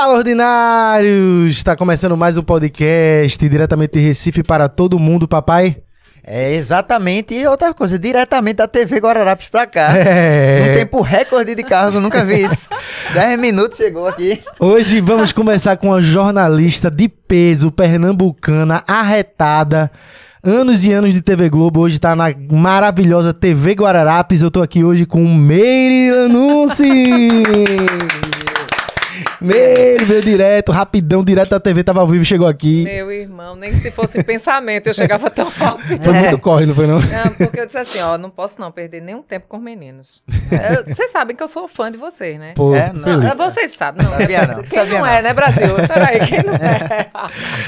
Fala, ordinários! Está começando mais um podcast diretamente de Recife para todo mundo, papai. É, exatamente. E outra coisa, diretamente da TV Guararapes para cá. É. Um tempo recorde de carros, eu nunca vi isso. Dez minutos chegou aqui. Hoje vamos começar com uma jornalista de peso, pernambucana, arretada. Anos e anos de TV Globo, hoje tá na maravilhosa TV Guararapes. Eu tô aqui hoje com Meire Anunci. Meu, veio direto, rapidão, direto da TV, tava ao vivo, chegou aqui. Meu irmão, nem que se fosse pensamento, eu chegava tão rápido. Foi é. muito corre, não foi não? Não, porque eu disse assim, ó, não posso não perder nenhum tempo com os meninos. Vocês sabem que eu sou fã de vocês, né? Pô, é, não, vocês sabem, não. Sabia, não. Quem Sabia não, é, né, Brasil? Peraí, quem não é?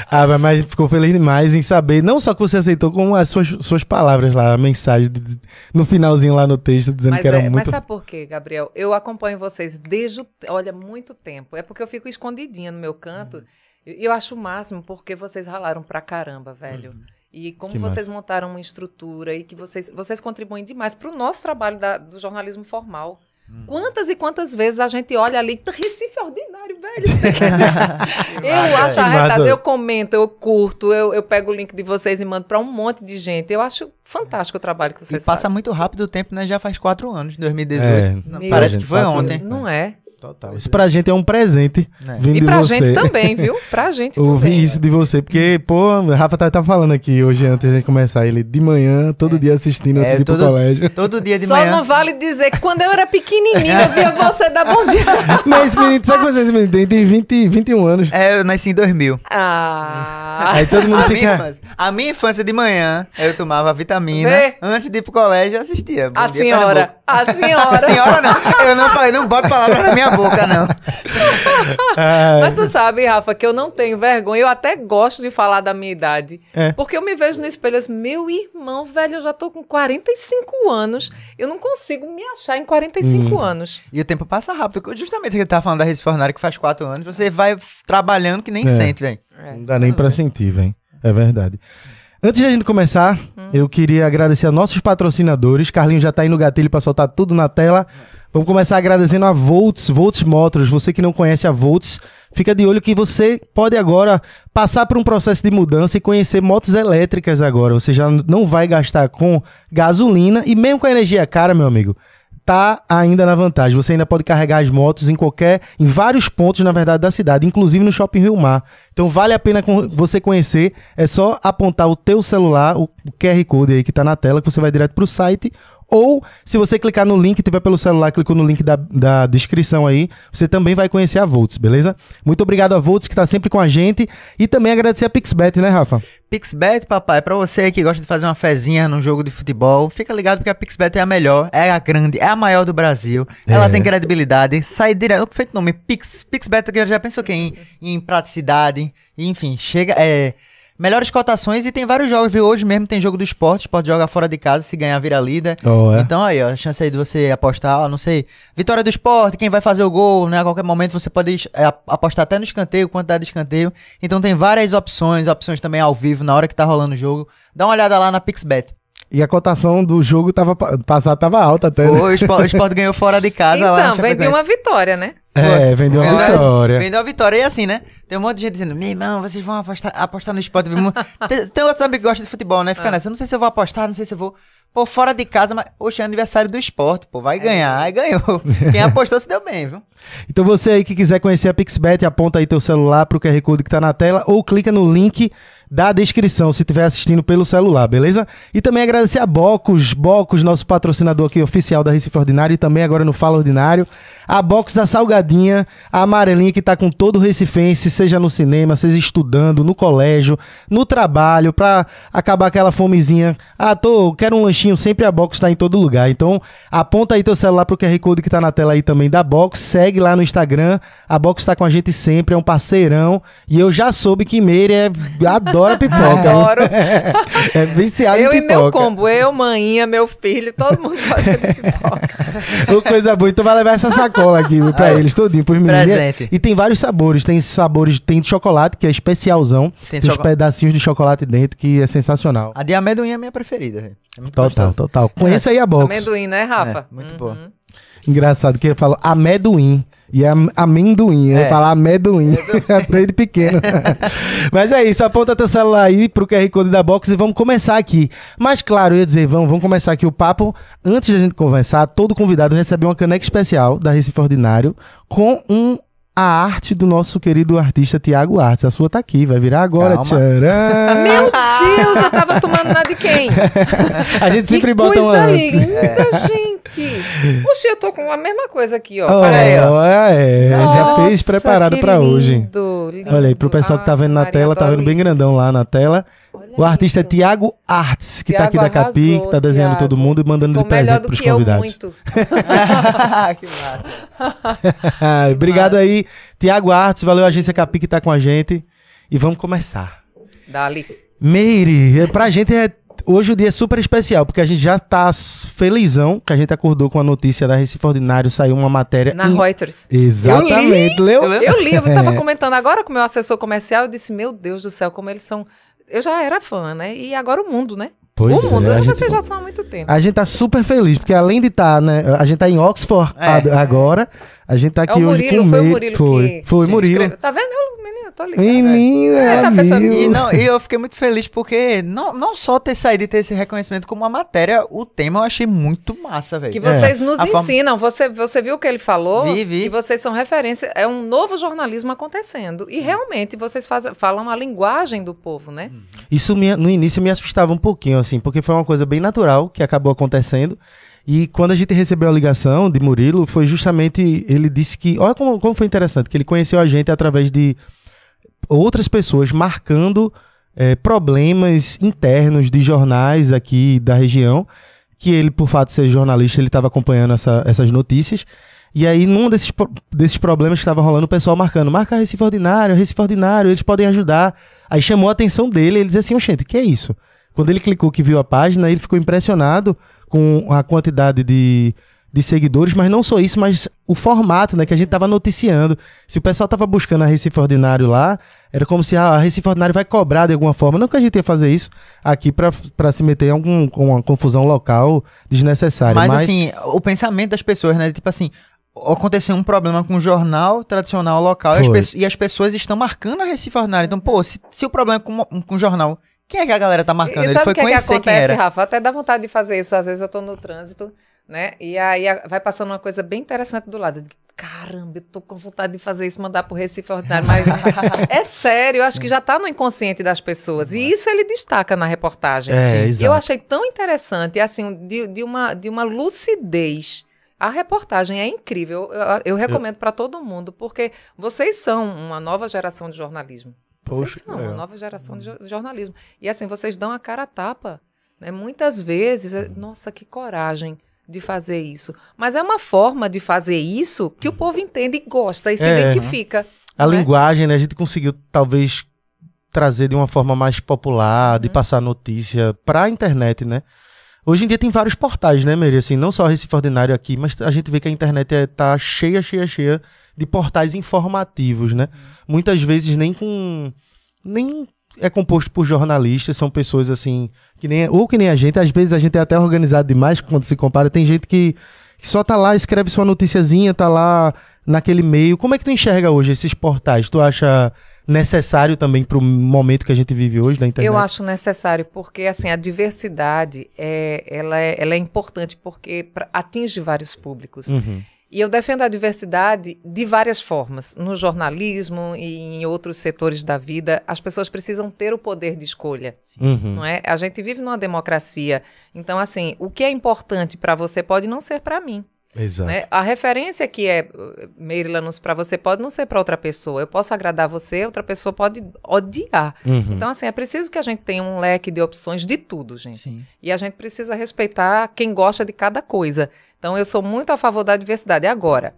ah, mas ficou feliz demais em saber, não só que você aceitou, como as suas, suas palavras lá, a mensagem de, no finalzinho lá no texto, dizendo mas que era é, muito... Mas sabe por quê, Gabriel? Eu acompanho vocês desde, olha, muito tempo. É porque eu fico escondidinha no meu canto. Uhum. E eu acho o máximo porque vocês ralaram pra caramba, velho. Uhum. E como que vocês massa. montaram uma estrutura e que vocês, vocês contribuem demais para o nosso trabalho da, do jornalismo formal. Hum. Quantas e quantas vezes a gente olha ali, Recife é ordinário, velho. eu acho arretado, eu comento, eu curto, eu, eu pego o link de vocês e mando para um monte de gente. Eu acho fantástico o trabalho que vocês e passa fazem. passa muito rápido o tempo, né? Já faz quatro anos, 2018. É, Parece que foi ontem. Não é? Total. Isso pra gente é um presente. É. Vindo e pra de você. gente também, viu? Pra gente também. Ouvir isso né? de você, porque, hum. pô, o Rafa tá, tá, falando aqui hoje antes de começar. Ele de manhã, todo é. dia assistindo antes é, de ir todo, pro colégio. Todo dia de Só manhã. Só não vale dizer que quando eu era pequenininha, eu via você dar bom dia. Mas, menino, sabe quantos anos menino tem? Tem 20, 21 anos. É, eu nasci em 2000. Ah. Aí todo mundo a fica. Minha infância, a minha infância de manhã, eu tomava vitamina. Vê? Antes de ir pro colégio, eu assistia. Bom a dia, senhora. Pernambuco. A senhora. a senhora não. Eu não falei, não bota palavra na minha boca, não. É. Mas tu sabe, Rafa, que eu não tenho vergonha. Eu até gosto de falar da minha idade. É. Porque eu me vejo no espelho assim, meu irmão, velho, eu já tô com 45 anos. Eu não consigo me achar em 45 hum. anos. E o tempo passa rápido. Justamente que ele tá falando da Rede Fornari, que faz 4 anos, você vai trabalhando que nem é. sente, velho. É. Não dá nem pra sentir, velho. É verdade. Antes de a gente começar, hum. eu queria agradecer a nossos patrocinadores. Carlinhos já está aí no gatilho para soltar tudo na tela. Vamos começar agradecendo a Volts, Volts Motors. Você que não conhece a Volts, fica de olho que você pode agora passar por um processo de mudança e conhecer motos elétricas agora. Você já não vai gastar com gasolina e mesmo com a energia cara, meu amigo tá ainda na vantagem. Você ainda pode carregar as motos em qualquer, em vários pontos, na verdade, da cidade, inclusive no Shopping Rio Mar. Então vale a pena você conhecer. É só apontar o teu celular, o QR Code aí que tá na tela, que você vai direto pro site ou, se você clicar no link, tiver pelo celular, clicou no link da, da descrição aí, você também vai conhecer a Volts, beleza? Muito obrigado a Volts que está sempre com a gente. E também agradecer a Pixbet, né, Rafa? Pixbet, papai, para você que gosta de fazer uma fezinha num jogo de futebol, fica ligado porque a Pixbet é a melhor, é a grande, é a maior do Brasil. É. Ela tem credibilidade, sai direto. Feito nome Pix. Pixbet já pensou quem é em, em praticidade, enfim, chega. É, melhores cotações e tem vários jogos, viu? Hoje mesmo tem jogo do esporte, pode jogar fora de casa, se ganhar vira líder. Oh, é? Então aí, ó, a chance aí de você apostar, ó, não sei, vitória do esporte, quem vai fazer o gol, né? A qualquer momento você pode é, apostar até no escanteio, quantidade de escanteio. Então tem várias opções, opções também ao vivo, na hora que tá rolando o jogo. Dá uma olhada lá na Pixbet. E a cotação do jogo tava, passado tava alta até. Né? Foi, o esporte, o esporte ganhou fora de casa então, lá. Então, vem de uma vitória, né? É, vendeu a vitória. Vendeu a vitória. E assim, né? Tem um monte de gente dizendo, meu irmão, vocês vão apostar, apostar no esporte. tem, tem outros amigos que gostam de futebol, né? Fica é. nessa, não sei se eu vou apostar, não sei se eu vou... Pô, fora de casa, mas hoje é aniversário do esporte, pô, vai é. ganhar. Aí ganhou. Quem apostou se deu bem, viu? Então você aí que quiser conhecer a Pixbet, aponta aí teu celular pro QR Code que tá na tela ou clica no link da descrição, se estiver assistindo pelo celular, beleza? E também agradecer a Bocos, Bocos, nosso patrocinador aqui oficial da Recife Ordinário e também agora no Fala Ordinário. A Bocos, a Salgadinha, a Amarelinha que está com todo o recifense, seja no cinema, seja estudando, no colégio, no trabalho, para acabar aquela fomezinha. Ah, tô, quero um lanchinho, sempre a Bocos está em todo lugar. Então, aponta aí teu celular pro QR Code que está na tela aí também da Box, segue lá no Instagram. A Box está com a gente sempre, é um parceirão. E eu já soube que Meire é adora adora pipoca. Adoro. é viciado eu em pipoca. Eu e meu combo, eu, maninha, meu filho, todo mundo gosta de pipoca. Uma coisa boa. Então vai levar essa sacola aqui pra ah, eles, todinho, pros meninos. É- presente. E tem vários sabores. Tem sabores, tem de chocolate, que é especialzão. Tem, tem os pedacinhos de chocolate dentro, que é sensacional. A de amendoim é a minha preferida. É total, gostoso. total. Conheça aí a box. Amendoim, né, Rafa? É, muito uhum. boa. Engraçado que eu falo amendoim. E é, é. amendoim, é. eu falar amendoim, desde pequeno. Mas é isso, aponta teu celular aí pro QR Code da Box e vamos começar aqui. Mas claro, eu ia dizer, vamos, vamos começar aqui o papo. Antes da gente conversar, todo convidado recebeu uma caneca especial da Recife Ordinário com um a arte do nosso querido artista Tiago Artes. A sua tá aqui, vai virar agora. Meu Deus, eu tava tomando nada de quem? a gente sempre que bota uma antes. Aí, gente. Gente! Oxi, eu tô com a mesma coisa aqui, ó. Oh, aí, ó. É, Nossa, já fez preparado para hoje. Lindo. Olha aí, pro pessoal que tá vendo na tela, tá vendo bem grandão lá na tela. Olha o artista é isso. Tiago Artes, que Tiago tá aqui da Capi, arrasou, que tá desenhando todo mundo e mandando Ficou de presente pros convidados. que massa. que Obrigado massa. aí, Tiago Artes. Valeu, a Agência Capi que tá com a gente. E vamos começar. Dali. Meire, pra gente é hoje o dia é super especial, porque a gente já tá felizão que a gente acordou com a notícia da Recife Ordinário, saiu uma matéria. Na em... Reuters. Exatamente. Eu li, Leu? Eu li, eu tava é. comentando agora com o meu assessor comercial, eu disse, meu Deus do céu, como eles são. Eu já era fã, né? E agora o mundo, né? Pois o é, mundo, é, vocês gente... já são há muito tempo. A gente tá super feliz, porque além de estar, tá, né? A gente tá em Oxford é. agora. É. A gente tá é aqui é hoje Murilo, com foi o Murilo foi. que foi se Murilo. Escreveu. Tá vendo? Eu, menino, tô ligado. Menino, é, tá e, não, e eu fiquei muito feliz porque não, não só ter saído e ter esse reconhecimento como uma matéria, o tema eu achei muito massa, velho. Que vocês é. nos a ensinam. Forma... Você, você viu o que ele falou? Vi, vi. E vocês são referência. É um novo jornalismo acontecendo. E realmente vocês faz, falam a linguagem do povo, né? Isso me, no início me assustava um pouquinho, assim, porque foi uma coisa bem natural que acabou acontecendo. E quando a gente recebeu a ligação de Murilo, foi justamente. Ele disse que. Olha como, como foi interessante, que ele conheceu a gente através de outras pessoas marcando é, problemas internos de jornais aqui da região. Que ele, por fato de ser jornalista, ele estava acompanhando essa, essas notícias. E aí, num desses, desses problemas que estava rolando, o pessoal marcando, marca Recife Ordinário, Recife Ordinário, eles podem ajudar. Aí chamou a atenção dele, ele disse assim, gente, que é isso? Quando ele clicou que viu a página, ele ficou impressionado com a quantidade de, de seguidores, mas não só isso, mas o formato, né, que a gente tava noticiando. Se o pessoal tava buscando a Recife Ordinário lá, era como se ah, a Recife Ordinário vai cobrar de alguma forma. Não que a gente ia fazer isso aqui para se meter em algum, uma confusão local desnecessária. Mas, mas, assim, o pensamento das pessoas, né, tipo assim, aconteceu um problema com o jornal tradicional local e as, e as, pessoas estão marcando a Recife Ordinário. Então, pô, se, se o problema é com, com o jornal quem é que a galera tá marcando? E Ele foi é que conhecer que acontece, quem era. Rafa, até dá vontade de fazer isso. Às vezes eu tô no trânsito, né? E aí vai passando uma coisa bem interessante do lado. Caramba, eu tô com vontade de fazer isso, mandar pro Recife Ordinário, mas é sério, eu acho que já tá no inconsciente das pessoas. E isso ele destaca na reportagem. É, assim. exato. eu achei tão interessante, assim, de, de, uma, de uma lucidez. A reportagem é incrível, eu, eu recomendo para todo mundo, porque vocês são uma nova geração de jornalismo. Poxa, vocês são é. uma nova geração de jornalismo. E assim, vocês dão a cara a tapa. Né? Muitas vezes, é, nossa, que coragem de fazer isso. Mas é uma forma de fazer isso que o povo entende e gosta e se é, identifica. A né? linguagem, né? A gente conseguiu talvez trazer de uma forma mais popular, de hum. passar notícia para a internet, né? Hoje em dia tem vários portais, né, Maria Assim, não só Recife Ordinário aqui, mas a gente vê que a internet está é, cheia, cheia, cheia de portais informativos, né? Muitas vezes nem com. nem é composto por jornalistas, são pessoas assim, que nem, ou que nem a gente, às vezes a gente é até organizado demais quando se compara. Tem gente que, que só tá lá, escreve sua noticiazinha, tá lá naquele meio. Como é que tu enxerga hoje esses portais? Tu acha necessário também para o momento que a gente vive hoje da internet? Eu acho necessário, porque assim, a diversidade é, ela, é, ela é importante porque atinge vários públicos. Uhum. E eu defendo a diversidade de várias formas. No jornalismo e em outros setores da vida, as pessoas precisam ter o poder de escolha, uhum. não é? A gente vive numa democracia. Então, assim, o que é importante para você pode não ser para mim. Exato. Né? A referência que é Maryland para você pode não ser para outra pessoa. Eu posso agradar você, outra pessoa pode odiar. Uhum. Então, assim, é preciso que a gente tenha um leque de opções de tudo, gente. Sim. E a gente precisa respeitar quem gosta de cada coisa. Então, eu sou muito a favor da diversidade. Agora,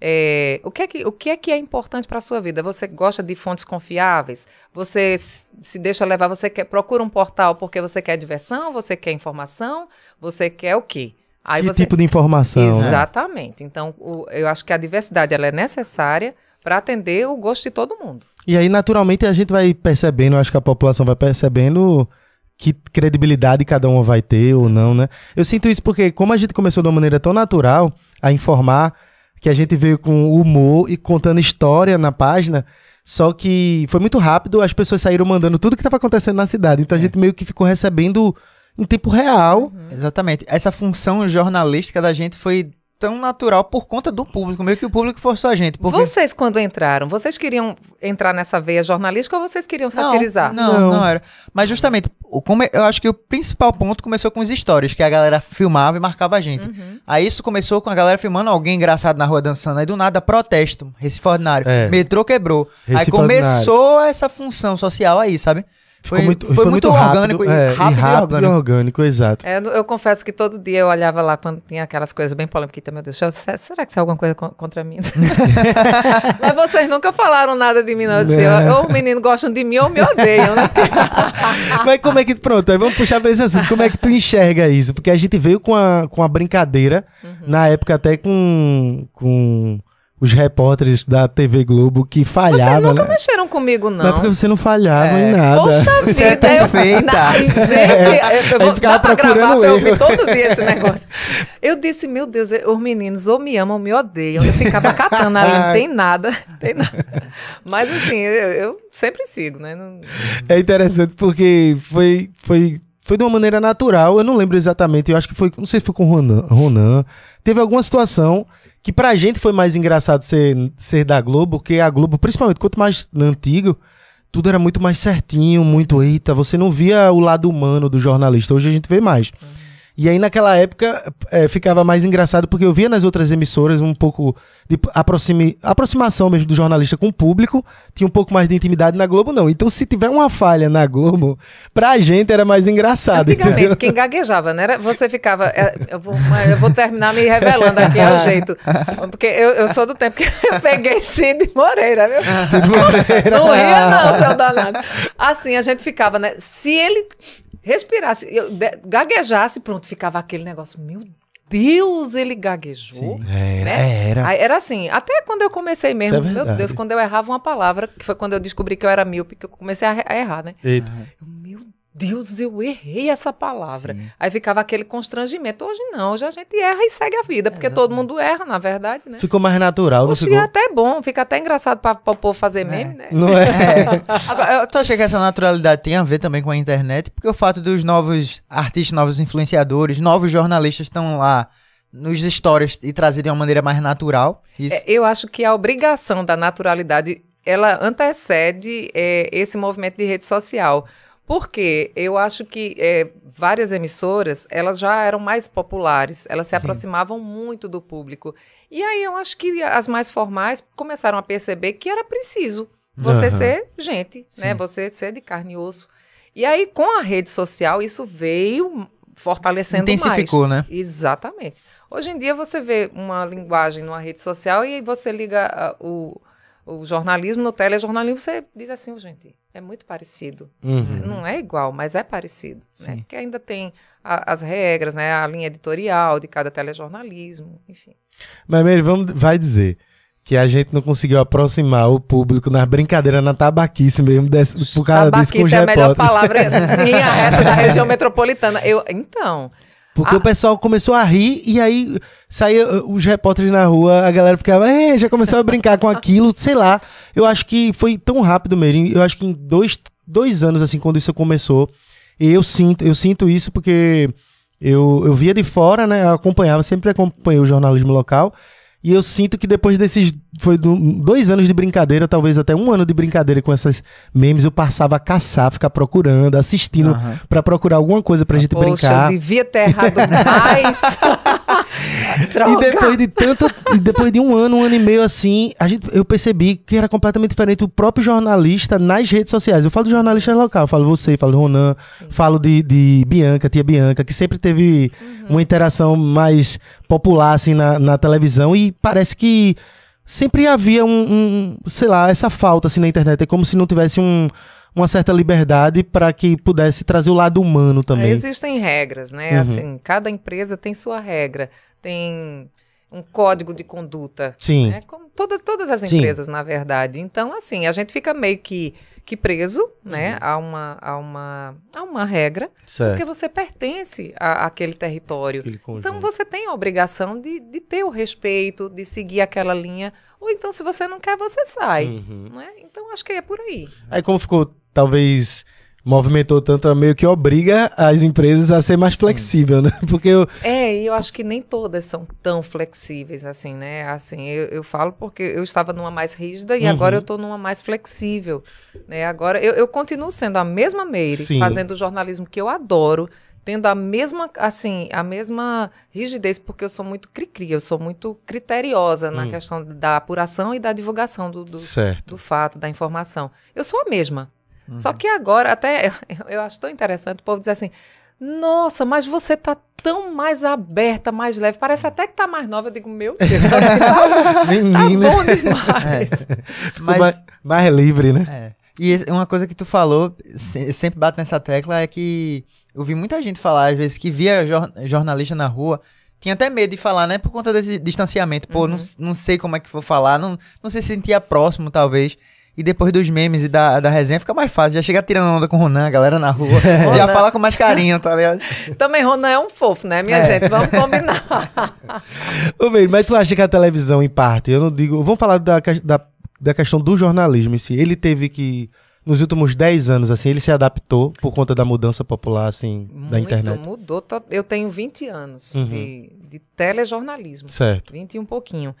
é, o, que é que, o que é que é importante para a sua vida? Você gosta de fontes confiáveis? Você se deixa levar? Você quer, procura um portal porque você quer diversão? Você quer informação? Você quer o quê? Aí que você... tipo de informação? Né? Exatamente. Né? Então, o, eu acho que a diversidade ela é necessária para atender o gosto de todo mundo. E aí, naturalmente, a gente vai percebendo, acho que a população vai percebendo que credibilidade cada uma vai ter ou não, né? Eu sinto isso porque, como a gente começou de uma maneira tão natural a informar, que a gente veio com humor e contando história na página, só que foi muito rápido, as pessoas saíram mandando tudo que estava acontecendo na cidade. Então a é. gente meio que ficou recebendo em tempo real. Uhum. Exatamente. Essa função jornalística da gente foi tão natural por conta do público, meio que o público forçou a gente. Porque... Vocês, quando entraram, vocês queriam entrar nessa veia jornalística ou vocês queriam satirizar? Não, não, não, não era. Mas justamente, o, eu acho que o principal ponto começou com as histórias, que a galera filmava e marcava a gente. Uhum. Aí isso começou com a galera filmando alguém engraçado na rua dançando, aí do nada protesto, Recife Ordinário. É. Metrô quebrou. Recife aí começou ordinário. essa função social aí, sabe? Foi, muito, foi, foi muito, muito, orgânico, rápido, é, e, rápido, e rápido e orgânico. E orgânico exato. É, eu, eu, confesso que todo dia eu olhava lá quando tinha aquelas coisas bem polêmicas, meu Deus, eu, será que isso é alguma coisa contra mim? Mas vocês nunca falaram nada de mim, não. Eu disse, ou o menino gostam de mim ou me odeiam, né? Mas como é que, pronto, aí vamos puxar pra esse assunto, como é que tu enxerga isso? Porque a gente veio com a, com a brincadeira, uhum. na época até com... com os repórteres da TV Globo que falhavam. Vocês nunca né? mexeram comigo, não. É não é porque você não falhava é. em nada. Poxa vida, você é perfeita. Eu, na, é. eu, eu, é, eu vou, dá pra gravar pra eu ouvir todo dia esse negócio. Eu disse, meu Deus, eh, os meninos ou me amam ou me odeiam. Eu ficava catando ali, não tem nada, tem nada. Mas assim, eu, eu sempre sigo, né? Não... É interessante porque foi, foi foi de uma maneira natural, eu não lembro exatamente, eu acho que foi, não sei se foi com o Ronan, Teve alguma situação que pra gente foi mais engraçado ser, ser da Globo, porque a Globo, principalmente quanto mais antigo, tudo era muito mais certinho, muito eita, você não via o lado humano do jornalista. Hoje a gente vê mais. Uhum. E aí naquela época é, ficava mais engraçado porque eu via nas outras emissoras um pouco de aproxime, aproximação mesmo do jornalista com o público, tinha um pouco mais de intimidade na Globo não. Então se tiver uma falha na Globo, pra gente era mais engraçado. Antigamente entendeu? quem gaguejava, né? Era, você ficava, é, eu, vou, eu, vou, terminar me revelando aqui ao é jeito, porque eu, eu, sou do tempo que eu peguei Cid Moreira, viu? Cid Moreira. Não ria não, seu danado. Assim a gente ficava, né? Se ele respirasse, eu de, gaguejasse, pronto, ficava aquele negócio, meu Deus, ele gaguejou. Sim, né? É, era, né? era. era. assim, até quando eu comecei é mesmo, é meu Deus, quando eu errava uma palavra, que foi quando eu descobri que eu era míope, que eu comecei a, a errar, né? Eita. Deus, eu errei essa palavra. Sim. Aí ficava aquele constrangimento. Hoje não, hoje a gente erra e segue a vida, porque exatamente. todo mundo erra, na verdade, né? Ficou mais natural, Oxe, ficou? até bom, fica até engraçado para o povo fazer é. meme, né? Não é? é? Agora, eu tô achando que essa naturalidade tem a ver também com a internet, porque o fato dos novos artistas, novos influenciadores, novos jornalistas estão lá nos stories e trazer de uma maneira mais natural. Isso. É, eu acho que a obrigação da naturalidade, ela antecede é, esse movimento de rede social, porque eu acho que é, várias emissoras, elas já eram mais populares, elas se Sim. aproximavam muito do público. E aí eu acho que as mais formais começaram a perceber que era preciso você uhum. ser gente, né? Sim. né? Você ser de carne e osso. E aí com a rede social isso veio fortalecendo Intensificou, mais. né? Exatamente. Hoje em dia você vê uma linguagem numa rede social e você liga uh, o o jornalismo no telejornalismo, você diz assim, oh, gente, é muito parecido. Uhum. Não é igual, mas é parecido. Né? Porque ainda tem a, as regras, né? a linha editorial de cada telejornalismo, enfim. Mas, Meire, vamos, vai dizer que a gente não conseguiu aproximar o público nas brincadeiras, na tabaquice mesmo, desse, por causa tabaquice disso com é a melhor palavra minha reta da região metropolitana. Eu, então, porque ah. o pessoal começou a rir e aí saía eh, os repórteres na rua, a galera ficava, já começou a brincar com aquilo, sei lá. Eu acho que foi tão rápido mesmo. Eu acho que em dois, dois anos, assim, quando isso começou, eu sinto, eu sinto isso porque eu, eu via de fora, né? Eu acompanhava, sempre acompanhei o jornalismo local. E eu sinto que depois desses foi dois anos de brincadeira, talvez até um ano de brincadeira com essas memes. Eu passava a caçar, ficar procurando, assistindo uhum. para procurar alguma coisa pra ah, gente Poxa, brincar. Eu devia ter errado mais. e depois de tanto, depois de um ano, um ano e meio assim, a gente, eu percebi que era completamente diferente o próprio jornalista nas redes sociais. Eu falo do jornalista local, falo você, falo Ronan, Sim. falo de, de Bianca, tia Bianca, que sempre teve uhum. uma interação mais popular assim na, na televisão e parece que sempre havia um, um, sei lá, essa falta assim na internet. É como se não tivesse um, uma certa liberdade para que pudesse trazer o lado humano é, também. Existem regras, né? Uhum. Assim, cada empresa tem sua regra, tem um código de conduta. Sim. Né? Como todas, todas as empresas, Sim. na verdade. Então, assim, a gente fica meio que que preso, né, uhum. a, uma, a, uma, a uma regra, certo. porque você pertence a, àquele território. Então você tem a obrigação de, de ter o respeito, de seguir aquela linha, ou então se você não quer, você sai. Uhum. Né? Então acho que é por aí. Aí como ficou, talvez movimentou tanto, meio que obriga as empresas a ser mais flexível, Sim. né? Porque eu... É, e eu acho que nem todas são tão flexíveis assim, né? Assim, eu, eu falo porque eu estava numa mais rígida e uhum. agora eu estou numa mais flexível, né? Agora, eu, eu continuo sendo a mesma Meire, Sim. fazendo jornalismo que eu adoro, tendo a mesma, assim, a mesma rigidez, porque eu sou muito cri-cri, eu sou muito criteriosa hum. na questão da apuração e da divulgação do, do, do fato, da informação. Eu sou a mesma, Uhum. Só que agora, até eu acho tão interessante o povo dizer assim: nossa, mas você tá tão mais aberta, mais leve. Parece até que tá mais nova. Eu digo, meu Deus, assim, tá, tá bom demais. É. Mas, mais, mais, livre, né? É. E uma coisa que tu falou, se, sempre bato nessa tecla, é que eu vi muita gente falar, às vezes, que via jor, jornalista na rua, tinha até medo de falar, né? Por conta desse distanciamento. Pô, uhum. não, não sei como é que vou falar, não, não sei se sentia próximo, talvez. E depois dos memes e da, da resenha fica mais fácil. Já chega tirando onda com o Ronan, a galera na rua. já fala com mais carinho, tá ligado? Também Ronan é um fofo, né, minha é. gente? Vamos combinar. Ô, mas tu acha que a televisão, em parte, eu não digo. Vamos falar da, da, da questão do jornalismo em si. Ele teve que nos últimos 10 anos, assim, ele se adaptou por conta da mudança popular, assim, Muito, da internet? mudou. Eu tenho 20 anos uhum. de, de telejornalismo. Certo. 20 e um pouquinho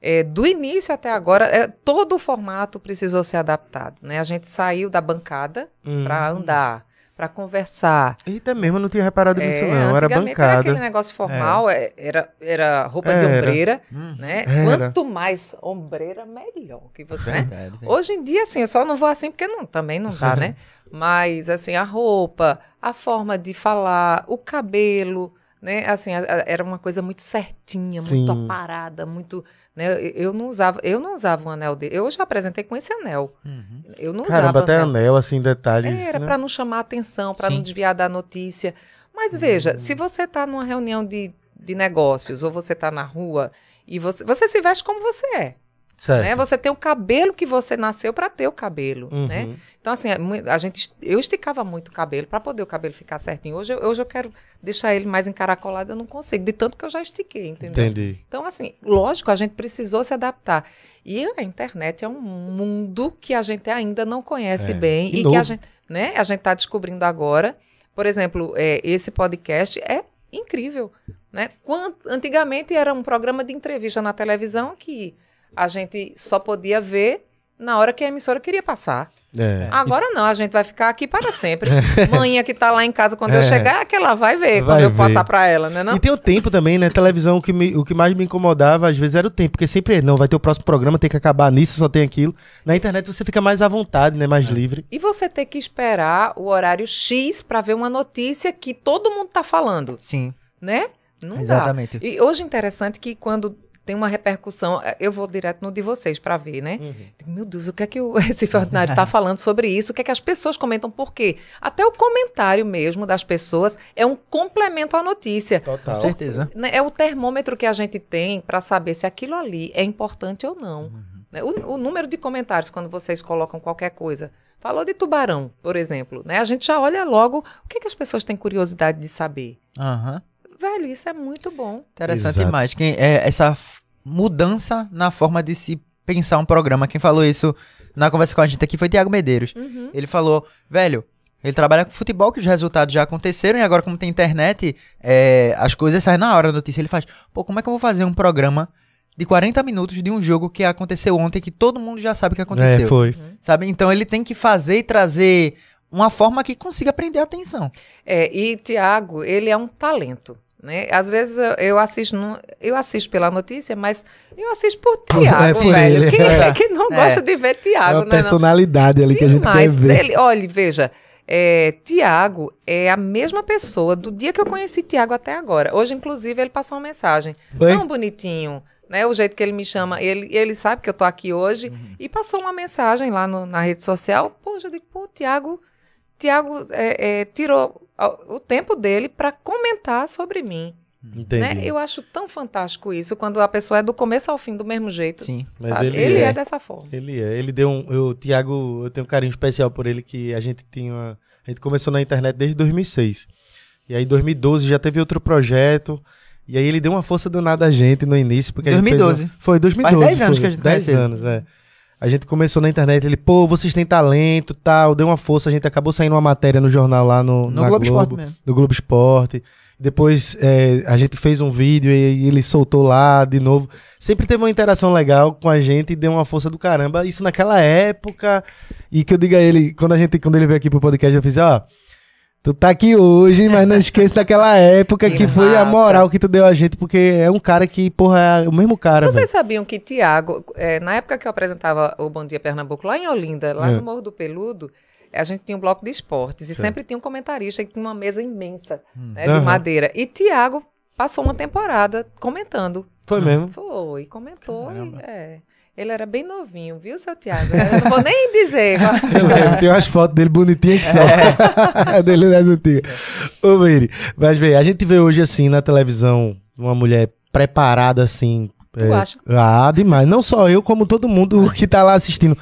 é, do início até agora, é, todo o formato precisou ser adaptado. Né? A gente saiu da bancada hum. para andar, para conversar. Eita, mesmo, eu não tinha reparado é, nisso, é, não. Era bancada. Era aquele negócio formal, é. é. era, era roupa de ombreira. Hum, né? Quanto mais ombreira, melhor. que você. Né? Verdade, Hoje em dia, assim, eu só não vou assim porque não, também não dá, né? Mas, assim, a roupa, a forma de falar, o cabelo, né? Assim, a, a, era uma coisa muito certinha, Sim. muito aparada, muito né? Eu não usava, eu não usava um anel dele. Eu já apresentei com esse anel. Uhum. Eu não Caramba, usava. até anel, anel assim, detalhes. Era né? para não chamar atenção, para não desviar da notícia. Mas uhum. veja, se hum. você está numa reunião de, de negócios ou você está na rua e você, você se veste como você é. Certo. Né? Você tem o cabelo que você nasceu para ter o cabelo, uhum. né? Então assim, é a gente, eu esticava muito o cabelo para poder o cabelo ficar certinho. Hoje, hoje eu quero deixar ele mais encaracolado, eu não consigo, de tanto que eu já estiquei, entendeu? Entendi. Então assim, lógico, a gente precisou se adaptar. E a internet é um mundo que a gente ainda não conhece é. bem e, e que a gente, né? A gente está descobrindo agora. Por exemplo, é, esse podcast é incrível, né? Quanto, antigamente era um programa de entrevista na televisão que a gente só podia ver na hora que a emissora queria passar. É. Agora não, a gente vai ficar aqui para sempre. É. Manhã que tá lá em casa, quando é. eu chegar, é que ela vai ver vai quando eu ver. passar para ela, né? Não? E tem o tempo também, né? Televisão, que me, o que mais me incomodava às vezes era o tempo, porque sempre é, não, vai ter o próximo programa, tem que acabar nisso, só tem aquilo. Na internet você fica mais à vontade, né? Mais é. livre. E você ter que esperar o horário X para ver uma notícia que todo mundo tá falando. Sim. Né? Não Exatamente. Dá. E hoje interessante que quando tem uma repercussão. É, eu vou direto no de vocês para ver, né? Uhum. Meu Deus, o que é que o Recife Ordinário está falando sobre isso? O que é que as pessoas comentam? Por quê? Até o comentário mesmo das pessoas é um complemento à notícia. Total. Com certeza. Né, é o termômetro que a gente tem para saber se aquilo ali é importante ou não. Uhum. Né, o, o número de comentários quando vocês colocam qualquer coisa. Falou de tubarão, por exemplo, né? A gente já olha logo o que, é que as pessoas têm curiosidade de saber. Aham. Uhum velho, isso é muito bom. Interessante Exato. demais. Quem, é, essa mudança na forma de se pensar um programa. Quem falou isso na conversa com a gente aqui foi Tiago Medeiros. Uhum. Ele falou, velho, ele trabalha com futebol, que os resultados já aconteceram, e agora, como tem internet, é, as coisas saem na hora, a notícia. Ele faz, pô, como é que eu vou fazer um programa de 40 minutos de um jogo que aconteceu ontem, que todo mundo já sabe que aconteceu? É, foi. Uhum. Sabe? Então ele tem que fazer e trazer uma forma que consiga prender a atenção. É, e Tiago, ele é um talento. Né? Às vezes eu, eu assisto, no, eu assisto pela notícia, mas eu assisto por Tiago, é velho. Quem, é. quem, não gosta é. de ver Tiago, é uma né, personalidade não? ali que Demais. a gente quer ver. olha, veja, é, Tiago é a mesma pessoa do dia que eu conheci Tiago até agora. Hoje, inclusive, ele passou uma mensagem. Tão bonitinho, né? O jeito que ele me chama. Ele, ele sabe que eu tô aqui hoje uhum. e passou uma mensagem lá no, na rede social. Poxa, eu digo, pô, Tiago... Tiago é, é, tirou o tempo dele para comentar sobre mim. Né? Entendi. Né? Eu acho tão fantástico isso, quando a pessoa é do começo ao fim do mesmo jeito. Sim, mas sabe? ele, ele é. é. dessa forma. Ele é. Ele deu um. Eu, Tiago, eu tenho um carinho especial por ele, que a gente tinha. a gente começou na internet desde 2006. E aí, em 2012, já teve outro projeto. E aí, ele deu uma força danada a gente no início. Porque 2012. A gente fez um, foi, 2012. Faz 10 anos foi, que a gente 10 conheceu. anos, é. A gente começou na internet, ele, pô, vocês têm talento tal, deu uma força, a gente acabou saindo uma matéria no jornal lá no, no Globo, Globo Esporte mesmo. No Globo Esporte. Depois é, a gente fez um vídeo e, e ele soltou lá de novo. Sempre teve uma interação legal com a gente e deu uma força do caramba. Isso naquela época. E que eu diga a ele, quando a gente, quando ele veio aqui pro podcast, eu fiz, ó. Oh, Tu tá aqui hoje, mas não esqueça daquela época que, que foi a moral que tu deu a gente, porque é um cara que, porra, é o mesmo cara. Vocês véio. sabiam que Tiago, é, na época que eu apresentava o Bom Dia Pernambuco, lá em Olinda, lá é. no Morro do Peludo, a gente tinha um bloco de esportes e Sim. sempre tinha um comentarista que tinha uma mesa imensa hum. né, de uhum. madeira. E Tiago passou uma temporada comentando foi mesmo? Foi, comentou. E, é. Ele era bem novinho, viu, seu Tiago? não vou nem dizer. Eu lembro, tem umas fotos dele bonitinhas que são. É. dele nas né, antigas. Ô, Miri, mas vê, a gente vê hoje assim na televisão uma mulher preparada assim. Tu é, acha? Ah, demais. Não só eu, como todo mundo que tá lá assistindo.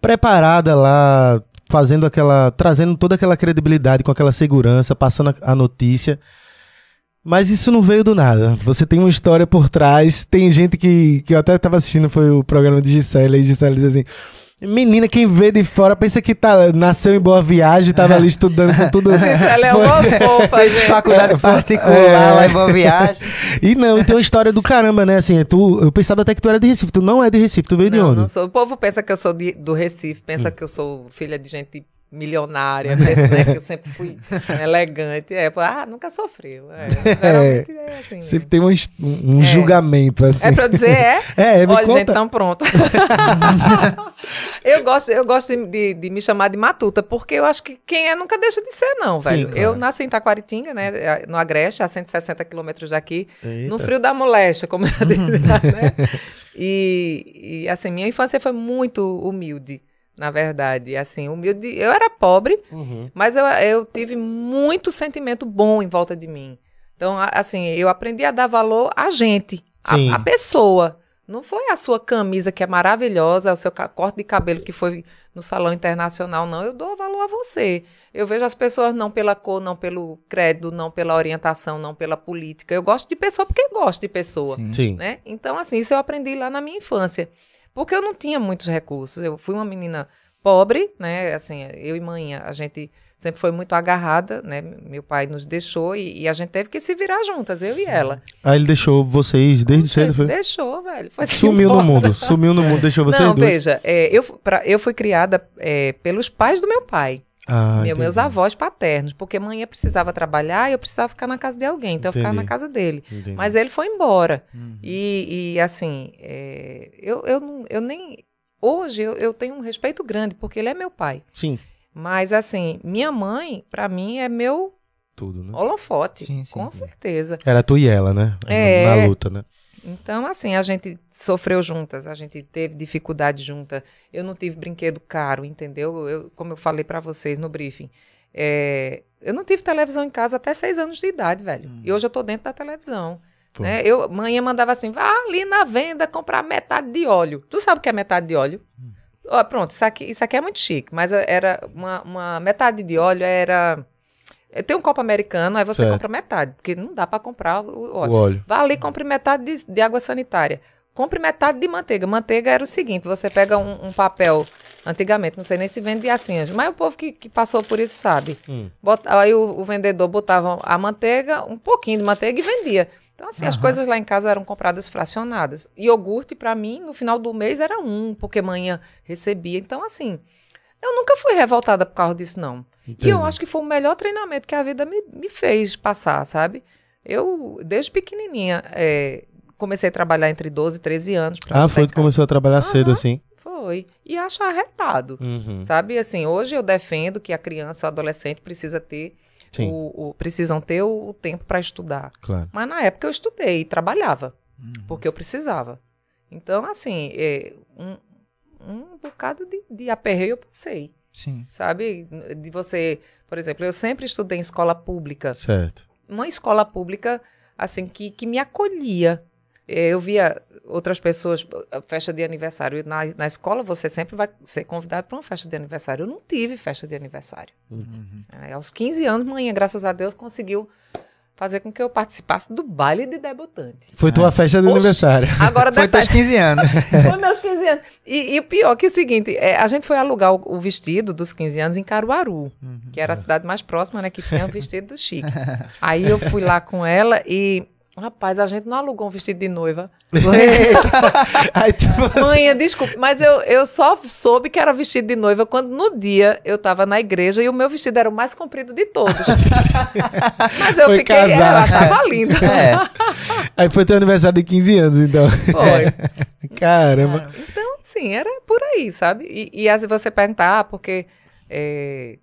Preparada lá, fazendo aquela. trazendo toda aquela credibilidade, com aquela segurança, passando a, a notícia. Mas isso não veio do nada. Você tem uma história por trás. Tem gente que, que eu até estava assistindo, foi o programa de Gisele, e Gisele diz assim. Menina, quem vê de fora pensa que tá, nasceu em boa viagem, tava ali estudando com tudo. Gisele é uma fofa, Fez faculdade é. particular é. lá em é. boa viagem. E não, tem uma história do caramba, né? Assim, tu, eu pensava até que tu era de Recife. Tu não é de Recife, tu veio não, de onde? Não, sou. O povo pensa que eu sou de, do Recife, pensa hum. que eu sou filha de gente milionária, né, que eu sempre fui elegante. É, ah, nunca sofreu. É, geralmente é assim. Sempre tem um, um é. julgamento assim. É pra dizer, é? É, é me Olha, conta. gente, tão pronto. eu gosto, eu gosto de, de, me chamar de matuta, porque eu acho que quem é nunca deixa de ser, não, velho. Sim, claro. Eu nasci em Taquaritinga, né, no Agreste, a 160 quilômetros daqui, Eita. no frio da moléstia, como eu disse, né? E, e, assim, minha infância foi muito humilde na verdade. Assim, humilde. Eu era pobre, uhum. mas eu, eu tive muito sentimento bom em volta de mim. Então, assim, eu aprendi a dar valor à gente, à, à pessoa. Não foi a sua camisa que é maravilhosa, o seu corte de cabelo que foi no salão internacional, não. Eu dou valor a você. Eu vejo as pessoas não pela cor, não pelo credo, não pela orientação, não pela política. Eu gosto de pessoa porque gosto de pessoa. Sim. Né? Então, assim, isso eu aprendi lá na minha infância. Porque eu não tinha muitos recursos. Eu fui uma menina pobre, né? Assim, eu e mãe, a gente sempre foi muito agarrada, né? Meu pai nos deixou e, e, a gente teve que se virar juntas, eu e uhum. ela. Aí ah, ele deixou vocês desde cedo? Foi? Deixou, velho. Foi assim, sumiu no mundo, sumiu no mundo, deixou vocês Não, duas. veja, é, eu, pra, eu fui criada é, pelos pais do meu pai. Ah, meus avós paternos, porque mãe precisava trabalhar e eu precisava ficar na casa de alguém, então entendi. eu ficava na casa dele. Entendi. Mas ele foi embora. Uhum. E, e, assim, é, eu, eu, eu nem. Hoje eu, eu tenho um respeito grande, porque ele é meu pai. Sim. Mas assim, minha mãe, para mim, é meu tudo, né? Holofote, sim, sim, com sim. certeza. Era tu e ela, né? É, na luta, né? Então, assim, a gente sofreu juntas, a gente teve dificuldade junta. Eu não tive brinquedo caro, entendeu? Eu, como eu falei para vocês no briefing, é, eu não tive televisão em casa até seis anos de idade, velho. Hum. E hoje eu tô dentro da televisão. Né? Eu, manhã mandava assim, vá ali na venda comprar metade de óleo. Tu sabe o que é metade de óleo? Hum. Oh, pronto, isso aqui, isso aqui é muito chique, mas é, era uma, uma metade de óleo era é, tem um copo americano, aí você certo. compra metade, porque não dá para comprar o óleo. o óleo. Vá ali, compre metade de, de, água sanitária. Compre metade de manteiga. Manteiga era o seguinte: você pega um, um papel, antigamente, não sei nem se vende assim, mas o povo que, que passou por isso sabe. Hum. Bota, aí o, o, vendedor botava a manteiga, um pouquinho de manteiga e vendia. Então, assim, uhum. as coisas lá em casa eram compradas fracionadas. Iogurte, para mim, no final do mês era um, porque manhã recebia. Então, assim, eu nunca fui revoltada por causa disso, não. E eu acho que foi o melhor treinamento que a vida me, me fez passar, sabe? Eu, desde pequenininha, é, comecei a trabalhar entre 12 e 13 anos. Ah, foi tu começou a trabalhar cedo, assim? Foi. E acho arretado, uhum. sabe? Assim, hoje eu defendo que a criança, o adolescente precisa ter... O, o, precisam ter o, o tempo para estudar. Claro. Mas na época eu estudei e trabalhava, uhum. porque eu precisava. Então, assim, é, um, um bocado de, de aperreio eu passei. Sim. Sabe? De você, por exemplo, eu sempre estudei em escola pública. Certo. Uma escola pública, assim, que, que me acolhia. É, eu via outras pessoas, festa de aniversário. Na, na escola, você sempre vai ser convidado para uma festa de aniversário. Eu não tive festa de aniversário. Uhum. É, aos 15 anos, manhã, graças a Deus, conseguiu fazer com que eu participasse do baile de debutante. Foi tua é. festa de Oxi, aniversário. Agora Foi teus 15 anos. foi meus 15 anos. E, e o pior que é o seguinte, é, a gente foi alugar o, o, vestido dos 15 anos em Caruaru, uhum. que era a cidade mais próxima, né, que tinha o vestido do Chique. Aí eu fui lá com ela e Rapaz, a gente não alugou um vestido de noiva. Tipo assim, Mãe, desculpa, mas eu, eu só soube que era vestido de noiva quando no dia eu estava na igreja e o meu vestido era o mais comprido de todos. mas eu foi fiquei, É, eu achava lindo. É. Aí foi teu aniversário de 15 anos, então. Foi. Caramba. É. então, sim, era por aí, sabe? E, e vezes você perguntar, ah, porque... É,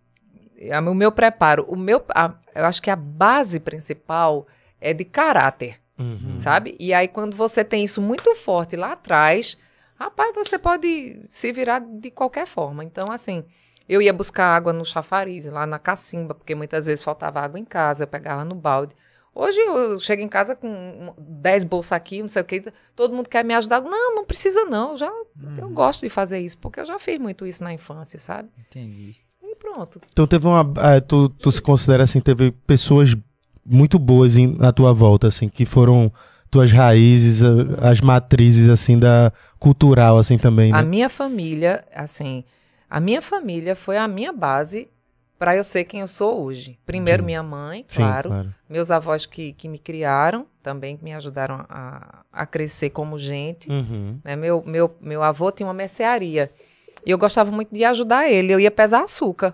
o meu preparo, o meu, a, eu acho que a base principal é de caráter, uhum. sabe? E aí, quando você tem isso muito forte lá atrás, rapaz, você pode se virar de qualquer forma. Então, assim, eu ia buscar água no chafariz, lá na cacimba, porque muitas vezes faltava água em casa, eu pegava no balde. Hoje eu chego em casa com 10 bolsas aqui, não sei o que, todo mundo quer me ajudar. Não, não precisa não, eu já, uhum. eu gosto de fazer isso, porque eu já fiz muito isso na infância, sabe? Entendi. E pronto. Então teve uma, eh, tu, tu se considera assim, teve pessoas muito boas em, na tua volta, assim, que foram tuas raízes, as matrizes assim da cultural assim também. Né? A minha família, assim, a minha família foi a minha base para eu ser quem eu sou hoje. Primeiro Sim. minha mãe, claro, Sim, claro, meus avós que, que me criaram também que me ajudaram a, a crescer como gente. Uhum. Né? Meu, meu meu avô tinha uma mercearia e eu gostava muito de ajudar ele. Eu ia pesar açúcar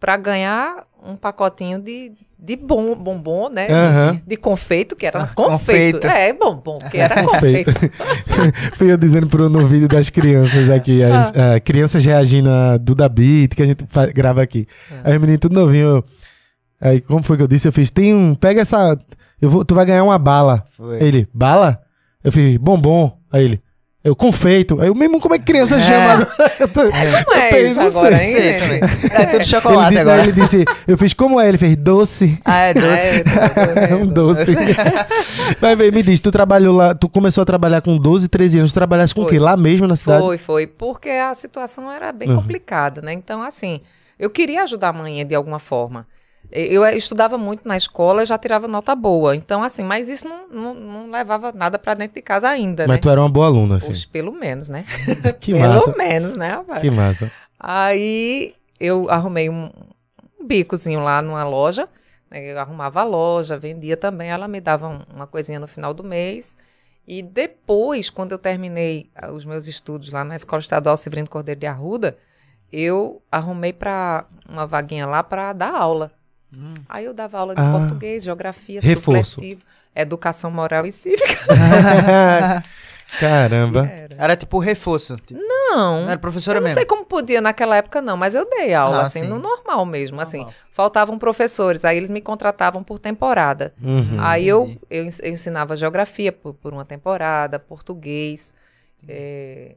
para ganhar um pacotinho de de bom, bombom, né? De, de confeito, que era ah, confeito. confeito. É, bombom, que era confeito. Fui eu dizendo pro, no vídeo das crianças aqui, as ah. uh, crianças reagindo a Duda Beat, que a gente faz, grava aqui. Ah. Aí o menino tudo novinho, aí como foi que eu disse? Eu fiz, tem um, pega essa, eu vou, tu vai ganhar uma bala. Foi. Ele, bala? Eu fiz, bombom. Aí ele, eu confeito. Aí o mesmo como é que criança é. chama agora? Eu é, como é isso assim. agora, hein? Né? É tudo chocolate ele, agora. Ele disse, eu fiz como é? Ele fez doce. Ah, é doce. é, é um né? doce. Mas vem, me diz, tu trabalhou lá, tu começou a trabalhar com 12, 13 anos, tu trabalhaste com o quê? Lá mesmo na cidade? Foi, foi. Porque a situação era bem uhum. complicada, né? Então, assim, eu queria ajudar a mãe de alguma forma. Eu eh, estudava muito na escola, já tirava nota boa. Então, assim, mas isso não, não, não levava nada para dentro de casa ainda, mas né? tu era uma boa aluna, assim. Poxa, pelo menos, né? Que pelo massa. Pelo menos, né, rapaz? Que massa. Aí eu arrumei um, um bicozinho lá numa loja. Né? Eu arrumava a loja, vendia também. Ela me dava uma coisinha no final do mês. E depois, quando eu terminei ah, os meus estudos lá na Escola Estadual Severino Cordeiro de Arruda, eu arrumei para uma vaguinha lá para dar aula. Hum. Aí eu dava aula de ah. português, geografia, reforço, educação moral e cívica. Caramba. Era. era. tipo reforço. Tipo. Não. Era professora eu mesmo. Não sei como podia naquela época, não, mas eu dei aula, ah, assim, sim. no normal mesmo. Normal. Assim, faltavam professores, aí eles me contratavam por temporada. Uhum, aí eu, eu, eu ensinava geografia por, por uma temporada, português. É,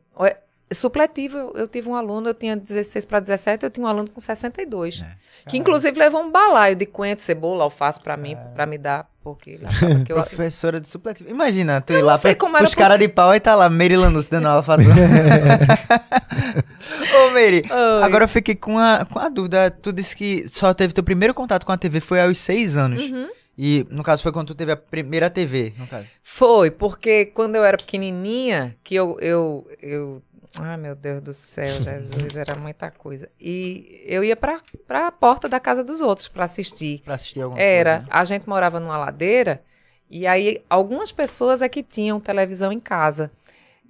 supletivo. Eu, tive um aluno, eu tinha 16 para 17, eu tinha um aluno com 62. É. Que inclusive levou um balaio de coentro, cebola, alface para mim, é. para me dar, porque ele achava que eu... Professora de supletivo. Imagina, tu eu ir lá para os caras de pau e tá lá, Meire Lanúcio dando aula fatura. Ô, Meire, agora eu fiquei com a, com a dúvida. Tu disse que só teve teu primeiro contato com a TV foi aos seis anos. Uhum. E, no caso, foi quando tu teve a primeira TV, no caso? Foi, porque quando eu era pequenininha, que eu, eu, eu ah, meu Deus do céu, Jesus, era muita coisa. E eu ia para a porta da casa dos outros para assistir. Para assistir alguma era, coisa. Era, né? a gente morava numa ladeira e aí algumas pessoas é que tinham televisão em casa.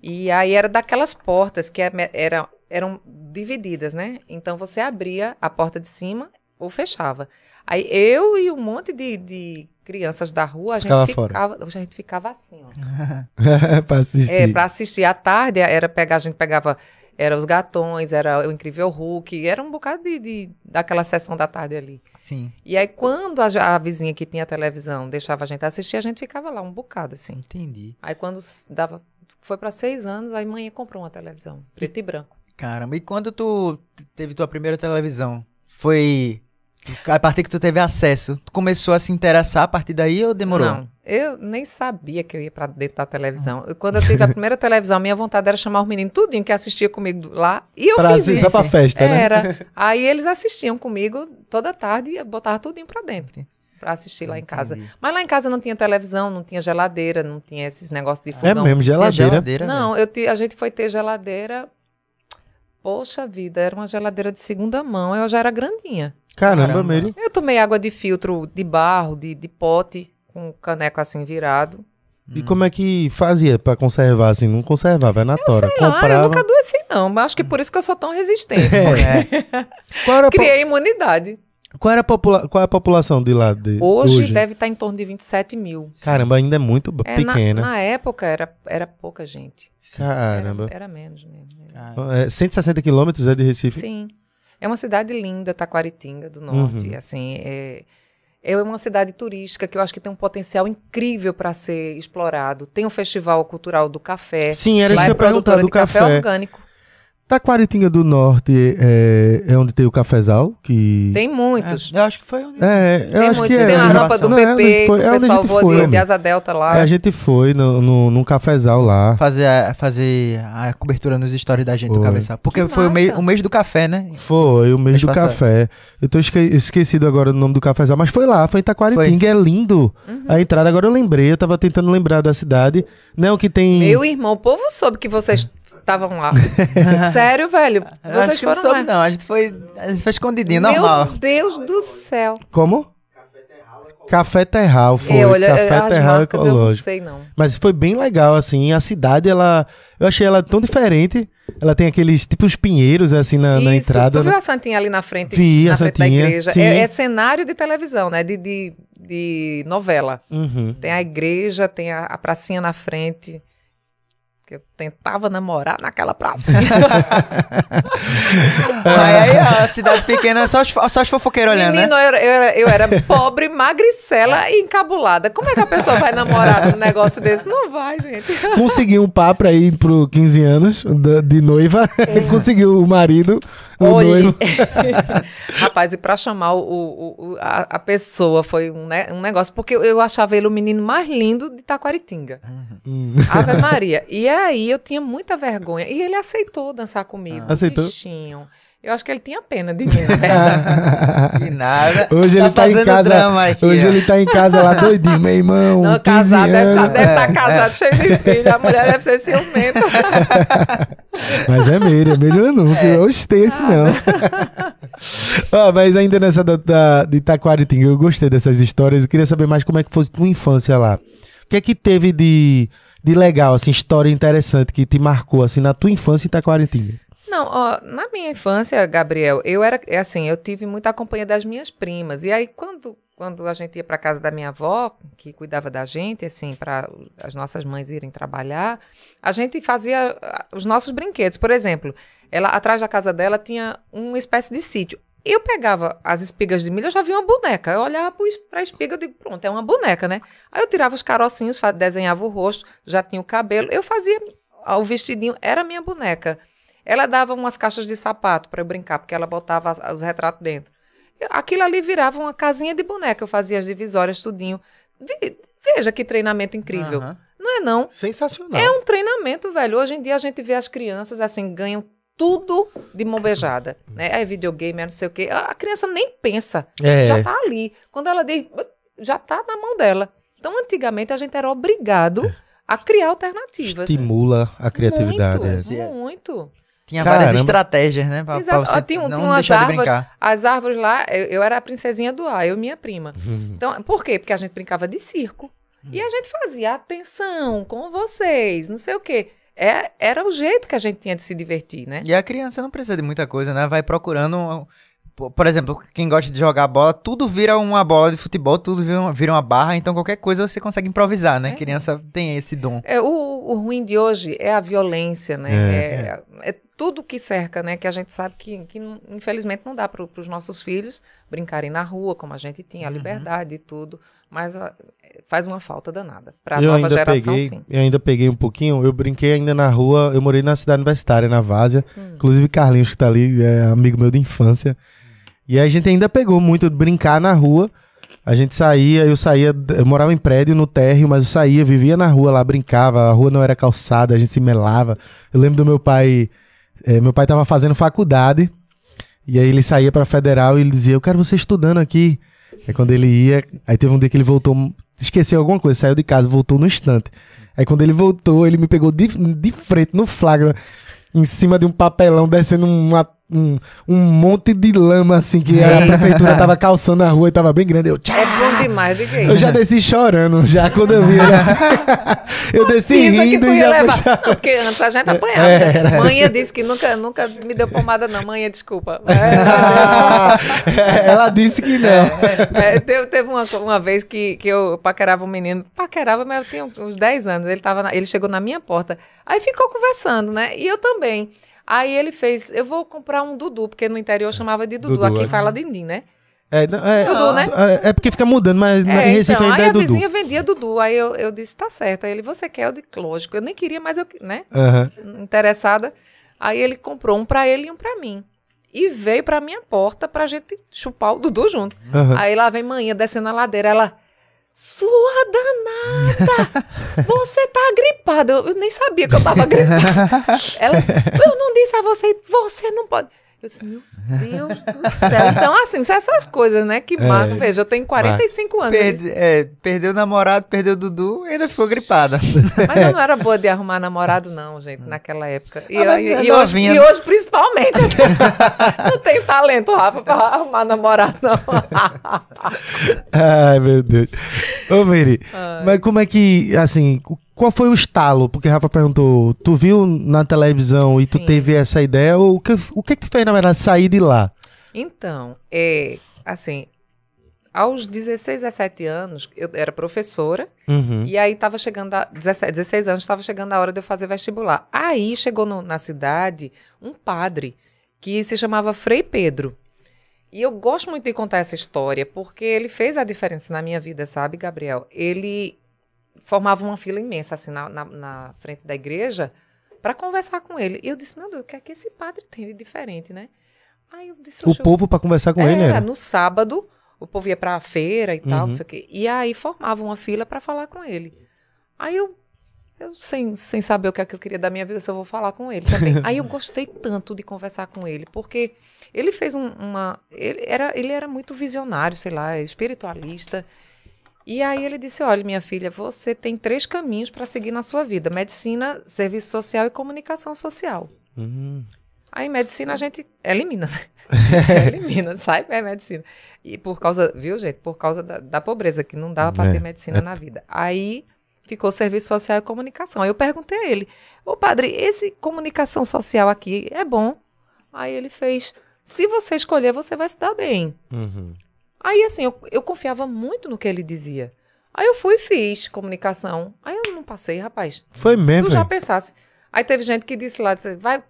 E aí era daquelas portas que é era, eram divididas, né? Então você abria a porta de cima ou fechava. Aí eu e um monte de, de crianças da rua, a gente ficava, ficava a gente ficava assim, ó. É, pra assistir. É, pra assistir. À tarde era pegar, a gente pegava, era os gatões, era o Incrível Hulk, era um bocado de, de daquela sessão da tarde ali. Sim. E aí, quando a, a, vizinha que tinha televisão deixava a gente assistir, a gente ficava lá um bocado, assim. Entendi. Aí quando dava. Foi para seis anos, aí mãe comprou uma televisão, preto e, e branco. Caramba, e quando tu teve tua primeira televisão? Foi a partir que tu teve acesso, tu começou a se interessar a partir daí ou demorou? Não, eu nem sabia que eu ia para dentro da televisão. quando eu tive a primeira televisão, minha vontade era chamar os meninos tudinho que assistia comigo lá. E eu pra fiz isso. Só pra festa, né? era. né? Aí eles assistiam comigo toda tarde e botava tudinho pra dentro. Pra assistir lá em casa. Mas lá em casa não tinha televisão, não tinha geladeira, não tinha esses negócios de é fogão. É mesmo, geladeira. geladeira né? não, eu a gente foi ter geladeira. Poxa vida, era uma geladeira de segunda mão. Eu já era grandinha. Caramba, Caramba, Mary. Eu tomei água de filtro de barro, de, de pote, com o caneco assim virado. E hum. como é que fazia para conservar assim? Não conservava, é na tora. Eu sei lá, eu nunca adoeci não, mas acho que por isso que eu sou tão resistente. É. Qual Criei po... imunidade. Qual, era a popula... Qual é a população de lá? De... Hoje, hoje, deve estar tá em torno de 27 mil. Caramba, ainda é muito é, pequena. Na, na, época era, era pouca gente. Caramba. Era, era menos mesmo. Caramba. É, 160 quilômetros é de Recife? Sim. É uma cidade linda, Taquaritinga do Norte. Uhum. Assim, é, é uma cidade turística que eu acho que tem um potencial incrível para ser explorado. Tem o Festival Cultural do Café. Sim, era isso é que eu é perguntar do café. café orgânico. Taquaritinga do Norte é, é, onde tem o cafezal, que... Tem muitos. É, eu acho que foi onde... É, eu tem acho muitos. que é. Tem a rampa do PP, é, foi, o é pessoal voa foi, de, de Asa Delta lá. É, a gente foi no, no, num cafezal lá. Fazer a, fazer a cobertura nos stories da gente foi. do cafezal. Porque que foi o, mei, o, mês do café, né? Foi, o mês, do café. Eu tô esque, esquecido agora do nome do cafezal, mas foi lá, foi em Taquaritinga, é lindo. Uhum. A entrada, agora eu lembrei, eu tava tentando lembrar da cidade. Não, que tem... Meu irmão, o povo soube que vocês Estavam lá. Sério, velho? Vocês foram não soube, lá? não. A gente foi, a gente foi escondidinho, Meu normal. Deus do céu. Como? Café Terral, foi. Eu, é, olha, Café Terral marcas, Ecológico. Eu não sei, não. Mas foi bem legal, assim. A cidade, ela. Eu achei ela tão diferente. Ela tem aqueles tipos pinheiros, assim, na, Isso. na entrada. Tu viu né? a Santinha ali na frente, Vi, na a frente Santinha. da igreja? É, é, cenário de televisão, né? De, de, de novela. Uhum. Tem a igreja, tem a, a pracinha na frente. Eu tentava namorar naquela praça. aí, aí, a cidade pequena só só, só os fofoqueiros olhando, né? Menino, né? Eu, era, eu era pobre, magricela e encabulada. Como é que a pessoa vai namorar num negócio desse? Não vai, gente. Consegui um pá pra ir pro 15 anos de noiva. É. Conseguiu o marido. Oi. Rapaz, e pra chamar o, o, o a, a, pessoa foi um, né, um negócio, porque eu achava ele o menino mais lindo de Taquaritinga. Uhum. Ave Maria. E aí eu tinha muita vergonha. E ele aceitou dançar comigo. Ah. Aceitou? Bichinho. Eu acho que ele tinha pena de mim, né? Que nada. Hoje tá ele tá em casa. Aqui, hoje ó. ele tá em casa lá doidinho, meu irmão. Não, casado, deve estar tá é, casado, é. cheio de filho. A mulher deve ser ciumenta. Mas é meio, é melhor não. É. Eu gostei esse não. ah, mas ainda nessa da, da, de Itaquaritinga, eu gostei dessas histórias. Eu queria saber mais como é que foi tua infância lá. O que é que teve de de legal, assim, história interessante que te marcou, assim, na tua infância em Taquarentinga? Não, ó, na minha infância, Gabriel, eu era, é assim, eu tive muita companhia das minhas primas. E aí, quando quando a gente ia para casa da minha avó, que cuidava da gente, assim, para as nossas mães irem trabalhar, a gente fazia os nossos brinquedos. Por exemplo, ela atrás da casa dela tinha uma espécie de sítio. Eu pegava as espigas de milho, eu já vi uma boneca. Eu olhava para a espiga e digo, pronto, é uma boneca, né? Aí eu tirava os carocinhos, desenhava o rosto, já tinha o cabelo. Eu fazia o vestidinho, era minha boneca. Ela dava umas caixas de sapato para eu brincar, porque ela botava os retratos dentro. Aquilo ali virava uma casinha de boneca. Eu fazia as divisórias, tudinho. Veja que treinamento incrível. Uhum. Não é não? Sensacional. É um treinamento, velho. Hoje em dia a gente vê as crianças assim, ganham tudo de mão beijada, né? É videogame, é não sei o quê. A criança nem pensa, é. já tá ali. Quando ela diz, já tá na mão dela. Então, antigamente, a gente era obrigado é. a criar alternativas. Estimula a criatividade. Muito, é. é. muito. Tinha Caramba. várias estratégias, né? Pra, pra você ah, tinha, não deixar árvores, de brincar. As árvores lá, eu, eu, era a princesinha do ar, eu e minha prima. Hum. Então, por quê? Porque a gente brincava de circo. Hum. E a gente fazia atenção com vocês, não sei o quê é, era o jeito que a gente tinha de se divertir, né? E a criança não precisa de muita coisa, né? Vai procurando. Por exemplo, quem gosta de jogar bola, tudo vira uma bola de futebol, tudo vira uma, vira uma barra, então qualquer coisa você consegue improvisar, né? É. Criança tem esse dom. É, o, o, ruim de hoje é a violência, né? É, é, é, é tudo que cerca, né? Que a gente sabe que, que infelizmente não dá para os nossos filhos brincarem na rua, como a gente tinha, a uhum. liberdade e tudo mas faz uma falta danada para a nova geração, peguei, sim. Eu ainda peguei um pouquinho, eu brinquei ainda na rua, eu morei na cidade universitária, na Várzea, hum. inclusive Carlinhos que está ali, é amigo meu de infância, e a gente ainda pegou muito brincar na rua, a gente saía, eu saía, eu morava em prédio no térreo, mas eu saía, vivia na rua lá, brincava, a rua não era calçada, a gente se melava, eu lembro do meu pai, é, meu pai estava fazendo faculdade, e aí ele saía para federal e ele dizia, eu quero você estudando aqui, Aí é quando ele ia, aí teve um dia que ele voltou, esqueceu alguma coisa, saiu de casa, voltou no instante. Aí quando ele voltou, ele me pegou de, de frente, no flagra, em cima de um papelão, descendo uma um, um monte de lama, assim, que a é. prefeitura tava calçando na rua e tava bem grande. Eu, tchá! É bom demais de Eu já desci chorando, já quando eu vi. Eu desci, eu desci rindo e já levar. Porque antes a gente apanhava. É, era... mãe disse que nunca, nunca me deu pomada, não. mãe desculpa. É. Ela disse que não. É, é, teve, teve uma, uma vez que, que eu paquerava um menino, paquerava, mas eu tinha uns 10 anos. Ele, tava na, ele chegou na minha porta. Aí ficou conversando, né? E eu também. Aí ele fez, eu vou comprar um Dudu, porque no interior chamava de Dudu, Dudu aqui é. fala Dindim, né? É, não, é, Dudu, né? É, é porque fica mudando, mas é, na então, é, Recife então, aí a Dudu. vizinha vendia Dudu, aí eu, eu disse, tá certo. Aí ele, você quer? Eu disse, lógico, eu nem queria, mas eu, né? Uhum. Interessada. Aí ele comprou um pra ele e um pra mim. E veio pra minha porta pra gente chupar o Dudu junto. Uhum. Aí lá vem manhã descendo a ladeira, ela... Sua danada! Você tá gripada. Eu, eu nem sabia que eu tava gripada. Ela, eu não disse a você, você não pode. Eu meu Deus do céu. Então, assim, são essas coisas, né? Que é. marcam. É, Veja, eu tenho 45 marca. anos. Perde, né? é, perdeu o namorado, perdeu o Dudu, ainda ficou gripada. Mas eu não era boa de arrumar namorado, não, gente, naquela época. E, ah, eu, e, é hoje, e né? hoje, principalmente. não tenho talento, Rafa, pra arrumar namorado, não. Ai, meu Deus. Ô, Miri, mas como é que, assim, qual foi o estalo? Porque Rafa perguntou, tu viu na televisão e Sim. tu teve essa ideia? O que, o que que tu fez, na verdade, sair de lá? Então, é, assim, aos 16, 17 anos, eu era professora, uhum. e aí estava chegando, a, 17, 16 anos, estava chegando a hora de eu fazer vestibular. Aí chegou no, na cidade um padre, que se chamava Frei Pedro. E eu gosto muito de contar essa história, porque ele fez a diferença na minha vida, sabe, Gabriel? Ele formava uma fila imensa assim na, na, na frente da igreja para conversar com ele. E eu disse, meu Deus, o que é que esse padre tem de diferente, né? Aí eu disse, o povo para conversar com era, ele é, era no sábado, o povo ia para a feira e uhum. tal, não sei o quê. E aí formava uma fila para falar com ele. Aí eu eu sem, sem saber o que é que eu queria da minha vida, eu só vou falar com ele também. Aí eu gostei tanto de conversar com ele, porque ele fez um, uma. Ele era, ele era muito visionário, sei lá, espiritualista. E aí ele disse: Olha, minha filha, você tem três caminhos para seguir na sua vida: medicina, serviço social e comunicação social. Uhum. Aí medicina a gente elimina, né? elimina, sai é medicina. E por causa, viu, gente? Por causa da, da pobreza, que não dava para é, ter medicina é. na vida. Aí ficou serviço social e comunicação. Aí eu perguntei a ele: Ô padre, esse comunicação social aqui é bom? Aí ele fez: Se você escolher, você vai se dar bem. Uhum. Aí, assim, eu, eu confiava muito no que ele dizia. Aí eu fui e fiz comunicação. Aí eu não passei, rapaz. Foi mesmo? Tu já pensasse. Aí teve gente que disse lá, disse, vai,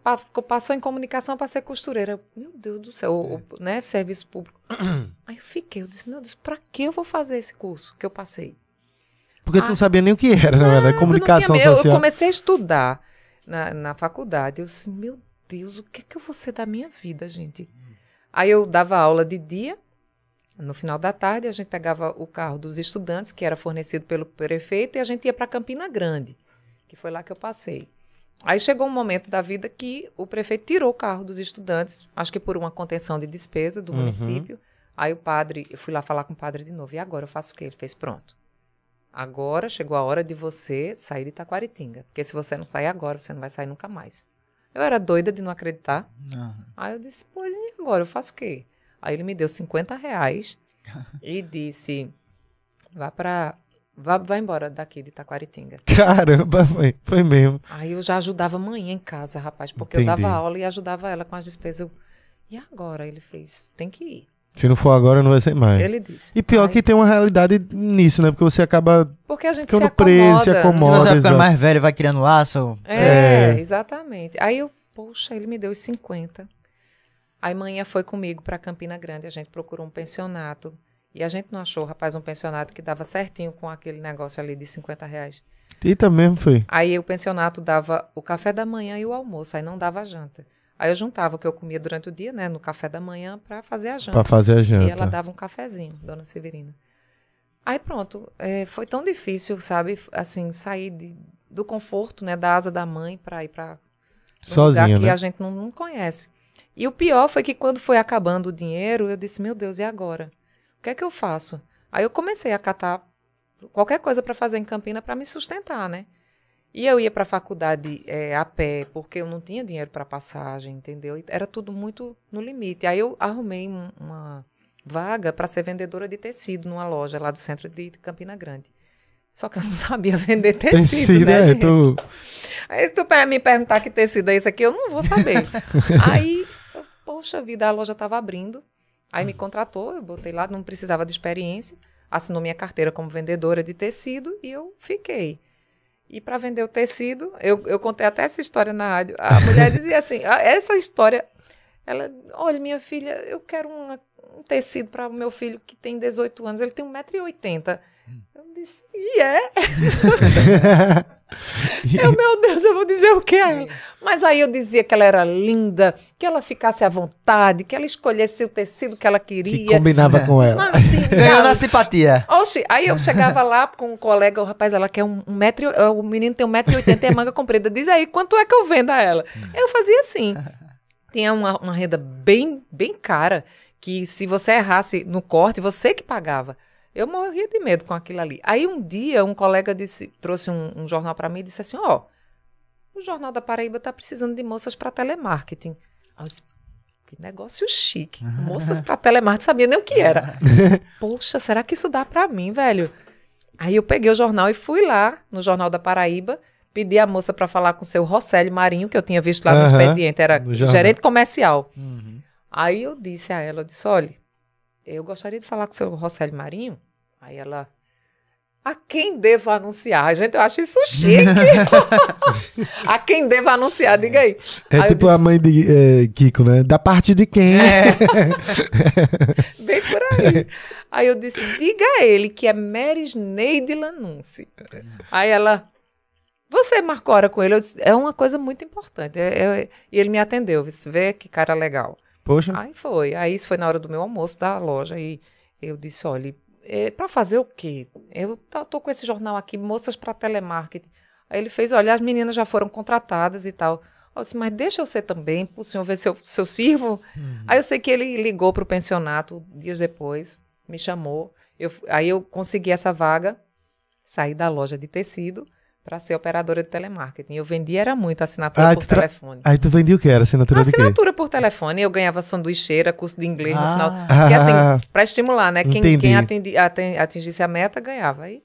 passou em comunicação para ser costureira. meu Deus do céu, o, o, né, serviço público. Aí eu fiquei, eu disse, meu Deus, para que eu vou fazer esse curso que eu passei? Porque ah, tu não ah, sabia nem o que era, não, era comunicação não tinha, social. eu comecei a estudar na, na faculdade. Eu disse, meu Deus, o que é que eu vou ser da minha vida, gente? Aí eu dava aula de dia, no final da tarde, a gente pegava o carro dos estudantes, que era fornecido pelo prefeito, e a gente ia para Campina Grande, que foi lá que eu passei. Aí chegou um momento da vida que o prefeito tirou o carro dos estudantes, acho que por uma contenção de despesa do uhum. município. Aí o padre, eu fui lá falar com o padre de novo. E agora eu faço o quê? Ele fez pronto. Agora chegou a hora de você sair de Itaquaritinga. Porque se você não sair agora, você não vai sair nunca mais. Eu era doida de não acreditar. Uhum. Aí eu disse, pois e agora? Eu faço o quê? Aí ele me deu 50 reais e disse: vá para. Vá, vá embora daqui de Taquaritinga. Caramba, foi, foi mesmo. Aí eu já ajudava a mãe em casa, rapaz, porque Entendi. eu dava aula e ajudava ela com as despesas. Eu, e agora? Ele fez: tem que ir. Se não for agora, não vai ser mais. Ele disse. E pior aí... que tem uma realidade nisso, né? Porque você acaba. Porque a gente ficando se preso, se acomoda. você vai ficando mais velho, vai criando laço. É, é, exatamente. Aí eu, poxa, ele me deu os 50. Aí manhã foi comigo para Campina Grande, a gente procurou um pensionato. E a gente não achou, rapaz, um pensionato que dava certinho com aquele negócio ali de 50 reais. Eita mesmo foi. Aí o pensionato dava o café da manhã e o almoço, aí não dava janta. Aí eu juntava o que eu comia durante o dia, né, no café da manhã, para fazer a janta. Para fazer a janta. E ela dava um cafezinho, dona Severina. Aí pronto, é, foi tão difícil, sabe, assim, sair de, do conforto, né, da asa da mãe para ir para um Sozinha, lugar que né? a gente não, não conhece. E o pior foi que quando foi acabando o dinheiro, eu disse: Meu Deus, e agora? O que é que eu faço? Aí eu comecei a catar qualquer coisa para fazer em Campina para me sustentar, né? E eu ia para a faculdade é, a pé, porque eu não tinha dinheiro para passagem, entendeu? era tudo muito no limite. Aí eu arrumei uma vaga para ser vendedora de tecido numa loja lá do centro de Campina Grande. Só que eu não sabia vender tecido, né, tecido né? É, tu... Aí se tu me perguntar que tecido é isso aqui, eu não vou saber. aí poxa vida, a loja estava abrindo. Aí me hum. contratou, eu botei lá, não precisava de experiência, assinou minha carteira como vendedora de tecido e eu fiquei. E para vender o tecido, eu, eu contei até essa história na rádio. A mulher dizia assim: ah, essa história, ela, olha, minha filha, eu quero uma, um tecido para o meu filho que tem 18 anos, ele tem 1,80m disse, e yeah. é? Eu, meu Deus, eu vou dizer o que a ela? Mas aí eu dizia que ela era linda, que ela ficasse à vontade, que ela escolhesse o tecido que ela queria. Que combinava é. com ela. Assim, Ganhou na simpatia. Oxi, aí eu chegava lá com um colega, o rapaz, ela quer um, um metro, eh, o menino tem um metro e oitenta e manga comprida. Diz aí, quanto é que eu vendo a ela? Hum. Eu fazia assim. Tinha uma, uma renda bem, bem cara, que se você errasse no corte, você que pagava. Eu morria de medo com aquilo ali. Aí um dia um colega disse, trouxe um, um jornal para mim e disse assim: ó, oh, o jornal da Paraíba está precisando de moças para telemarketing. eu disse, que negócio chique. Moças para telemarketing, sabia nem o que era. Poxa, será que isso dá para mim, velho? Aí eu peguei o jornal e fui lá no jornal da Paraíba pedi a moça para falar com o seu Rosélio Marinho, que eu tinha visto lá uhum, no expediente, era gerente comercial. Uhum. Aí eu disse a ela, eu disse, olha, eu gostaria de falar com o seu Rosselli Marinho. Aí ela, a quem devo anunciar? Gente, eu acho isso chique. a quem devo anunciar? Diga aí. É aí tipo disse, a mãe de é, Kiko, né? Da parte de quem? É. Bem por aí. Aí eu disse, diga a ele que é Meris Neide Lanunce. Aí ela, você marcou hora com ele? Eu disse, é uma coisa muito importante. É, é, e ele me atendeu. disse, vê que cara legal. Poxa. Aí foi. Aí isso foi na hora do meu almoço da loja. E eu disse: olha, é, para fazer o quê? Eu tô com esse jornal aqui, Moças para Telemarketing. Aí ele fez: olha, as meninas já foram contratadas e tal. Eu disse, mas deixa eu ser também, para o senhor ver se eu, se eu sirvo. Uhum. Aí eu sei que ele ligou para o pensionato dias depois, me chamou. Eu, aí eu consegui essa vaga, saí da loja de tecido para ser operadora de telemarketing. Eu vendia era muito assinatura ah, por tra... telefone. Aí tu vendia o que era assinatura Assinatura por telefone, eu ganhava sanduicheira, curso de inglês ah, no final. Ah. assim, ah. para estimular, né? Quem, quem atendi, atingisse a meta ganhava. Aí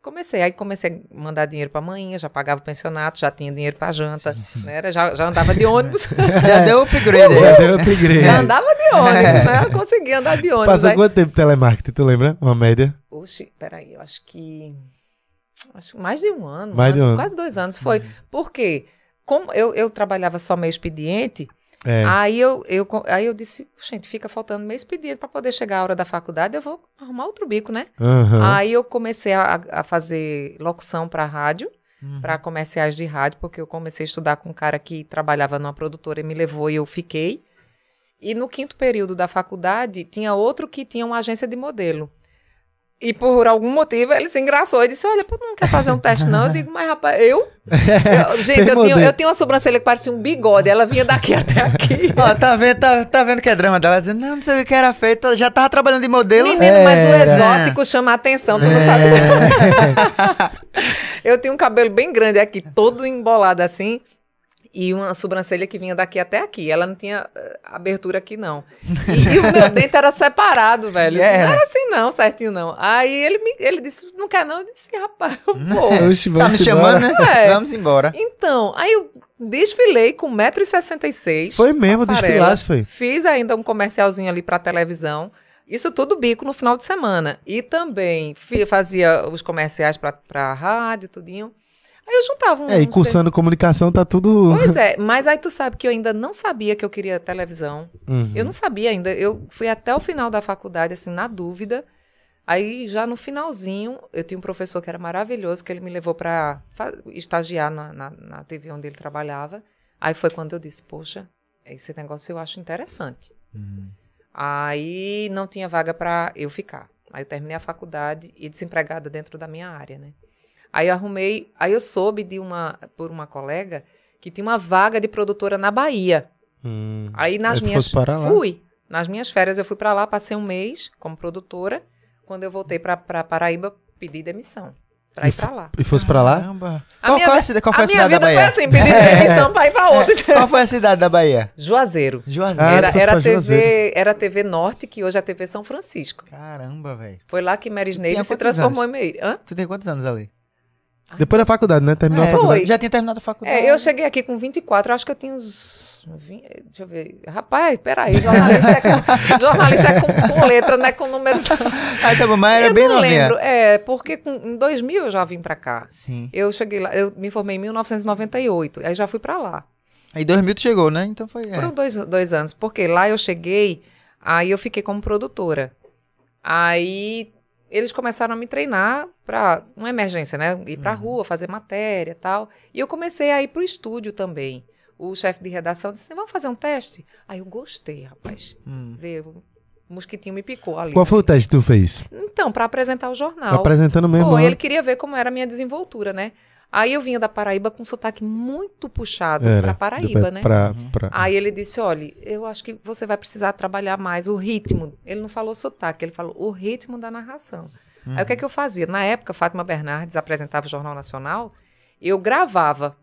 comecei, aí comecei a mandar dinheiro para manhã, já pagava o pensionato, já tinha dinheiro para janta, sim, sim. Né? Já, já andava de ônibus. já deu upgrade. Já deu upgrade. Já andava de ônibus, né? Eu conseguia andar de ônibus. Passou aí... quanto tempo telemarketing, tu lembra? Uma média? Oxi, peraí, eu acho que Acho mais de um ano, mais um de né? ano, um quase ano. dois anos. Foi. Uhum. Porque como eu, eu trabalhava só meio expediente, é. Aí, eu, eu, aí eu disse, gente, fica faltando meio expediente para poder chegar a hora da faculdade, eu vou arrumar outro bico, né? Uhum. Aí eu comecei a, a fazer locução para rádio, uhum. para comerciais de rádio, porque eu comecei a estudar com um cara que trabalhava numa produtora e me levou e eu fiquei. E no quinto período da faculdade, tinha outro que tinha uma agência de modelo. E por algum motivo ele se engraçou e disse: Olha, pô, não quer fazer um teste, não? Eu digo, mas rapaz, eu? eu gente, eu tinha, eu tinha uma sobrancelha que parecia um bigode, ela vinha daqui até aqui. Ó, tá vendo, tá, tá vendo que é drama dela? Dizendo, não, não sei o que era feito, já tava trabalhando de modelo. Menino, mas o é, né? exótico é. chama a atenção, tu não é. sabe. eu tinha um cabelo bem grande aqui, todo embolado assim e uma sobrancelha que vinha daqui até aqui. Ela não tinha eh, abertura aqui, não. E, e o meu dente era separado, velho. Yeah. Não era assim, não, certinho, não. Aí ele, me, ele disse, não quer não? Eu disse, rapaz, eu vou. Oxe, tá me chamando, né? É. Vamos embora. Então, aí eu desfilei com 1,66m. Foi mesmo, desfilasse, foi. Fiz ainda um comercialzinho ali pra televisão. Isso tudo bico no final de semana. E também fazia os comerciais pra, pra rádio, tudinho. Aí eu juntava um. É, e cursando ter... comunicação tá tudo. Pois é, mas aí tu sabe que eu ainda não sabia que eu queria televisão. Uhum. Eu não sabia ainda. Eu fui até o final da faculdade, assim, na dúvida. Aí já no finalzinho, eu tinha um professor que era maravilhoso, que ele me levou para estagiar na, na, na TV onde ele trabalhava. Aí foi quando eu disse: Poxa, esse negócio eu acho interessante. Uhum. Aí não tinha vaga para eu ficar. Aí eu terminei a faculdade e desempregada dentro da minha área, né? Aí eu arrumei, aí eu soube de uma por uma colega que tinha uma vaga de produtora na Bahia. Hum, aí nas aí minhas fui, nas minhas férias eu fui para lá, passei um mês como produtora. Quando eu voltei para Paraíba, pedi demissão para ir para lá. E fosse para lá? Caramba. qual, minha, qual, é, qual foi a, a cidade da Bahia? Foi assim, pedi é. demissão para ir para é. outra. Qual foi a cidade da Bahia? Juazeiro. Juazeiro. Ah, era, era, TV, Juazeiro. era TV Norte, que hoje é a TV São Francisco. Caramba, velho. Foi lá que Marisneide se transformou anos? em Meire. Hã? Tu tem quantos anos ali? Depois da faculdade, né? Terminou é, a faculdade. Foi. Já tinha terminado a faculdade. É, eu cheguei aqui com 24, acho que eu tinha uns. 20, deixa eu ver. Rapaz, peraí, jornalista é com, jornalista é com, com letra, né? Com número. Aí ah, tá bom, mas era eu bem não novinha. lembro, é, porque com, em 2000 eu já vim pra cá. Sim. Eu cheguei lá, eu me formei em 1998, aí já fui pra lá. Aí 2000 tu chegou, né? Então foi. É. Foram dois, dois anos, porque lá eu cheguei, aí eu fiquei como produtora. Aí eles começaram a me treinar para uma emergência, né? Ir para a uhum. rua, fazer matéria tal. E eu comecei a ir para o estúdio também. O chefe de redação disse assim: vamos fazer um teste? Aí eu gostei, rapaz. Hum. Veio, o mosquitinho me picou ali. Qual foi o teste que tu fez? Então, para apresentar o jornal. apresentando mesmo. Né? ele queria ver como era a minha desenvoltura, né? Aí eu vinha da Paraíba com um sotaque muito puxado para Paraíba, né? Pra, pra... Aí ele disse: olha, eu acho que você vai precisar trabalhar mais o ritmo. Ele não falou sotaque, ele falou o ritmo da narração. Uhum. Aí o que é que eu fazia? Na época, Fátima Bernardes apresentava o Jornal Nacional, eu gravava.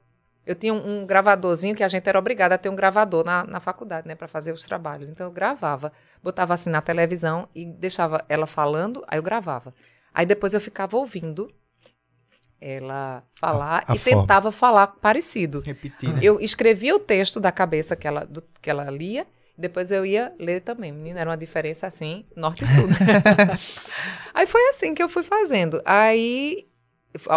Eu tinha um, um gravadorzinho que a gente era obrigada a ter um gravador na, na faculdade, né, para fazer os trabalhos. Então eu gravava, botava assim na televisão e deixava ela falando, aí eu gravava. Aí depois eu ficava ouvindo ela falar a, a e forma. tentava falar parecido. Repetir. Né? Eu escrevia o texto da cabeça que ela, do, que ela lia, depois eu ia ler também. Menina, era uma diferença assim, norte e sul. aí foi assim que eu fui fazendo. Aí,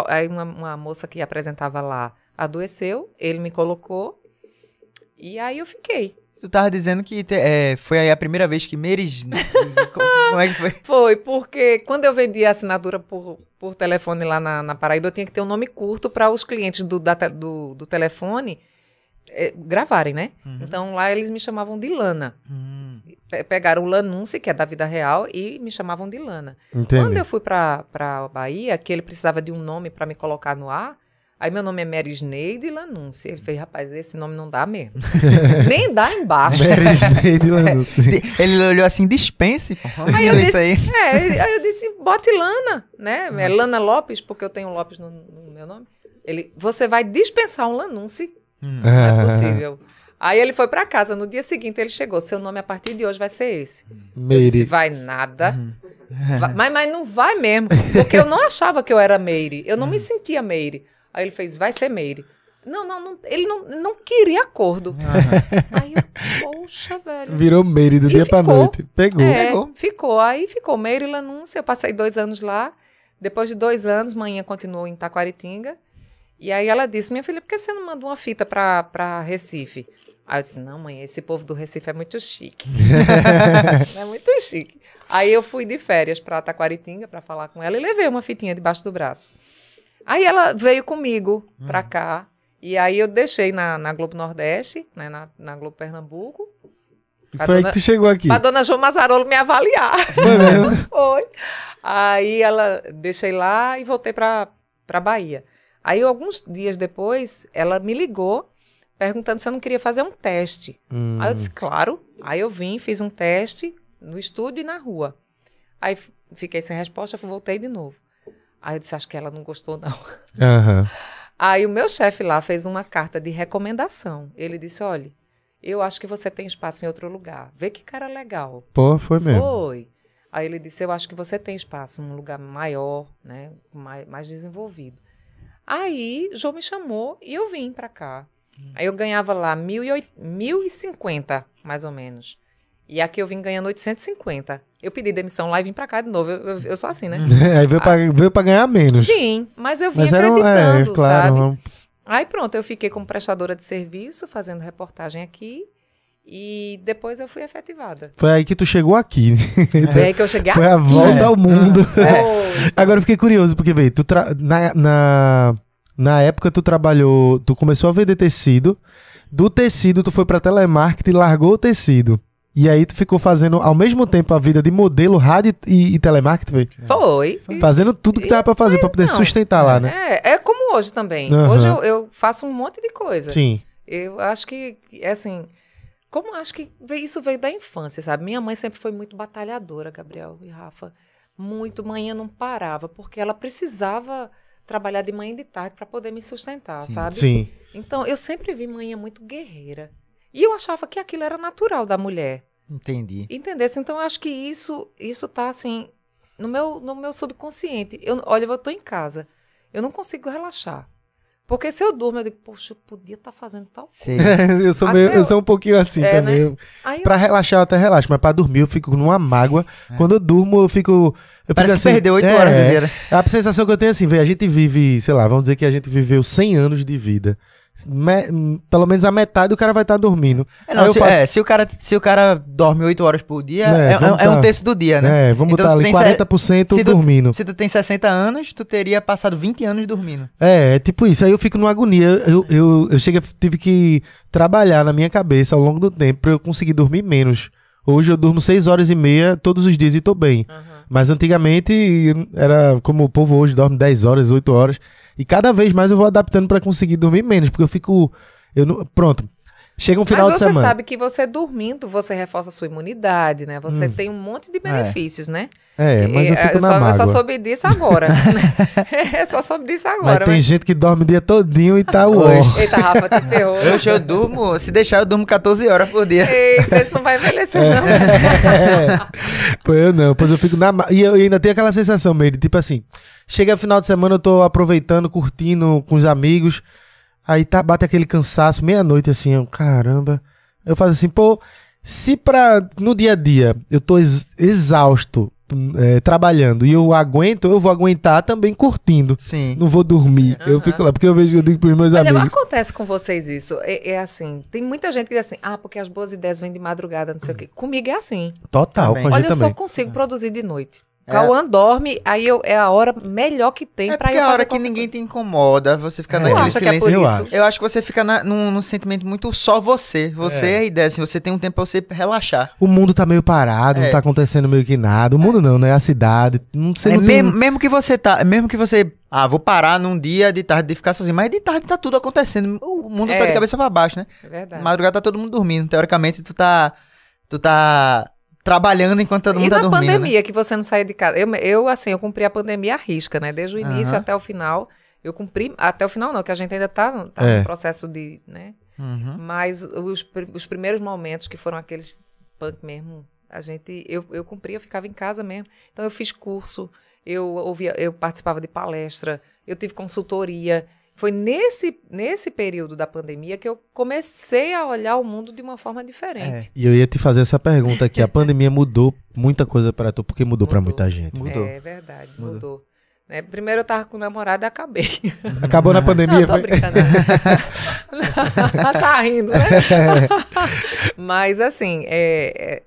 aí uma, uma moça que apresentava lá adoeceu, ele me colocou e aí eu fiquei. Tu tava dizendo que te, é, foi aí a primeira vez que Meris. Né? Como é que foi? Foi, porque quando eu vendia assinatura por, por telefone lá na, na Paraíba, eu tinha que ter um nome curto para os clientes do, da, do, do telefone é, gravarem, né? Uhum. Então lá eles me chamavam de Lana. Uhum. Pegaram o Lanunce, que é da vida real, e me chamavam de Lana. Entendi. Quando eu fui para Bahia, que ele precisava de um nome para me colocar no ar. Aí meu nome é Mary Sneide Lanúncia. Ele hum. fez, rapaz, esse nome não dá mesmo. Nem dá embaixo. Mary Sneide Lanúncia. ele olhou assim, dispense. Aí eu, disse, aí. É, aí eu disse, bote Lana, né? Hum. É Lana Lopes, porque eu tenho Lopes no, no meu nome. Ele, você vai dispensar um Lanúncia. Hum. Não é possível. Aí ele foi para casa. No dia seguinte ele chegou. Seu nome a partir de hoje vai ser esse. Meire. Hum. Eu disse, vai nada. Vai, mas, mas não vai mesmo. Porque eu não achava que eu era Meire. Eu não me sentia Meire. Aí ele fez, vai ser Meire. Não, não, não, ele não, não queria acordo. Uhum. Aí eu, poxa, velho. Virou Meire do e dia ficou, pra noite. Pegou. É, pegou. Ficou. Aí ficou Meire Lanúncia. Eu passei dois anos lá. Depois de dois anos, manhã continuou em Taquaritinga. E aí ela disse, minha filha, por que você não mandou uma fita pra, pra Recife? Aí eu disse, não, mãe, esse povo do Recife é muito chique. é muito chique. Aí eu fui de férias pra Taquaritinga pra falar com ela e levei uma fitinha debaixo do braço. Aí ela veio comigo hum. pra cá. E aí eu deixei na, na Globo Nordeste, né, na, na Globo Pernambuco. E foi dona, aí que tu chegou aqui. Pra dona João Mazarolo me avaliar. Foi mesmo? foi. Aí ela deixei lá e voltei pra, pra Bahia. Aí, alguns dias depois, ela me ligou perguntando se eu não queria fazer um teste. Hum. Aí eu disse, claro. Aí eu vim, fiz um teste no estúdio e na rua. Aí fiquei sem resposta, voltei de novo. Aí eu disse, acho que ela não gostou, não. Uhum. Aí o meu chefe lá fez uma carta de recomendação. Ele disse, olha, eu acho que você tem espaço em outro lugar. Vê que cara legal. Pô, foi mesmo. Foi. Aí ele disse, eu acho que você tem espaço um lugar maior, né, mais, mais desenvolvido. Aí João me chamou e eu vim para cá. Aí eu ganhava lá 1.050, mais ou menos. E aqui eu vim ganhando 850. Eu pedi demissão lá e vim pra cá de novo. Eu, eu, eu sou assim, né? aí é, veio, ah, pra, veio pra ganhar menos. Sim, mas eu vim mas é, acreditando, era, é, claro, sabe? Não. Aí pronto, eu fiquei como prestadora de serviço, fazendo reportagem aqui. E depois eu fui efetivada. Foi aí que tu chegou aqui. Foi aí é que eu cheguei Foi aqui. a volta é. ao mundo. É. Agora eu fiquei curioso, porque, veio, tu tra... na, na, na época tu trabalhou, tu começou a vender tecido, do tecido tu foi pra telemarketing e largou o tecido. E aí tu ficou fazendo ao mesmo tempo a vida de modelo, rádio e, e telemarketing? É. Foi. Fazendo tudo que dava pra fazer, pra poder não. sustentar lá, né? É, é como hoje também. Uhum. Hoje eu, eu, faço um monte de coisa. Sim. Eu acho que, é assim, como acho que isso veio da infância, sabe? Minha mãe sempre foi muito batalhadora, Gabriel e Rafa. Muito, manhã não parava, porque ela precisava trabalhar de manhã e de tarde para poder me sustentar, Sim. sabe? Sim. Então, eu sempre vi manhã muito guerreira. E eu achava que aquilo era natural da mulher. Entendi. Entendesse? Assim, então, eu acho que isso isso tá assim no meu no meu subconsciente. Eu, olha, eu estou em casa. Eu não consigo relaxar. Porque se eu durmo, eu digo, poxa, eu podia estar tá fazendo tal coisa. Sim. eu, sou meio, eu sou um pouquinho assim é, também. Né? eu... relaxar, eu até relaxo, mas para dormir eu fico numa mágoa. É. Quando eu durmo, eu fico. Eu Parece fico assim, perdeu oito é, horas de é, vida. Né? É a sensação que eu tenho é assim, véio, a gente vive, sei lá, vamos dizer que a gente viveu 100 anos de vida. Me, pelo menos a metade o cara vai estar tá dormindo. É, não, se, faço... é, se, o cara, se o cara dorme 8 horas por dia, é, é, tá, é um tá. terço do dia, né? É, vamos então, botar tá ali 40% se tu, dormindo. Se tu tem 60 anos, tu teria passado 20 anos dormindo. É, é tipo isso. Aí eu fico numa agonia. Eu, eu, eu, eu cheguei, tive que trabalhar na minha cabeça ao longo do tempo pra eu conseguir dormir menos. Hoje eu durmo 6 horas e meia todos os dias e tô bem. Uhum. Mas antigamente era como o povo hoje dorme 10 horas, 8 horas. E cada vez mais eu vou adaptando para conseguir dormir menos, porque eu fico. Eu não, pronto, Chega um final de semana. Mas você sabe que você dormindo, você reforça a sua imunidade, né? Você hum. tem um monte de benefícios, né? é. né? É, mas eu é, fico eu na só, mágoa. Eu só soube disso agora. eu só soube disso agora. Mas tem gente que dorme o dia todinho e tá hoje. Eita, Rafa, te ferrou. Hoje eu durmo, se deixar eu durmo 14 horas por dia. Eita, isso não vai envelhecer não. É. Pois eu não, pois eu fico na... E eu ainda tenho aquela sensação meio de tipo assim, chega final de semana eu tô aproveitando, curtindo com os amigos... Aí tá, bate aquele cansaço, meia-noite assim, eu, caramba. Eu faço assim, pô, se pra, no dia a dia eu tô ex exausto é, trabalhando e eu aguento, eu vou aguentar também curtindo. Sim. Não vou dormir. Uhum. Eu fico lá, porque eu vejo, eu digo pros meus Mas é, amigos. Mas acontece com vocês isso. É, é, assim, tem muita gente que diz assim, ah, porque as boas ideias vêm de madrugada, não sei o quê. Comigo é assim. Total, também. com a gente Olha, eu só consigo é. produzir de noite. É. Cauã é... dorme, aí eu, é a hora melhor que tem é pra eu É a hora que ninguém te incomoda, você fica é. naquele silêncio. É eu, acho. eu acho que você fica na, num, num, sentimento muito só você. Você é a ideia, assim, você tem um tempo pra você relaxar. O mundo tá meio parado, não é. tá acontecendo meio que nada. O mundo não, né? A cidade. Não, você é, não tem... mesmo, que você tá. Mesmo que você ah, vou parar num dia de tarde de ficar sozinho. Mas de tarde tá tudo acontecendo. O mundo é. tá de cabeça para baixo, né? É verdade. Madrugada tá todo mundo dormindo. Teoricamente, tu tá. Tu tá trabalhando enquanto todo mundo e tá dormindo. E né? na pandemia, né? que você não saía de casa. Eu, eu, assim, eu cumpri a pandemia à risca, né? Desde o início uhum. até o final. Eu cumpri, até o final não, que a gente ainda tá, tá é. no processo de, né? Uhum. Mas os, os primeiros momentos que foram aqueles punk mesmo, a gente, eu, eu cumpri, eu ficava em casa mesmo. Então eu fiz curso, eu ouvia, eu participava de palestra, eu tive consultoria, foi nesse, nesse período da pandemia que eu comecei a olhar o mundo de uma forma diferente. É. E eu ia te fazer essa pergunta aqui. A pandemia mudou muita coisa para tu, porque mudou, mudou. para muita gente. Mudou. É verdade, mudou. mudou. É, primeiro eu tava com namorado e acabei. Acabou na pandemia? Não, tô foi... brincando. tá rindo, né? Mas assim, é,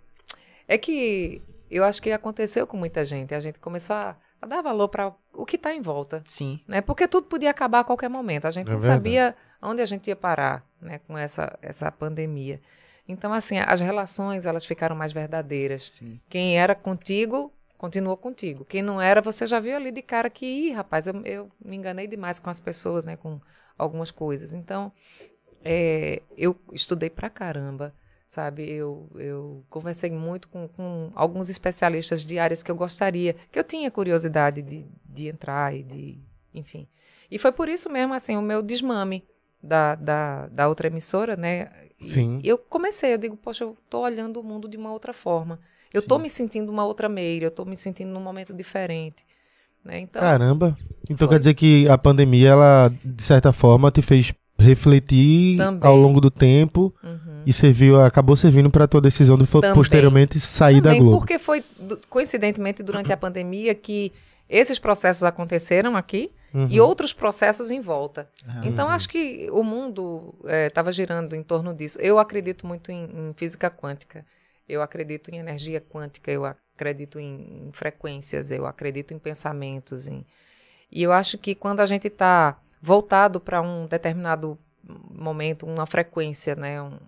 é, é que eu acho que aconteceu com muita gente. A gente começou a a dar valor para o que está em volta. Sim. Né? Porque tudo podia acabar a qualquer momento. A gente é não verdade. sabia onde a gente ia parar né, com essa, essa pandemia. Então, assim, as relações elas ficaram mais verdadeiras. Sim. Quem era contigo continuou contigo. Quem não era, você já viu ali de cara que, Ih, rapaz, eu, eu me enganei demais com as pessoas, né, com algumas coisas. Então, é, eu estudei para caramba, sabe? Eu, eu conversei muito com, com, alguns especialistas de áreas que eu gostaria, que eu tinha curiosidade de, de entrar e de, enfim. E foi por isso mesmo, assim, o meu desmame da, da, da outra emissora, né? E Sim. Eu comecei, eu digo, poxa, eu tô olhando o mundo de uma outra forma. Eu Sim. tô me sentindo uma outra meia eu tô me sentindo num momento diferente. Né? Então, assim, Caramba. Então foi. quer dizer que a pandemia, ela, de certa forma, te fez refletir Também. ao longo do tempo. Uhum Uhum. E serviu, acabou servindo para a tua decisão de Também. posteriormente sair Também da Globo. Porque foi, coincidentemente, durante a pandemia que esses processos aconteceram aqui uhum. e outros processos em volta. Uhum. Então, acho que o mundo estava é, girando em torno disso. Eu acredito muito em, em, física quântica, eu acredito em energia quântica, eu acredito em, em frequências, eu acredito em pensamentos. Em... E eu acho que quando a gente está voltado para um determinado momento, uma frequência, né, um,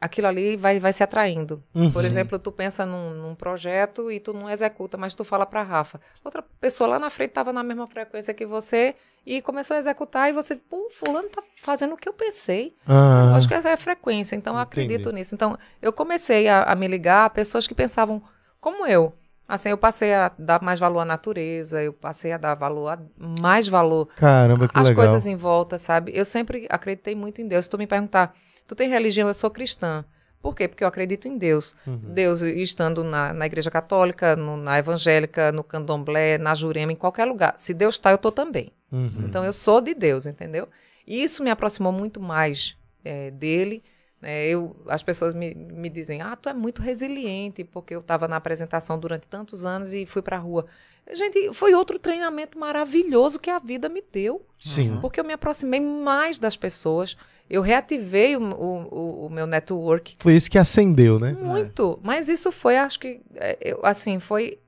aquilo ali vai, vai se atraindo. Uhum. Por exemplo, tu pensa num, num, projeto e tu não executa, mas tu fala para Rafa. Outra pessoa lá na frente estava na mesma frequência que você e começou a executar e você, pô, fulano tá fazendo o que eu pensei. Ah. Acho que essa é frequência, então eu acredito nisso. Então, eu comecei a, a me ligar a pessoas que pensavam como eu. Assim, eu passei a dar mais valor à natureza, eu passei a dar valor a, mais valor Caramba, que às legal. coisas em volta, sabe? Eu sempre acreditei muito em Deus. Se tu me perguntar tu tem religião, eu sou cristã. Por quê? Porque eu acredito em Deus. Uhum. Deus, estando na, na igreja católica, no, na evangélica, no candomblé, na jurema, em qualquer lugar. Se Deus está, eu estou também. Uhum. Então, eu sou de Deus, entendeu? E isso me aproximou muito mais é, dele. É, eu, as pessoas me, me dizem, ah, tu é muito resiliente, porque eu estava na apresentação durante tantos anos e fui para a rua. Gente, foi outro treinamento maravilhoso que a vida me deu. Sim. Porque eu me aproximei mais das pessoas. Eu reativei o, o, o meu network. Foi isso que acendeu, né? Muito. É. Mas isso foi, acho que, é, eu, assim, foi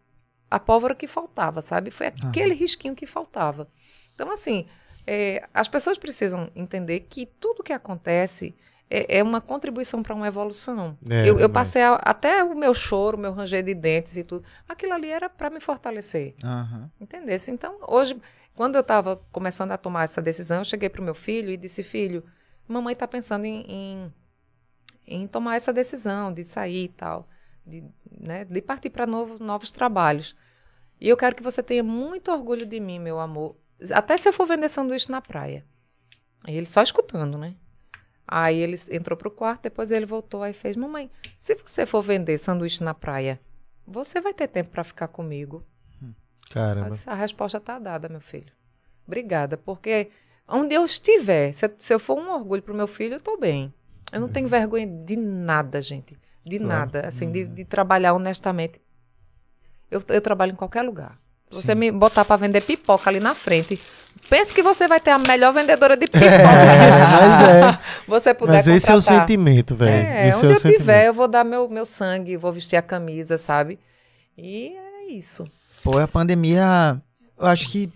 a pólvora que faltava, sabe? Foi ah. aquele ah. risquinho que faltava. Então, assim, é, as pessoas precisam entender que tudo que acontece é, é uma contribuição para uma evolução. É, eu, eu, passei a, até o meu choro, o meu ranger de dentes e tudo. Aquilo ali era para me fortalecer. Uhum. Entendesse? Então, hoje, quando eu estava começando a tomar essa decisão, eu cheguei para o meu filho e disse: Filho, mamãe está pensando em, em, em, tomar essa decisão de sair e tal, de, né, de partir para novo, novos trabalhos. E eu quero que você tenha muito orgulho de mim, meu amor. Até se eu for vender sanduíche na praia. E ele só escutando, né? Aí ele entrou pro quarto, depois ele voltou e fez: Mamãe, se você for vender sanduíche na praia, você vai ter tempo para ficar comigo. Hum, caramba. a resposta está dada, meu filho. Obrigada, porque Onde eu estiver, se, eu for um orgulho pro meu filho, eu tô bem. Eu não é. tenho vergonha de nada, gente. De claro. nada. Assim, de, uhum. de, trabalhar honestamente. Eu, eu trabalho em qualquer lugar. Se Você me botar para vender pipoca ali na frente. Pense que você vai ter a melhor vendedora de pipoca. É, mas é. Você puder mas esse é o sentimento, velho. É, esse é onde é o eu sentimento. tiver, eu vou dar meu, meu sangue, vou vestir a camisa, sabe? E é isso. Pô, a pandemia, eu acho que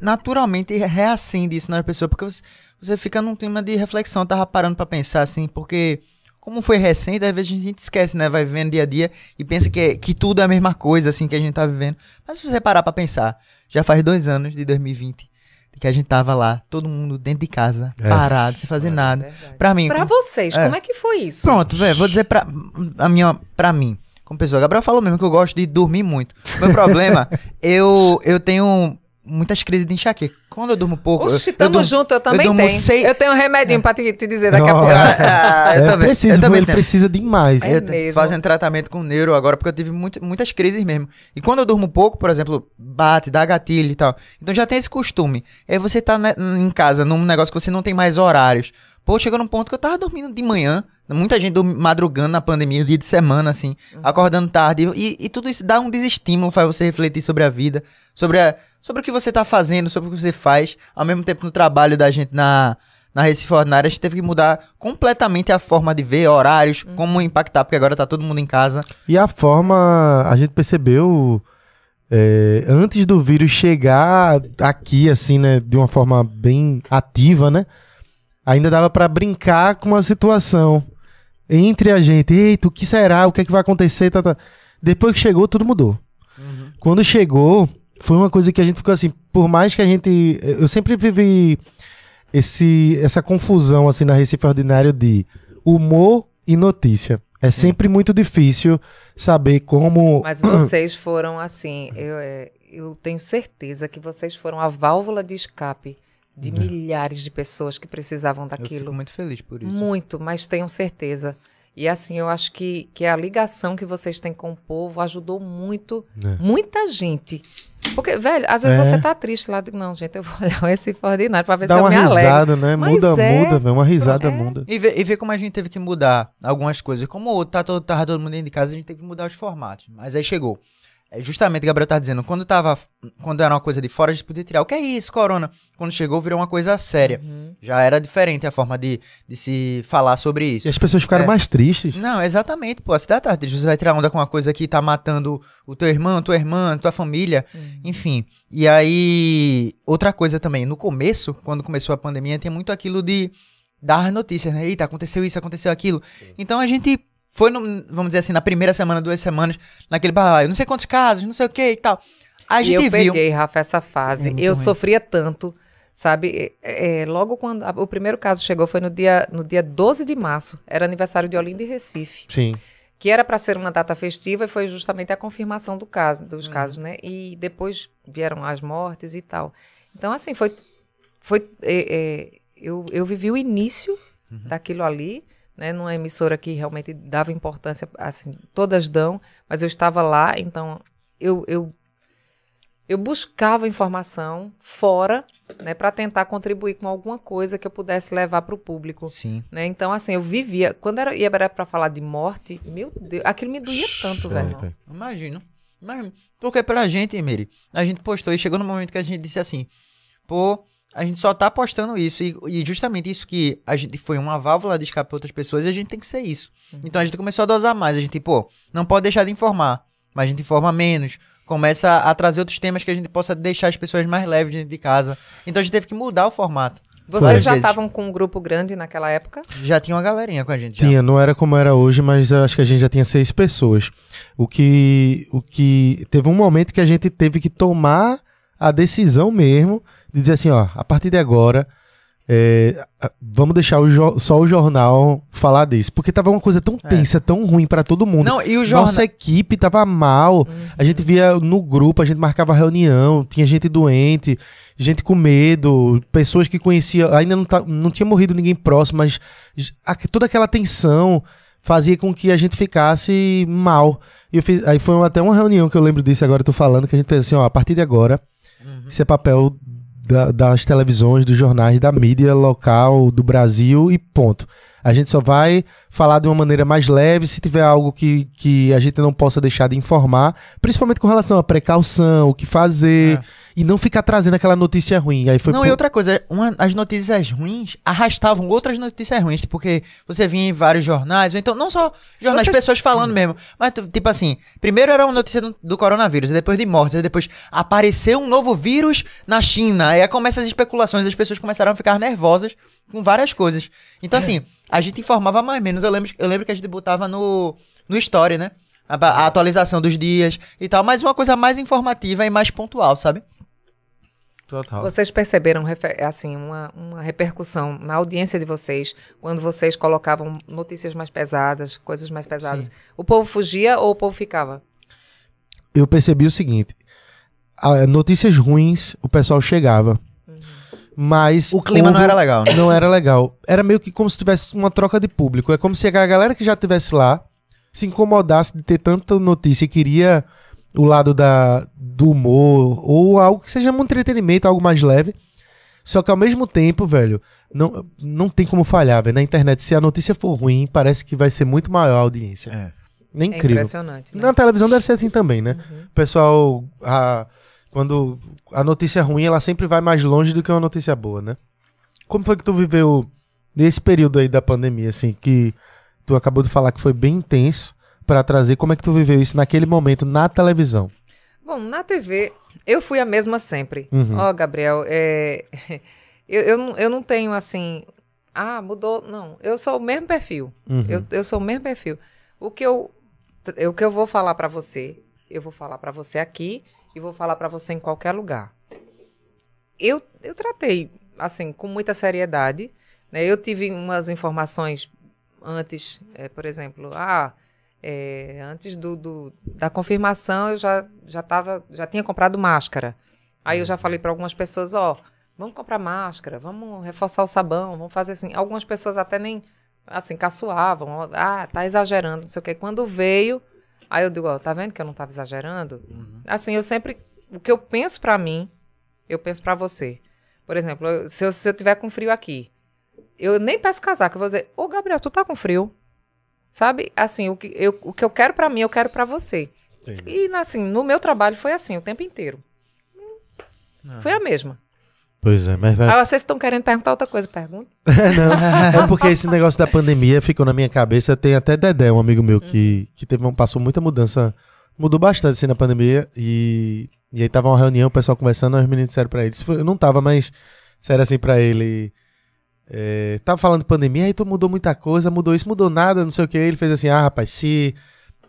naturalmente reacende isso na pessoa, porque você, você fica num clima de reflexão. tava parando para pensar assim, porque como foi recente, às vezes a gente esquece, né? Vai vivendo dia a dia e pensa que, é, que tudo é a mesma coisa, assim, que a gente tá vivendo. Mas se você parar pra pensar, já faz dois anos de 2020 que a gente tava lá, todo mundo dentro de casa, é. parado, sem fazer é, nada. É pra mim. Pra como, vocês, é. como é que foi isso? Pronto, velho, vou dizer pra, a minha, para mim, como pessoa. Gabriel falou mesmo que eu gosto de dormir muito. meu problema, eu, eu tenho muitas crises de enxaqueca. Quando eu durmo pouco. Oxe, tamo eu durmo, junto, eu também eu tenho. Eu tenho um remedinho é. pra te, te dizer daqui oh, a pouco. Ah, é, eu é também, preciso, eu também ele tenho. precisa demais. É eu mesmo. fazendo tratamento com neuro agora, porque eu tive muito, muitas crises mesmo. E quando eu durmo pouco, por exemplo, bate, dá gatilho e tal. Então já tem esse costume. É você tá na, né, em casa, num negócio que você não tem mais horários. Pô, chegou num ponto que eu tava dormindo de manhã. Muita gente madrugando na pandemia, dia de semana, assim, uhum. acordando tarde. E, e tudo isso dá um desestímulo, faz você refletir sobre a vida, sobre a sobre o que você está fazendo, sobre o que você faz. Ao mesmo tempo, no trabalho da gente na, na Recife Ordinária, a gente teve que mudar completamente a forma de ver, horários, uhum. como impactar, porque agora está todo mundo em casa. E a forma, a gente percebeu. É, antes do vírus chegar aqui, assim, né, de uma forma bem ativa, né, ainda dava para brincar com uma situação entre a gente. Eita, o que será? O que é que vai acontecer? Tá, tá. Depois que chegou, tudo mudou. Uhum. Quando chegou, foi uma coisa que a gente ficou assim, por mais que a gente. Eu sempre vivi esse, essa confusão assim na Recife Ordinário de humor e notícia. É sempre muito difícil saber como. Mas vocês foram assim, eu, é, eu tenho certeza que vocês foram a válvula de escape de é. milhares de pessoas que precisavam daquilo. Eu fico muito feliz por isso. Muito, mas tenho certeza e assim, eu acho que, que a ligação que vocês têm com o povo ajudou muito, é. muita gente. Porque, velho, às vezes é. você tá triste lá, não, gente, eu vou olhar esse Recife Ordinário pra ver Dá se eu me alegro. Dá uma risada, né? muda, é, muda, velho, uma risada é. muda. E ver, e como a gente teve que mudar algumas coisas. Como tá todo, tava todo mundo dentro de casa, a gente teve que mudar os formatos. Mas aí chegou é justamente o Gabriel tá dizendo, quando tava, quando era uma coisa de fora, a gente podia tirar. O que é isso, corona? Quando chegou, virou uma coisa séria. Uhum. Já era diferente a forma de, de se falar sobre isso. E as pessoas ficaram é. mais tristes. Não, exatamente, pô. A assim, cidade tá triste. Tá, você vai tirar onda com uma coisa que tá matando o teu irmão, tua irmã, tua família, uhum. enfim. E aí, outra coisa também, no começo, quando começou a pandemia, tem muito aquilo de dar notícias, né? Eita, aconteceu isso, aconteceu aquilo. Sim. Então a gente foi, no, vamos dizer assim, na primeira semana, duas semanas, naquele eu não sei quantos casos, não sei o que e tal. A gente e eu viu. peguei, Rafa, essa fase. É eu ruim. sofria tanto, sabe? É, é, logo quando. A, o primeiro caso chegou foi no dia, no dia 12 de março. Era aniversário de Olinda e Recife. Sim. Que era para ser uma data festiva e foi justamente a confirmação do caso, dos hum. casos, né? E depois vieram as mortes e tal. Então, assim, foi. foi é, é eu, eu vivi o início uhum. daquilo ali né, numa emissora que realmente dava importância, assim, todas dão, mas eu estava lá, então eu, eu, eu buscava informação fora, né, para tentar contribuir com alguma coisa que eu pudesse levar para o público. Sim. Né? Então, assim, eu vivia. Quando era, era para falar de morte, meu Deus, aquilo me doía tanto, velho. Imagino. Imagino. Porque pra gente, Emery, a gente postou e chegou no momento que a gente disse assim, pô, a gente só tá apostando isso. E, e, justamente isso que a gente foi uma válvula de escape para outras pessoas e a gente tem que ser isso. Uhum. Então a gente começou a dosar mais. A gente, pô, não pode deixar de informar, mas a gente informa menos. Começa a trazer outros temas que a gente possa deixar as pessoas mais leves dentro de casa. Então a gente teve que mudar o formato. Vocês já estavam com um grupo grande naquela época? Já tinha uma galerinha com a gente. Já. Tinha, não era como era hoje, mas acho que a gente já tinha seis pessoas. O que, o que teve um momento que a gente teve que tomar a decisão mesmo de dizer assim, ó, a partir de agora, é, vamos deixar o só o jornal falar disso. Porque tava uma coisa tão é. tensa, é. tão ruim para todo mundo. Não, e o jornal... Nossa equipe tava mal. Uhum. A gente uhum. via no grupo, a gente marcava reunião, tinha gente doente, gente com medo, pessoas que conhecia. Ainda não, tá, não tinha morrido ninguém próximo, mas a, toda aquela tensão fazia com que a gente ficasse mal. E fiz, aí foi até uma reunião que eu lembro disso agora, eu tô falando, que a gente fez assim, ó, a partir de agora, uhum. isso é papel da, das televisões, dos jornais, da mídia local do Brasil e ponto. A gente só vai falar de uma maneira mais leve se tiver algo que, que a gente não possa deixar de informar, principalmente com relação à precaução, o que fazer. É e não ficar trazendo aquela notícia ruim. Aí foi não, e outra coisa, uma, as notícias ruins arrastavam outras notícias ruins, porque você vinha em vários jornais, ou então não só jornais, pessoas falando hum. mesmo, mas tipo assim, primeiro era uma notícia do, do coronavírus, depois de mortes, depois apareceu um novo vírus na China, aí começam as especulações, as pessoas começaram a ficar nervosas com várias coisas. Então assim, a gente informava mais ou menos, eu lembro, eu lembro que a gente botava no, no story, né? A, a atualização dos dias e tal, mas uma coisa mais informativa e mais pontual, sabe? Total. Vocês perceberam assim uma, uma repercussão na audiência de vocês quando vocês colocavam notícias mais pesadas, coisas mais pesadas? Sim. O povo fugia ou o povo ficava? Eu percebi o seguinte: notícias ruins, o pessoal chegava. Uhum. Mas. O clima houve, não era legal, né? Não era legal. Era meio que como se tivesse uma troca de público. É como se a galera que já estivesse lá se incomodasse de ter tanta notícia e queria o lado da, do humor, ou algo que seja um entretenimento, algo mais leve. Só que ao mesmo tempo, velho, não, não tem como falhar, velho. Na internet, se a notícia for ruim, parece que vai ser muito maior a audiência. É. É, é incrível. É impressionante. Né? Na televisão deve ser assim também, né? Uhum. O pessoal, a, quando a notícia é ruim, ela sempre vai mais longe do que uma notícia boa, né? Como foi que tu viveu nesse período aí da pandemia, assim, que tu acabou de falar que foi bem intenso? para trazer. Como é que tu viveu isso naquele momento na televisão? Bom, na TV eu fui a mesma sempre. Uhum. Ó, uhum. oh, Gabriel, é... eu, eu, não, eu não tenho assim. Ah, mudou. Não, eu sou o mesmo perfil. Uhum. Eu, eu sou o mesmo perfil. O que eu, o que eu vou falar para você, eu vou falar para você aqui e vou falar para você em qualquer lugar. Eu, eu tratei, assim, com muita seriedade. Né? Eu tive umas informações antes, é, por exemplo, ah, é, antes do, do, da confirmação, eu já, já, tava, já tinha comprado máscara. Aí eu já falei para algumas pessoas, ó, oh, vamos comprar máscara, vamos reforçar o sabão, vamos fazer assim. Algumas pessoas até nem, assim, caçoavam, ah, tá exagerando, não sei o quê. Quando veio, aí eu digo, ó, oh, tá vendo que eu não tava exagerando? Uhum. Assim, eu sempre, o que eu penso para mim, eu penso para você. Por exemplo, se eu, se eu tiver com frio aqui, eu nem peço casaco, eu vou dizer, ô, Gabriel, tu tá com frio? Sabe? Assim, o que eu, o que eu quero para mim, eu quero para você. Entendi. E assim, no meu trabalho foi assim o tempo inteiro. Ah. Foi a mesma. Pois é, mas vai... Ah, vocês estão querendo perguntar outra coisa, pergunta. É, não, é porque esse negócio da pandemia ficou na minha cabeça. Tem até Dedé, um amigo meu, que, uhum. que teve, passou muita mudança. Mudou bastante assim na pandemia. E, e aí tava uma reunião, o pessoal conversando, os meninos disseram pra ele. Eu não tava, mas disseram assim pra ele. É, tava falando de pandemia, aí tu mudou muita coisa, mudou isso, mudou nada, não sei o que. Ele fez assim, ah, rapaz, se,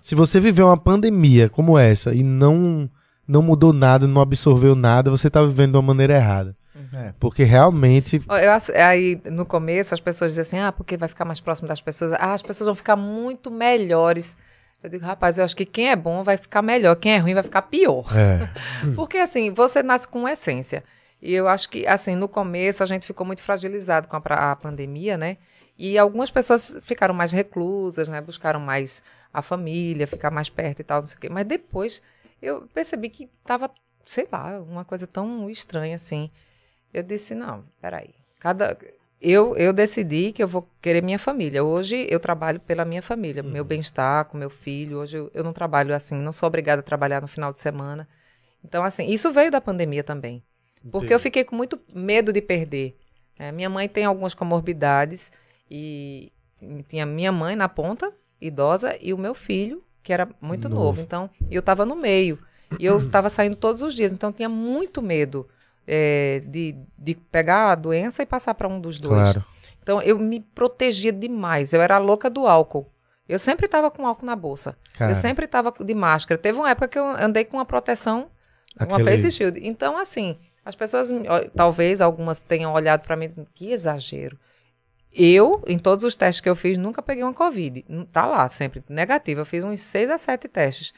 se você viveu uma pandemia como essa e não, não mudou nada, não absorveu nada, você tá vivendo de uma maneira errada. Uhum. É. Porque realmente. Eu, aí, no começo, as pessoas dizem assim: ah, porque vai ficar mais próximo das pessoas. Ah, as pessoas vão ficar muito melhores. Eu digo, rapaz, eu acho que quem é bom vai ficar melhor, quem é ruim vai ficar pior. É. porque assim, você nasce com essência. E eu acho que, assim, no começo a gente ficou muito fragilizado com a, a pandemia, né? E algumas pessoas ficaram mais reclusas, né? Buscaram mais a família, ficar mais perto e tal, não sei o quê. Mas depois eu percebi que estava, sei lá, uma coisa tão estranha assim. Eu disse, não, peraí. Cada. Eu, eu decidi que eu vou querer minha família. Hoje eu trabalho pela minha família, uhum. meu bem-estar, com meu filho. Hoje eu, eu não trabalho assim, não sou obrigada a trabalhar no final de semana. Então, assim, isso veio da pandemia também. Porque eu fiquei com muito medo de perder. É, minha mãe tem algumas comorbidades e tinha minha mãe na ponta, idosa, e o meu filho, que era muito novo. novo então, eu estava no meio. E eu estava saindo todos os dias. Então, eu tinha muito medo é, de, de pegar a doença e passar para um dos dois. Claro. Então, eu me protegia demais. Eu era louca do álcool. Eu sempre estava com álcool na bolsa. Cara. Eu sempre estava de máscara. Teve uma época que eu andei com uma proteção, Aquele... uma face shield. Então, assim, as pessoas, talvez algumas tenham olhado para mim que exagero. Eu, em todos os testes que eu fiz, nunca peguei uma Covid. Tá lá, sempre negativa. Eu fiz uns seis a sete testes.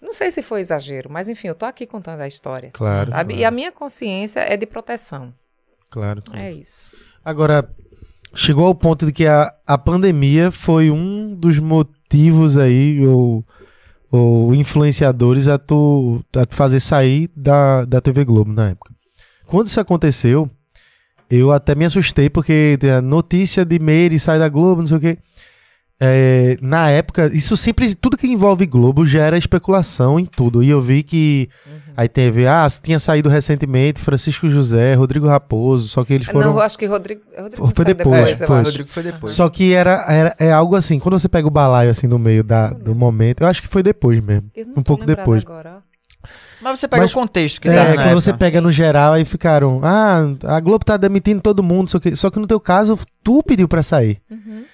Não sei se foi exagero, mas enfim, eu tô aqui contando a história. Claro. claro. E a minha consciência é de proteção. Claro, claro. É isso. Agora, chegou ao ponto de que a, a pandemia foi um dos motivos aí, ou, ou influenciadores, a tu, a tu fazer sair da, da TV Globo na época. Quando isso aconteceu, eu até me assustei, porque a notícia de Meire sai da Globo, não sei o quê. É, na época, isso sempre, tudo que envolve Globo gera especulação em tudo. E eu vi que uhum. aí teve, ah, tinha saído recentemente Francisco José, Rodrigo Raposo, só que eles foram. Não, eu acho que Rodrigo, é Rodrigo foi depois. depois, Rodrigo foi depois. Só que era, era é algo assim, quando você pega o balaio assim no meio da, do momento, eu acho que foi depois mesmo, um pouco depois. Agora. Mas você pega Mas, o contexto que é, dá, É, Quando né, você pega no geral, aí ficaram, ah, a Globo tá demitindo todo mundo, só que, só que no teu caso, tu pediu para sair. Uhum.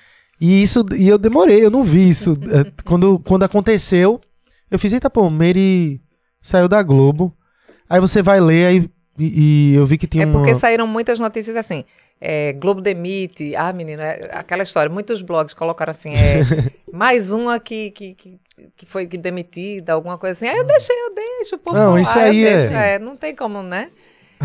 E isso, e eu demorei, eu não vi isso. É, quando, quando aconteceu, eu fiz, eita, pô, Mary saiu da Globo. Aí você vai ler, aí e, e eu vi que tinha É porque uma... saíram muitas notícias assim. É, Globo demite, ah, menina, é aquela história. Muitos blogs colocaram assim, é, mais uma que, que, que que foi demitida, alguma coisa assim. Aí eu deixei, eu deixo, por Não, isso aí é deixo, é... Não tem como, né?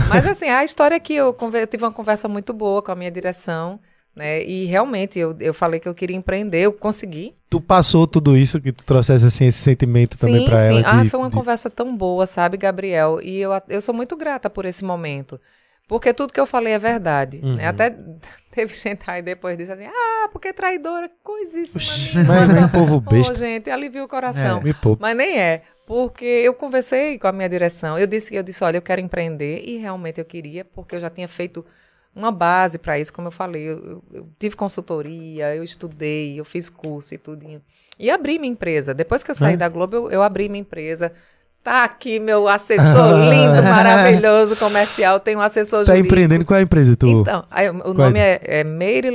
Mas assim, a história é que eu, eu, tive uma conversa muito boa com a minha direção, né? E realmente eu, eu falei que eu queria empreender, eu consegui. Tu passou tudo isso que tu trouxesse assim esse sentimento sim, também para ela? Sim, sim. Ah, foi uma de... conversa tão boa, sabe, Gabriel? E eu, eu sou muito grata por esse momento. Porque tudo que eu falei é verdade. Né? Uhum. Né? Até teve gente aí depois disse assim: ah, porque traidora, coisíssima. Mas é nem povo besta. Oh, gente, alivia o é, coração. É, Mas nem é. Porque eu conversei com a minha direção. Eu disse, eu disse: olha, eu quero empreender. E realmente eu queria, porque eu já tinha feito uma base para isso, como eu falei. Eu, eu, tive consultoria, eu estudei, eu fiz curso e tudinho. E abri minha empresa. Depois que eu saí é. da Globo, eu, eu abri minha empresa. Tá aqui meu assessor lindo, maravilhoso, comercial. Tem um assessor tá jurídico. Tá empreendendo com é a empresa tu? Então, aí, o qual é? nome é, é, Meire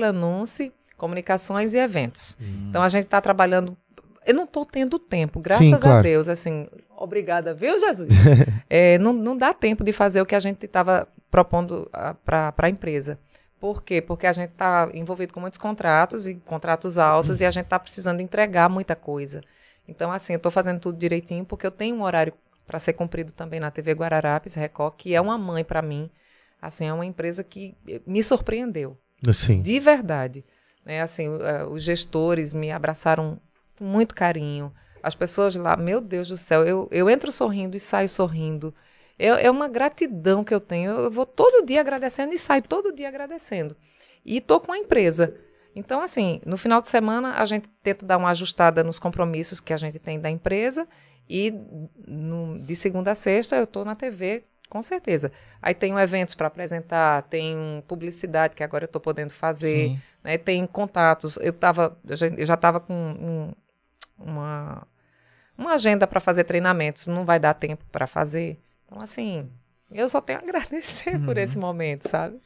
Comunicações e Eventos. Hum. Então a gente está trabalhando. Eu não estou tendo tempo, graças Sim, claro. a Deus. Assim, obrigada, viu, Jesus? é, não, não dá tempo de fazer o que a gente estava propondo para a empresa. Por quê? Porque a gente está envolvido com muitos contratos e contratos altos e a gente está precisando entregar muita coisa. Então, assim, eu estou fazendo tudo direitinho porque eu tenho um horário para ser cumprido também na TV Guararapes Record, que é uma mãe para mim. Assim, é uma empresa que eh, me surpreendeu. De verdade. É, assim, eh, os gestores me abraçaram com muito carinho. As pessoas lá, meu Deus do céu, eu, eu entro sorrindo e saio sorrindo. é, é uma gratidão que eu tenho. Eu vou todo dia agradecendo e saio todo dia agradecendo. E estou com a empresa então, assim, no final de semana a gente tenta dar uma ajustada nos compromissos que a gente tem da empresa e no, de segunda a sexta eu estou na TV, com certeza. Aí um eventos para apresentar, tem publicidade que agora eu estou podendo fazer, né, tem contatos. Eu, tava, eu já estava com um, uma, uma agenda para fazer treinamentos, não vai dar tempo para fazer. Então, assim, eu só tenho a agradecer uhum. por esse momento, sabe?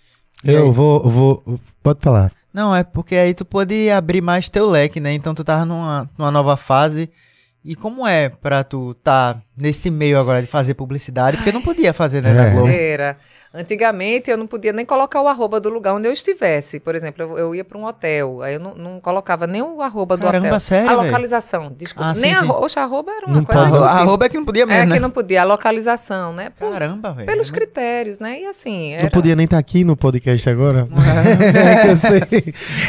eu vou, vou. Pode falar. Não, é porque aí tu pôde abrir mais teu leque, né? Então tu tava numa, numa nova fase. E como é pra tu tá nesse meio agora de fazer publicidade? Porque não podia fazer, né, é. na Globo. Era. Antigamente eu não podia nem colocar o arroba do lugar onde eu estivesse. Por exemplo, eu, eu ia para um hotel, aí eu não, não, colocava nem o arroba Caramba, do hotel. Sério, a localização, véio? desculpa. Ah, nem sim, a, sim. Oxa, arroba era uma não coisa. Tá. Arroba, assim. arroba é que não podia é, mesmo. É né? que não podia, a localização, né? Por, Caramba, velho. Pelos né? critérios, né? E assim. Era... Eu podia nem estar tá aqui no podcast agora. É. é que eu sei.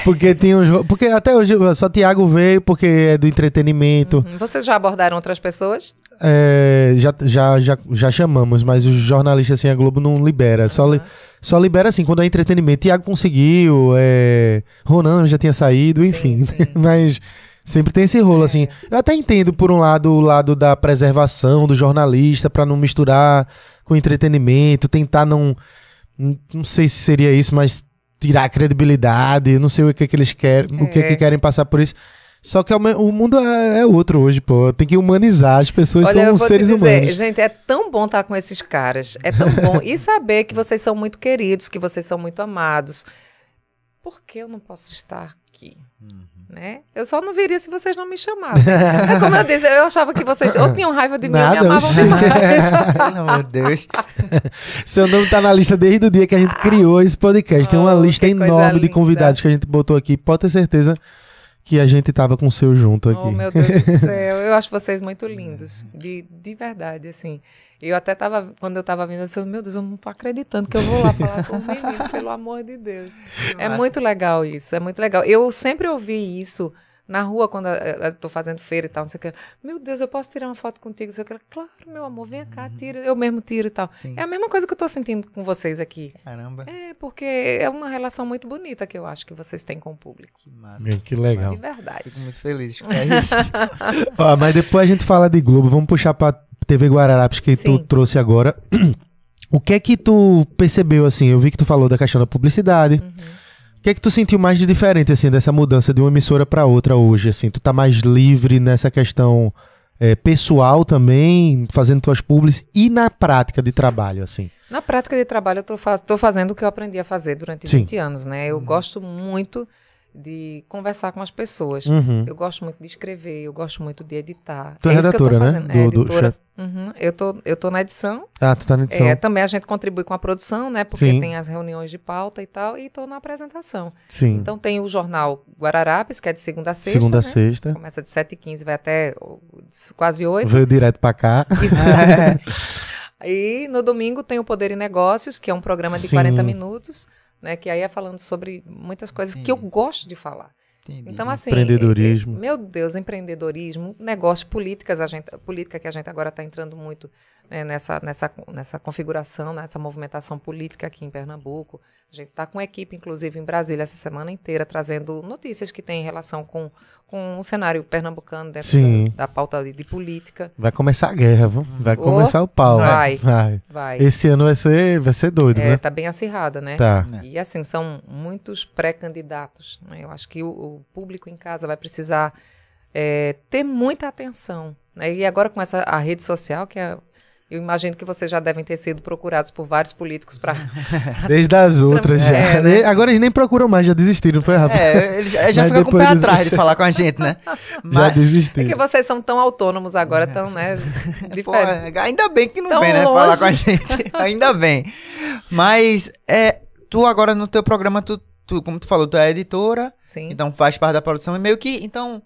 Porque tem uns. Porque até hoje só Tiago veio porque é do entretenimento. Uhum. Vocês já abordaram outras pessoas? é, já, já, já, já chamamos, mas os jornalistas assim, a Globo não libera. Uhum. Só, li, só libera assim, quando é entretenimento. Tiago conseguiu, é, Ronan já tinha saído, enfim. Sim, sim. mas sempre tem esse rolo, é. assim. Eu até entendo, por um lado, o lado da preservação do jornalista, para não misturar com entretenimento, tentar não. Não sei se seria isso, mas tirar a credibilidade, não sei o que, é que eles querem, o que, é que é. querem passar por isso. Só que é o mundo é, é, outro hoje, pô. Tem que humanizar. As pessoas Olha, são seres dizer, humanos. Gente, é tão bom estar com esses caras. É tão bom. e saber que vocês são muito queridos, que vocês são muito amados. Por que eu não posso estar aqui? Uhum. Né? Eu só não viria se vocês não me chamassem. é como eu disse, eu achava que vocês ou tinham raiva de mim Nada, ou me amavam oxi. demais. Pelo amor de Deus. Seu nome está na lista desde o dia que a gente criou esse podcast. Tem uma oh, lista enorme de convidados que a gente botou aqui. Pode ter certeza que a gente tava com o seu junto oh, aqui. Oh, meu Deus do céu. Eu acho vocês muito lindos. É. De, de verdade, assim. Eu até tava, quando eu tava vindo, eu disse, oh, meu Deus, eu não tô acreditando que eu vou lá falar com o meninos, pelo amor de Deus. É muito legal isso, é muito legal. Eu sempre ouvi isso na rua, quando eu tô fazendo feira e tal, não sei o que. Meu Deus, eu posso tirar uma foto contigo? Não sei o que. Claro, meu amor, vem cá, uhum. tira. Eu mesmo tiro e tal. Sim. É a mesma coisa que eu tô sentindo com vocês aqui. Caramba. É, porque é uma relação muito bonita que eu acho que vocês têm com o público. Que massa. Meu, que legal. De verdade. Fico muito feliz de é isso. Ó, mas depois a gente fala de Globo. Vamos puxar pra TV Guararapes que Sim. tu trouxe agora. o que é que tu percebeu, assim? Eu vi que tu falou da questão da publicidade. Uhum o que é que tu sentiu mais de diferente, assim, dessa mudança de uma emissora para outra hoje, assim? Tu tá mais livre nessa questão é, pessoal também, fazendo tuas públicas e na prática de trabalho, assim? Na prática de trabalho, eu tô, tô fazendo o que eu aprendi a fazer durante Sim. 20 anos, né? Eu uhum. gosto muito de conversar com as pessoas. Uhum. Eu gosto muito de escrever, eu gosto muito de editar. Tu é, é redatora, né? Do, é, editora. Do... Uhum. Eu, tô, eu tô na edição. Ah, tu tá na edição. É, também a gente contribui com a produção, né? Porque Sim. tem as reuniões de pauta e tal, e tô na apresentação. Sim. Então tem o jornal Guararapes, que é de segunda a sexta. Segunda a né? sexta. Começa de 7h15, vai até quase 8 Veio direto para cá. Exato. e no domingo tem o Poder e Negócios, que é um programa de Sim. 40 minutos né? Que aí é falando sobre muitas coisas que eu gosto de falar. Entendi. Então assim, empreendedorismo. Meu Deus, empreendedorismo, negócios, políticas, a gente, política que a gente agora está entrando muito né, nessa, nessa, nessa configuração, nessa movimentação política aqui em Pernambuco. A gente está com a equipe, inclusive, em Brasília essa semana inteira, trazendo notícias que têm relação com, com o cenário pernambucano dentro da, da, pauta de, de, política. Vai começar a guerra, vai oh, começar o pau. Vai, vai, vai, Esse ano vai ser, vai ser doido, é, né? Tá bem acirrada, né? Tá. É. E assim, são muitos pré-candidatos. Né? Eu acho que o, o, público em casa vai precisar é, ter muita atenção. Né? E agora com essa a rede social, que é eu imagino que vocês já devem ter sido procurados por vários políticos para. Desde as outras já. É, né? Agora eles nem procuram mais, já desistiram, foi rápido. É, eles já, ficam com o pé desistir. atrás de falar com a gente, né? Mas... Já desistiram. É que vocês são tão autônomos agora, é. tão, né? Diferente. É, ainda bem que não tão vem, né? Longe. Falar com a gente. ainda bem. Mas é, tu agora no teu programa, tu, tu, como tu falou, tu é editora, Sim. então faz parte da produção e meio que. Então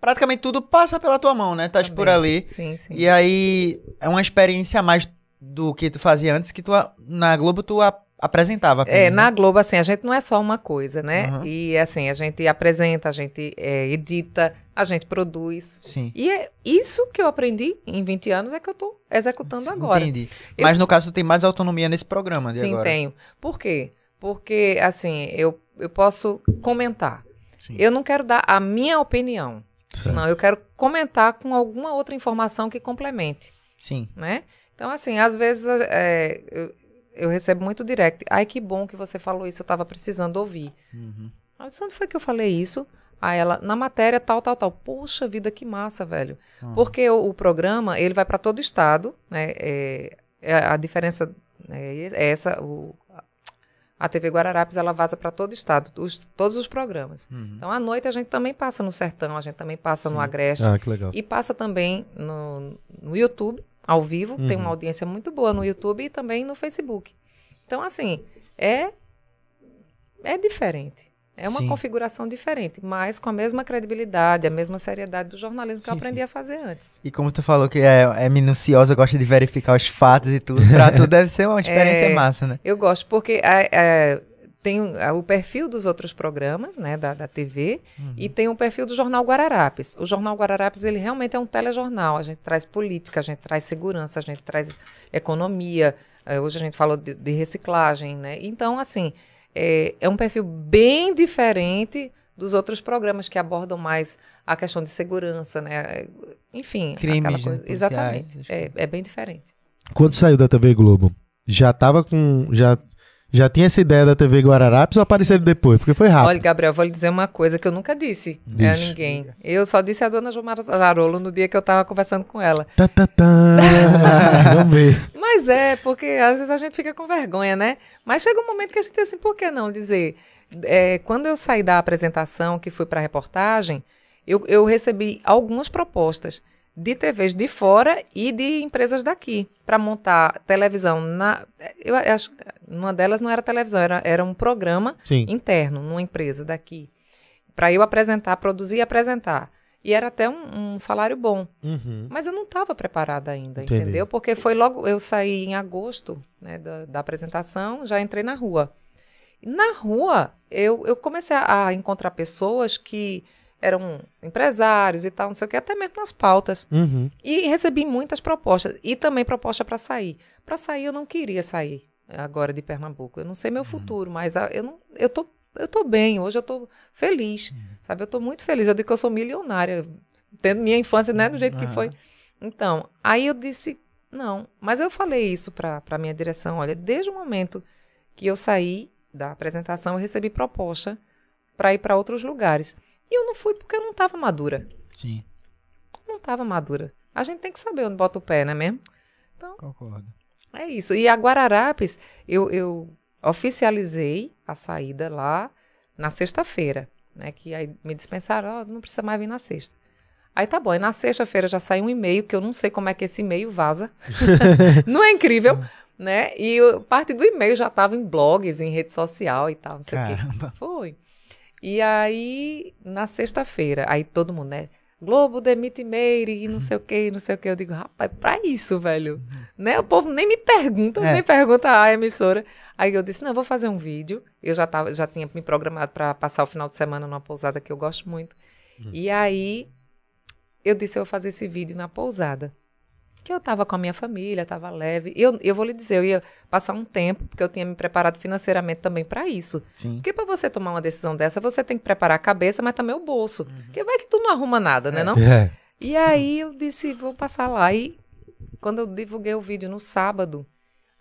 praticamente tudo passa pela tua mão, né? Tás tá por ali. Sim, sim. E aí é uma experiência a mais do que tu fazia antes, que tu na Globo tu a, apresentava. é, né? na Globo, assim, a gente não é só uma coisa, né? Uhum. E assim, a gente apresenta, a gente é, edita, a gente produz. Sim. E é isso que eu aprendi em 20 anos é que eu estou executando agora. Entendi. Eu... Mas no caso, tu tem mais autonomia nesse programa de Sim, agora. Sim, tenho. Por quê? Porque, assim, eu, eu posso comentar. Sim. Eu não quero dar a minha opinião. Certo. Não, eu quero comentar com alguma outra informação que complemente. Sim. Né? Então, assim, às vezes é, eu, eu, recebo muito direct. Ai, que bom que você falou isso, eu estava precisando ouvir. Uhum. Eu disse, onde foi que eu falei isso? Aí ela, na matéria, tal, tal, tal. Poxa vida, que massa, velho. Uhum. Porque o, o, programa, ele vai para todo o estado, né? É, é a diferença né, é essa, o, a TV Guararapes ela vaza para todo o estado, os, todos os programas. Uhum. Então, à noite a gente também passa no Sertão, a gente também passa Sim. no Agreste. Ah, que legal. E passa também no, no YouTube, ao vivo. Uhum. Tem uma uhum. audiência muito boa no YouTube e também no Facebook. Então, assim, é, é diferente. É uma sim. configuração diferente, mas com a mesma credibilidade, a mesma seriedade do jornalismo que sim, eu aprendi sim. a fazer antes. E como tu falou que é, é, minuciosa, gosta de verificar os fatos e tudo, pra tu deve ser uma experiência é, massa, né? Eu gosto, porque é, é tem é, o perfil dos outros programas, né, da, da TV, uhum. e tem o perfil do Jornal Guararapes. O Jornal Guararapes, ele realmente é um telejornal. A gente traz política, a gente traz segurança, a gente traz economia. É, hoje a gente falou de, de reciclagem, né? Então, assim, é, é um perfil bem diferente dos outros programas que abordam mais a questão de segurança, né? Enfim, Crimes, né, coisa. Exatamente. É, é, bem diferente. Quando saiu da TV Globo, já estava com. já já tinha essa ideia da TV Guararapes ou apareceram depois? Porque foi rápido. Olha, Gabriel, vou lhe dizer uma coisa que eu nunca disse Diz. a ninguém. Eu só disse a dona Gilmar Zarolo no dia que eu estava conversando com ela. Tá, tá, tá. Mas é, porque às vezes a gente fica com vergonha, né? Mas chega um momento que a gente tem é assim, por que não dizer? É, quando eu saí da apresentação, que fui para a reportagem, eu, eu recebi algumas propostas de TVs de fora e de empresas daqui para montar televisão na eu acho uma delas não era televisão era, era um programa Sim. interno numa empresa daqui para eu apresentar produzir e apresentar e era até um, um salário bom uhum. mas eu não estava preparada ainda Entendi. entendeu porque foi logo eu saí em agosto né, da, da apresentação já entrei na rua na rua eu, eu comecei a, a encontrar pessoas que eram empresários e tal, não sei o que, até mesmo nas pautas. Uhum. E recebi muitas propostas e também proposta para sair. Para sair eu não queria sair agora de Pernambuco. Eu não sei meu uhum. futuro, mas eu não, eu tô eu tô bem, hoje eu tô feliz. Uhum. Sabe? Eu tô muito feliz. Eu digo que eu sou milionária, tendo minha infância, né, do jeito que ah. foi. Então, aí eu disse, não, mas eu falei isso para a minha direção, olha, desde o momento que eu saí da apresentação, eu recebi proposta para ir para outros lugares. E eu não fui porque eu não estava madura. Sim. Não estava madura. A gente tem que saber onde bota o pé, não é mesmo? Então, Concordo. É isso. E a Guararapes, eu, eu oficializei a saída lá na sexta-feira, né? Que aí me dispensaram, oh, não precisa mais vir na sexta. Aí tá bom, e na sexta-feira já saiu um e-mail, que eu não sei como é que esse e-mail vaza. não é incrível, né? E parte do e-mail já estava em blogs, em rede social e tal, não sei Caramba. o quê. Foi. E aí, na sexta-feira, aí todo mundo, né? Globo demite Meire e não sei o que, não sei o que. Eu digo, rapaz, é pra isso, velho. Né? O povo nem me pergunta, é. nem pergunta a emissora. Aí eu disse, não, eu vou fazer um vídeo. Eu já, tava, já tinha me programado para passar o final de semana numa pousada que eu gosto muito. Hum. E aí eu disse, eu vou fazer esse vídeo na pousada que eu estava com a minha família, estava leve. Eu, eu vou lhe dizer, eu ia passar um tempo, porque eu tinha me preparado financeiramente também para isso. Sim. Porque para você tomar uma decisão dessa, você tem que preparar a cabeça, mas também o bolso. Uhum. Porque vai que tu não arruma nada, né? É. Não? É. E aí eu disse, vou passar lá. E quando eu divulguei o vídeo no sábado,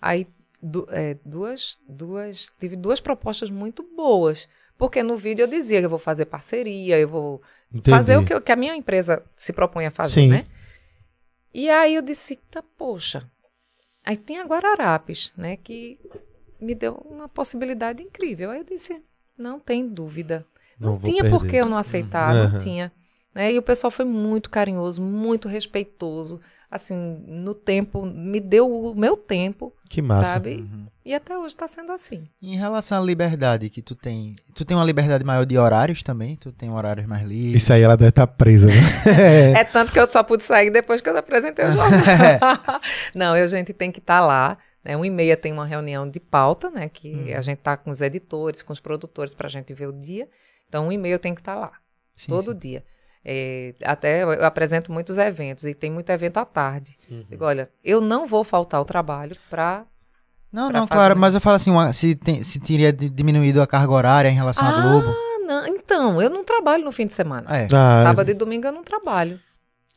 aí du é, duas, duas, tive duas propostas muito boas. Porque no vídeo eu dizia que eu vou fazer parceria, eu vou Entendi. fazer o que, que, a minha empresa se propõe a fazer, Sim. né? E aí eu disse, tá, poxa. Aí tem a Guararapes, né, que me deu uma possibilidade incrível. Aí eu disse, não tem dúvida. Não, não tinha por que eu não aceitar, uhum. não tinha. Né? E o pessoal foi muito carinhoso, muito respeitoso assim, no tempo, me deu o meu tempo. Que massa. Sabe? Uhum. E até hoje está sendo assim. Em relação à liberdade que tu tem, tu tem uma liberdade maior de horários também? Tu tem horários mais livres? Isso aí ela deve estar tá presa, né? é tanto que eu só pude sair depois que eu apresentei o jornal. Não, eu, gente, tem que estar tá lá. Né? Um e meia tem uma reunião de pauta, né? Que hum. a gente tá com os editores, com os produtores para a gente ver o dia. Então, um e meio tem que estar tá lá. Sim, todo sim. dia. É, até eu apresento muitos eventos e tem muito evento à tarde. Uhum. Digo, olha, eu não vou faltar o trabalho para. Não, pra não, claro, um... mas eu falo assim, se, tem, se teria diminuído a carga horária em relação ah, à Globo. Não, então, eu não trabalho no fim de semana. É. Ah, é. Sábado e domingo eu não trabalho.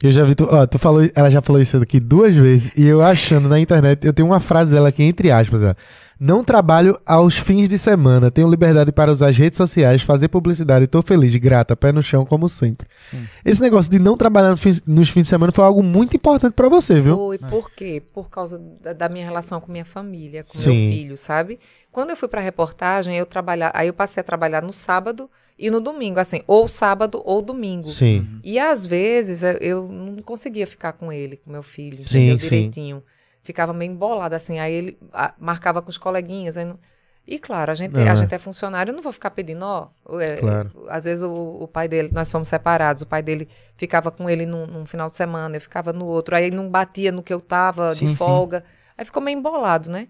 Eu já vi, tu, ó, tu falou, ela já falou isso aqui duas vezes, e eu achando na internet, eu tenho uma frase dela aqui, entre aspas, ó. Não trabalho aos fins de semana. Tenho liberdade para usar as redes sociais, fazer publicidade. Estou feliz, grata, pé no chão, como sempre. Sim. Esse negócio de não trabalhar nos fins de semana foi algo muito importante para você, viu? Foi. Por quê? Por causa da, minha relação com minha família, com Sim. meu filho, sabe? Quando eu fui para a reportagem, eu trabalhar, aí eu passei a trabalhar no sábado e no domingo, assim, ou sábado ou domingo. Sim. E às vezes eu não conseguia ficar com ele, com meu filho, sim, sim. direitinho. Sim ficava meio embolada, assim. Aí ele a, marcava com os coleguinhas. Não... E claro, a gente, a é. gente é funcionário, eu não vou ficar pedindo, ó. É, claro. Às vezes o, o, pai dele, nós somos separados, o pai dele ficava com ele num, num, final de semana, eu ficava no outro. Aí ele não batia no que eu tava sim, de folga. Sim. Aí ficou meio embolado, né?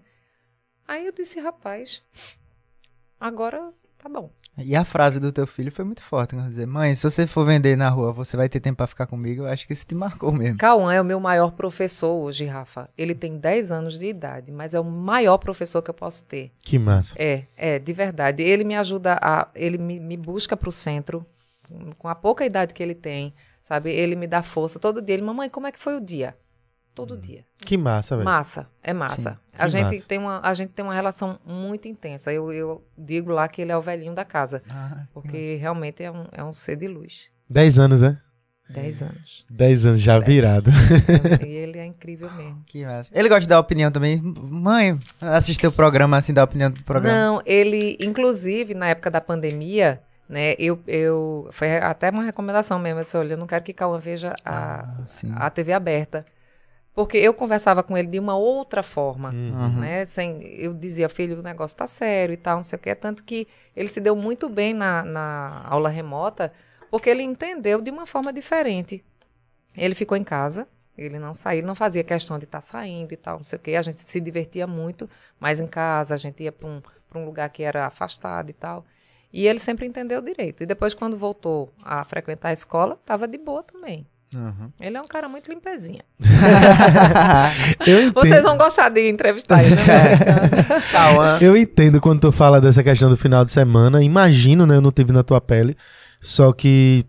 Aí eu disse, rapaz, agora tá bom. E a frase do teu filho foi muito forte, quer dizer, mãe, se você for vender na rua, você vai ter tempo para ficar comigo? Eu acho que isso te marcou mesmo. Cauã é o meu maior professor hoje, Rafa. Ele tem 10 anos de idade, mas é o maior professor que eu posso ter. Que massa. É, é, de verdade. Ele me ajuda a. Ele me, me busca para o centro, com a pouca idade que ele tem, sabe? Ele me dá força todo dia. Ele, mamãe, como é que foi o dia? todo hum. dia. Que massa, velho. Massa, é massa. a, gente massa. Tem uma, a gente tem uma relação muito intensa. Eu, eu digo lá que ele é o velhinho da casa. Ah, porque realmente é um, é um ser de luz. Dez anos, né? Dez anos. Dez anos já Dez. virado. Então, e ele é incrível mesmo. Que massa. Ele gosta de dar opinião também. Mãe, assistir o programa assim, dar opinião do programa. Não, ele, inclusive, na época da pandemia, né, eu, eu foi até uma recomendação mesmo. Eu disse, olha, eu não quero que Cauã veja a, ah, a TV aberta porque eu conversava com ele de uma outra forma, uhum. né? Sem, eu dizia, filho, o negócio está sério e tal, não sei o quê. Tanto que ele se deu muito bem na, na aula remota, porque ele entendeu de uma forma diferente. Ele ficou em casa, ele não saía, não fazia questão de estar tá saindo e tal, não sei o quê. A gente se divertia muito, mas em casa, a gente ia para um, um lugar que era afastado e tal. E ele sempre entendeu direito. E depois, quando voltou a frequentar a escola, estava de boa também. Uhum. Ele é um cara muito limpezinha. Vocês vão gostar de entrevistar ele, né, tá, Eu entendo quando tu fala dessa questão do final de semana. Imagino, né? Eu não tive na tua pele. Só que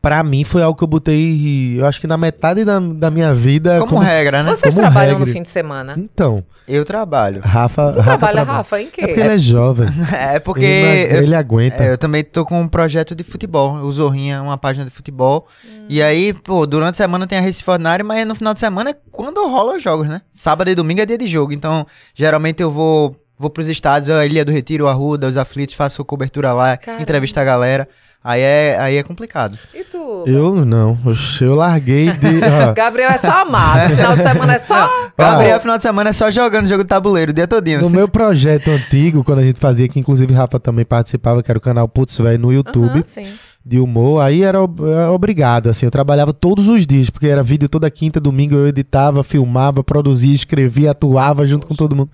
Pra mim foi algo que eu botei, eu acho que na metade da, da minha vida. Como, como regra, né? Vocês como trabalham regra. no fim de semana? Então. Eu trabalho. Rafa. Tu Rafa trabalha, trabalha, Rafa, em quê? É porque é, ele é jovem. É, é porque. Ele, ele aguenta. É, eu também tô com um projeto de futebol. O Zorrinha é uma página de futebol. Hum. E aí, pô, durante a semana tem a Recife Ordinário, mas no final de semana é quando rola os jogos, né? Sábado e domingo é dia de jogo. Então, geralmente eu vou vou pros estados, a Ilha do Retiro, a Ruda os Aflitos, faço cobertura lá, Caramba. entrevista a galera. Aí é, aí é complicado. E tu? Eu não. Eu larguei de. Gabriel é só amar. Final de semana é só. Gabriel, final de semana é só jogando jogo de tabuleiro o dia todinho. No assim. meu projeto antigo, quando a gente fazia, que inclusive Rafa também participava, que era o canal Putz Velho no YouTube. Uhum, sim de humor, aí era, era é, obrigado, assim, eu trabalhava todos os dias, porque era vídeo toda quinta, domingo, eu editava, filmava, produzia, escrevia, atuava junto Poxa. com todo mundo.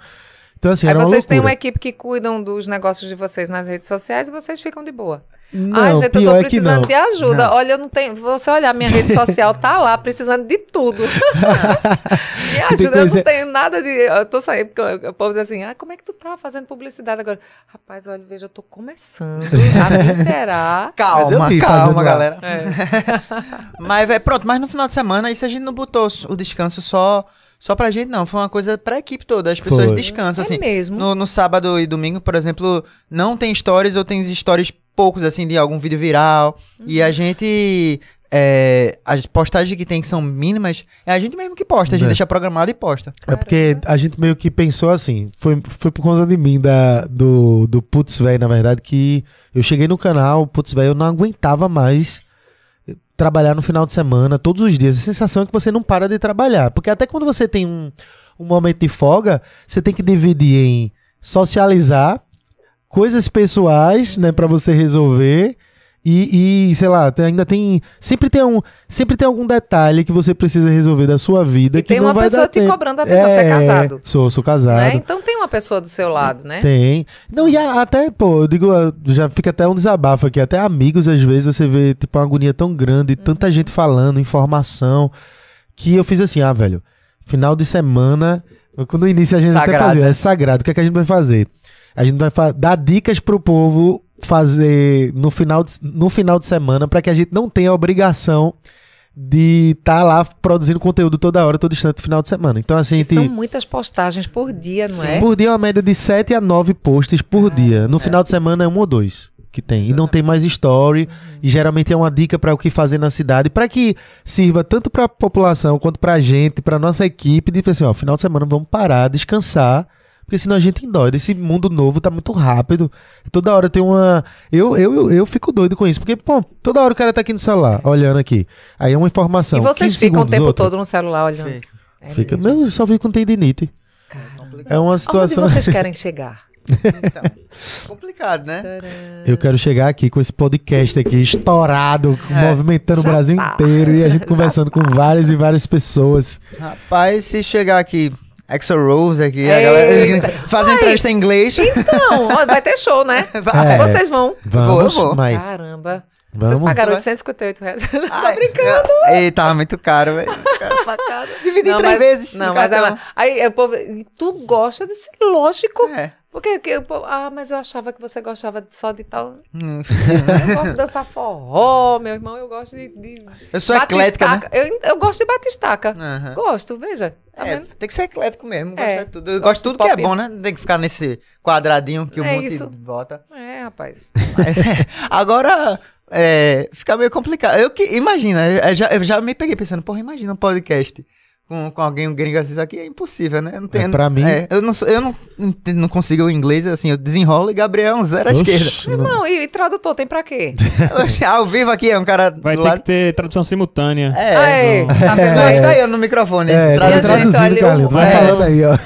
Então, assim, Aí era vocês uma têm uma equipe que cuidam dos negócios de vocês nas redes sociais e vocês ficam de boa. Não, Ai, gente, eu tô é precisando é de ajuda. Não. Olha, eu não tenho. Você olhar, minha rede social tá lá, precisando de tudo. Me ajuda, eu não tenho nada de. Eu tô saindo, porque o povo diz assim: ah, como é que tu tá fazendo publicidade agora? Rapaz, olha, veja, eu tô começando a me calma, calma, galera. É. mas, é, pronto, mas no final de semana, isso a gente não botou o descanso só só pra gente, não. Foi uma coisa pra equipe toda. As pessoas foi. descansam, é assim. Mesmo. No, no, sábado e domingo, por exemplo, não tem stories ou tem stories poucos, assim, de algum vídeo viral. Uhum. E a gente. É, as postagens que tem que são mínimas, é a gente mesmo que posta, a gente é. deixa programado e posta. Caramba. É porque a gente meio que pensou assim, foi, foi por conta de mim, da, do, do Putz Véi, na verdade, que eu cheguei no canal, Putz Véi, eu não aguentava mais trabalhar no final de semana, todos os dias. A sensação é que você não para de trabalhar. Porque até quando você tem um, um momento de folga, você tem que dividir em socializar, coisas pessoais, né, para você resolver e, e, sei lá, ainda tem. Sempre tem, um, sempre tem algum detalhe que você precisa resolver da sua vida. E que tem uma pessoa te tempo. cobrando até É, você é, casado. Sou, sou casado. Né? Então tem uma pessoa do seu lado, né? Tem. Não, e a, até, pô, eu digo, ah, já fica até um desabafo aqui. Até amigos, às vezes, você vê, tipo, uma agonia tão grande, uhum. tanta gente falando, informação, que eu fiz assim, ah, velho, final de semana. Quando o início a gente sagrado. até fazia, é sagrado. O que, é que a gente vai fazer? A gente vai dar dicas pro povo fazer no final de, no final de semana para que a gente não tenha a obrigação de estar tá lá produzindo conteúdo toda hora, todo instante, final de semana. Então, assim, gente... São muitas postagens por dia, não Sim. é? Por dia é uma média de 7 a 9 posts por ah, dia. No é. final de semana é um ou dois que tem. E não tem mais story. Uhum. E geralmente é uma dica para o que fazer na cidade, para que sirva tanto para a população quanto para a gente, para nossa equipe, de tipo assim, ó, final de semana vamos parar, descansar porque senão a gente endoida. Esse mundo novo tá muito rápido. Toda hora tem uma. Eu, eu, eu, eu fico doido com isso. Porque, pô, toda hora o cara tá aqui no celular, olhando aqui. Aí é uma informação. E vocês ficam o tempo outra. todo no celular olhando? Fica. É Fica. Eu só fico com tendinite. Cara, é uma situação. Onde vocês querem chegar? Então, complicado, né? Eu quero chegar aqui com esse podcast aqui estourado, é, movimentando o Brasil tá. inteiro e a gente conversando tá. com várias e várias pessoas. Rapaz, se chegar aqui Exo Rose aqui, Eita. a galera fazendo entrevista em inglês. Então, vai ter show, né? É, Vocês vão. Vamos, vou, vou. Caramba. Vamos. Vocês pagaram 858 reais. tá brincando. e tava muito caro, velho. Dividir três mas, vezes. Não, mas ela, é aí é, o povo. Tu gosta desse? Lógico. É. Porque, eu, ah, mas eu achava que você gostava só de tal. Hum. Eu gosto de dançar forró, meu irmão, eu gosto de. de eu sou eclética, né? eu, eu, gosto de batistaca. estaca. Gosto, veja. Tá é, tem que ser eclético mesmo. É, gosto de tudo. Eu gosto de tudo que é bom, né? Não Tem que ficar nesse quadradinho que é o monte isso. bota. É, rapaz. É, agora. É, fica meio complicado. Eu que, imagina, eu já, eu já me peguei pensando, porra, imagina um podcast com, com alguém um gringo assim, aqui é impossível, né? Não tem, é pra mim. É, eu não, eu não, não consigo o inglês, assim, eu desenrolo e Gabriel é um zero à esquerda. Irmão, e, e tradutor tem pra quê? ao vivo aqui é um cara. Vai ter que ter tradução simultânea. É. Aí, tá, tá vendo? É, tá aí no microfone. É, tá traduzindo, ali, o, vai falando aí, ó.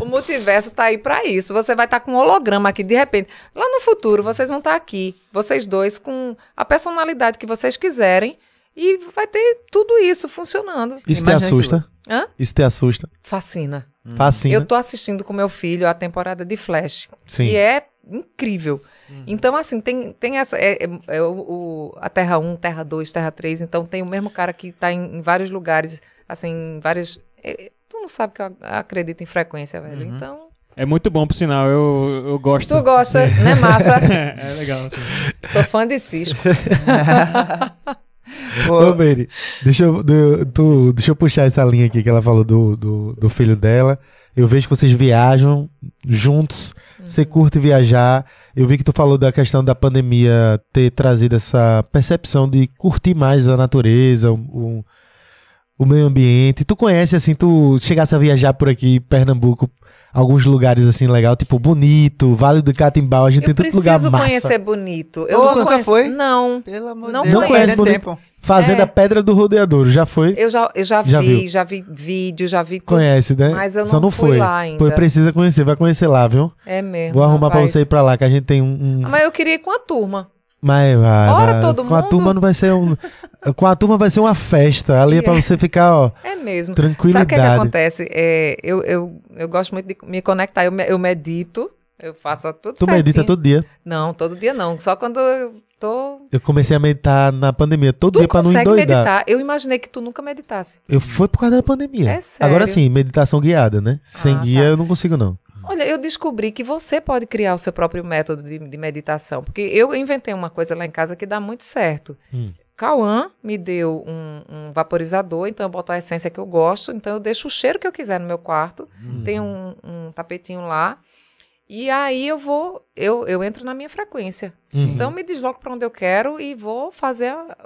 O multiverso tá aí pra isso. Você vai estar tá com um holograma aqui, de repente. Lá no futuro, vocês vão estar tá aqui, vocês dois, com a personalidade que vocês quiserem. E vai ter tudo isso funcionando. Isso te assusta? Hã? Isso te assusta? Fascina. Hum. Fascina. Eu tô assistindo com meu filho a temporada de Flash, Sim. E é incrível. Uhum. Então, assim, tem, tem essa. É, é, é o, o, a Terra 1, Terra 2, Terra 3. Então, tem o mesmo cara que tá em, em vários lugares, assim, várias. É, tu não sabe que eu acredito em frequência, velho. Uhum. Então. É muito bom, por sinal, eu, eu gosto. Tu gosta, né, massa? é, legal. Sim. Sou fã de Cisco. Ô, Meire, deixa eu, tu, deixa eu puxar essa linha aqui que ela falou do, do, do filho dela. Eu vejo que vocês viajam juntos, uhum. você curte viajar. Eu vi que tu falou da questão da pandemia ter trazido essa percepção de curtir mais a natureza, o, o, o meio ambiente. Tu conhece, assim, tu chegasse a viajar por aqui, Pernambuco, alguns lugares assim legal, tipo Bonito, Vale do Catimbau, a gente eu tem tanto lugar massa. Eu preciso conhecer Bonito. Eu oh, nunca conheço... foi? Não. Pelo amor de Deus, não conheço Não conheço Fazenda é. Pedra do Rodeador, já foi? Eu já, eu já, já vi, viu. já vi vídeo, já vi tudo. Conhece, né? Mas eu não, Só não fui foi. lá ainda. precisa conhecer, vai conhecer lá, viu? É mesmo. Vou arrumar rapaz. pra você ir pra lá, que a gente tem um. um... Ah, mas eu queria ir com a turma. Mas vai. Ora, vai. todo com mundo. A turma não vai ser um... com a turma vai ser uma festa. Ali é, é pra você ficar, ó. É mesmo. Tranquilidade. Sabe o que, é que acontece? É, eu, eu, eu gosto muito de me conectar. Eu, eu medito. Eu faço tudo Tu certinho. medita todo dia? Não, todo dia não. Só quando eu eu comecei a meditar na pandemia todo tu dia pra não endoidar. meditar. Eu imaginei que tu nunca meditasse. Eu foi por causa da pandemia. É sério? Agora sim, meditação guiada, né? Ah, Sem ah, guia tá. eu não consigo não. Olha, eu descobri que você pode criar o seu próprio método de, de meditação, porque eu inventei uma coisa lá em casa que dá muito certo. Hum. Cauã me deu um, um, vaporizador, então eu boto a essência que eu gosto, então eu deixo o cheiro que eu quiser no meu quarto. Hum. Tem um, um tapetinho lá. E aí eu vou, eu, eu entro na minha frequência. Uhum. Então me desloco para onde eu quero e vou fazer a,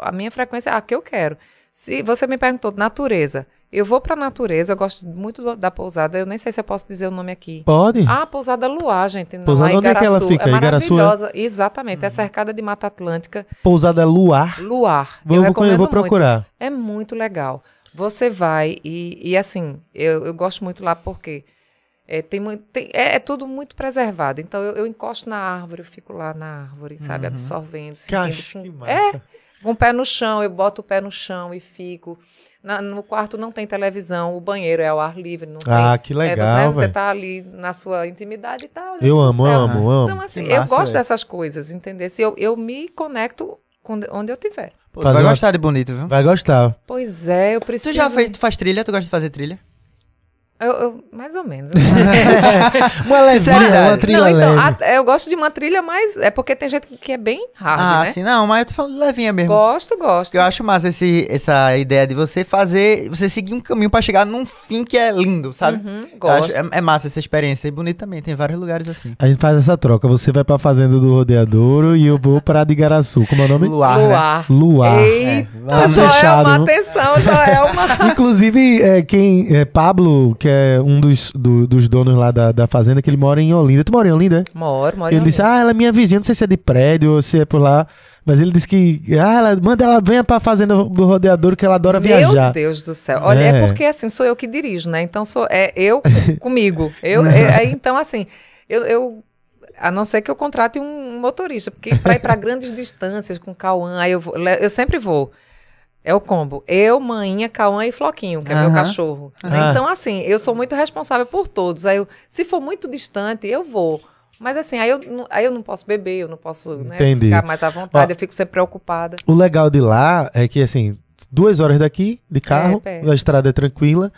a, minha frequência, a que eu quero. Se você me perguntou natureza, eu vou para natureza, eu gosto muito da pousada, eu nem sei se eu posso dizer o nome aqui. Pode. Ah, pousada Luar, gente, pousada, ah, onde é que ela fica? É, é maravilhosa, exatamente, é hum. é cercada de Mata Atlântica. Pousada Luar? Luar, eu, eu vou, eu vou procurar. Muito. É muito legal. Você vai e, e assim, eu, eu gosto muito lá porque... É, tem, tem, é, é, tudo muito preservado. Então eu, eu, encosto na árvore, eu fico lá na árvore, sabe, uhum. absorvendo, sentindo. Que, com, é, com o pé no chão, eu boto o pé no chão e fico. Na, no quarto não tem televisão, o banheiro é ao ar livre, não ah, tem. que né? legal. É, você, né, tá ali na sua intimidade e tal. Tá, eu né? amo, céu. amo, amo. Então, assim, eu gosto dessas coisas, entendeu? Se eu, eu me conecto onde eu tiver. Pô, vai gostar de bonito, viu? Vai gostar. Pois é, eu preciso. Tu já fez, tu faz trilha? Tu gosta de fazer trilha? Eu, eu, mais ou menos. É uma levinha, uma trilha não, então, leve. A, eu gosto de uma trilha, mais é porque tem gente que é bem hard, ah, né? sim, não, mas eu tô falando levinha mesmo. Gosto, gosto. Eu acho massa esse, essa ideia de você fazer, você seguir um caminho pra chegar num fim que é lindo, sabe? Uhum, gosto. Acho, é, é, massa essa experiência, e é bonito também, tem vários lugares assim. A gente faz essa troca, você vai pra Fazenda do Rodeador e eu vou pra de Igaraçu, como é o nome? Luar. Luar. Né? Luar. É, Eita, é, Joelma, atenção, Joelma. Inclusive, é, quem, é, Pablo, que é é um dos, do, dos donos lá da, da fazenda, que ele mora em Olinda. Tu mora em Olinda? É? Moro, moro ele em Ele disse, ah, ela é minha vizinha, não sei se é de prédio ou se é por lá. Mas ele disse que, ah, ela, manda ela, venha pra fazenda do rodeador que ela adora Meu viajar. Meu Deus do céu. Olha, é. é. porque assim, sou eu que dirijo, né? Então sou, é eu comigo. Eu, é, então assim, eu, eu a não ser que eu contrate um motorista, porque para ir para grandes distâncias com Cauã, aí eu, vou, eu sempre vou. É o combo. Eu, maninha, Cauã e Floquinho, que é meu cachorro. Então, assim, eu sou muito responsável por todos. Aí, eu, se for muito distante, eu vou. Mas assim, aí eu, aí eu não posso beber, eu não posso né, ficar mais à vontade, Ó, eu fico sempre preocupada. O legal de lá é que, assim, duas horas daqui, de é, carro, é, a estrada é tranquila.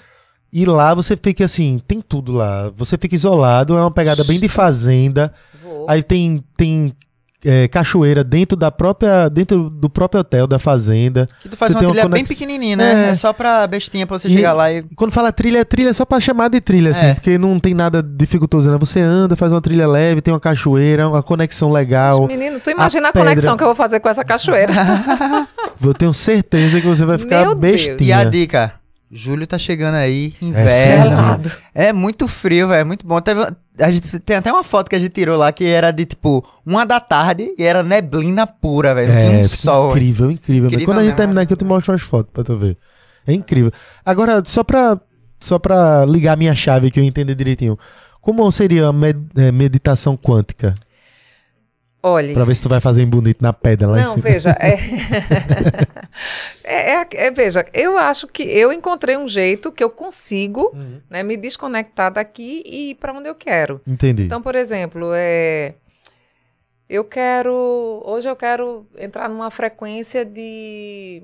E lá você fica assim, tem tudo lá. Você fica isolado, é uma pegada bem de fazenda. Vou. Aí tem, tem é, cachoeira dentro da própria dentro do próprio hotel da fazenda. Que tu faz você uma trilha uma conex... bem pequenininha, né? É. é. só pra bestinha pra você e chegar lá e Quando fala trilha, é trilha é só pra chamar de trilha assim, é. assim, porque não tem nada dificultoso, né? Você anda, faz uma trilha leve, tem uma cachoeira, uma conexão legal. Mas, menino, tu imagina a, a conexão que eu vou fazer com essa cachoeira? eu tenho certeza que você vai ficar Meu bestinha. Deus. E a dica? Julho tá chegando aí, é inverno. É, é muito frio, velho, é muito bom. Teve, a gente, tem até uma foto que a gente tirou lá que era de tipo uma da tarde e era neblina pura, velho. É, um sol. Incrível, incrível. incrível Quando a gente terminar aqui, eu te mostro umas fotos pra tu ver. É incrível. Agora, só pra, só pra ligar a minha chave que eu entender direitinho. Como seria a med eh, meditação quântica? Olha. Pra ver se tu vai fazer bonito na pedra lá não, em cima. Não, veja. É, é... é, é, é... veja, eu acho que eu encontrei um jeito que eu consigo uhum. né, me desconectar daqui e ir pra onde eu quero. Entendi. Então, por exemplo, é, eu quero. Hoje eu quero entrar numa frequência de.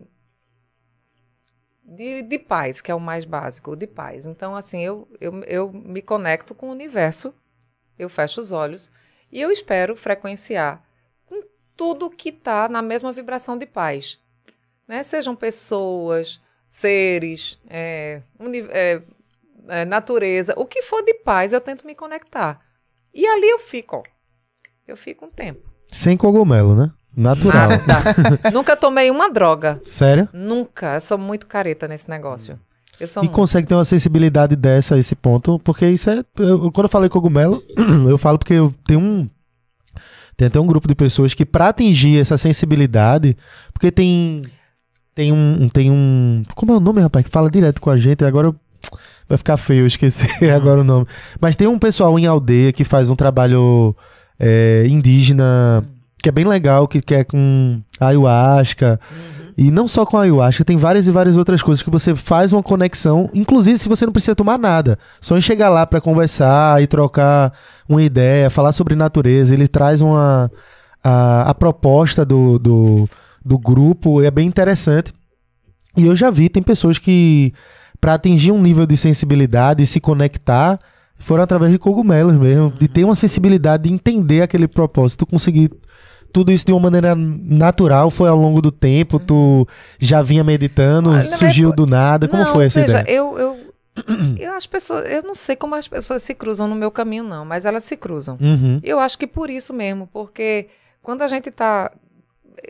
De, de paz, que é o mais básico, de paz. Então, assim, eu, eu, eu me conecto com o universo, eu fecho os olhos e eu espero frequenciar com tudo que está na mesma vibração de paz. Né? Sejam pessoas, seres, é, é, é, natureza, o que for de paz, eu tento me conectar. E ali eu fico, ó. Eu fico um tempo. Sem cogumelo, né? Natural. Ah, tá. Nunca tomei uma droga. Sério? Nunca. Eu sou muito careta nesse negócio e muito. consegue ter uma sensibilidade dessa a esse ponto, porque isso é. Eu, quando eu falei cogumelo, eu falo porque eu tenho um. Tem até um grupo de pessoas que, para atingir essa sensibilidade, porque tem. Tem um, tem um. Como é o nome, rapaz? Que fala direto com a gente, e agora eu, vai ficar feio, eu esqueci agora o nome. Mas tem um pessoal em aldeia que faz um trabalho é, indígena que é bem legal, que, que é com ayahuasca. Uhum. E não só com a ayahuasca, tem várias e várias outras coisas que você faz uma conexão, inclusive se você não precisa tomar nada, só em chegar lá para conversar e trocar uma ideia, falar sobre natureza, ele traz uma a, a proposta do, do, do grupo, é bem interessante. E eu já vi, tem pessoas que para atingir um nível de sensibilidade e se conectar, foram através de cogumelos mesmo, de ter uma sensibilidade de entender aquele propósito, conseguir tudo isso de uma maneira natural? Foi ao longo do tempo? Tu uhum. já vinha meditando? Ah, surgiu é... do nada? Como não, foi essa ideia? Eu, eu, eu, as pessoas, eu não sei como as pessoas se cruzam no meu caminho, não, mas elas se cruzam. Uhum. Eu acho que por isso mesmo, porque quando a gente está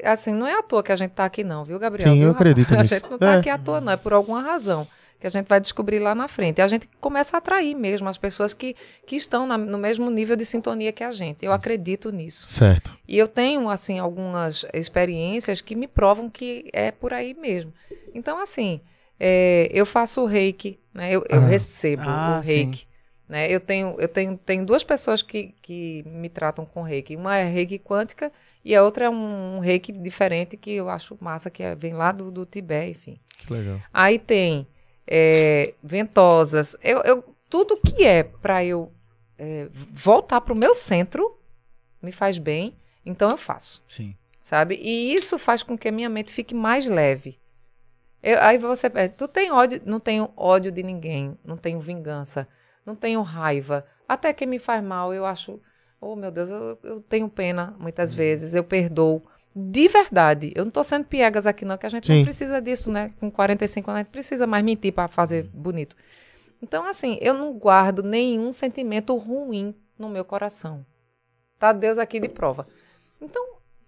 Assim, não é à toa que a gente está aqui, não, viu, Gabriel? Sim, viu, eu acredito. Rapaz? Nisso. A gente não está é. aqui à toa, não, é por alguma razão que a gente vai descobrir lá na frente. E a gente começa a atrair mesmo as pessoas que, que estão na, no mesmo nível de sintonia que a gente. Eu acredito nisso. Certo. E eu tenho, assim, algumas experiências que me provam que é por aí mesmo. Então, assim, é, eu faço reiki, né? Eu, eu ah. recebo ah, o reiki. Sim. Né? Eu, tenho, eu tenho, tenho duas pessoas que, que me tratam com reiki. Uma é reiki quântica e a outra é um, um reiki diferente que eu acho massa, que é, vem lá do, do Tibete, enfim. Que legal. Aí tem é, ventosas, eu, eu, tudo que é para eu é, voltar para o meu centro me faz bem, então eu faço. Sim. Sabe? E isso faz com que a minha mente fique mais leve. Eu, aí você pergunta, é, tu tem ódio, não tenho ódio de ninguém, não tenho vingança, não tenho raiva. Até quem me faz mal, eu acho, oh meu Deus, eu, eu tenho pena muitas hum. vezes, eu perdoo de verdade. Eu não estou sendo piegas aqui, não, que a gente Sim. não precisa disso, né? Com 45 anos, a gente precisa mais mentir para fazer bonito. Então, assim, eu não guardo nenhum sentimento ruim no meu coração. Tá Deus aqui de prova. Então,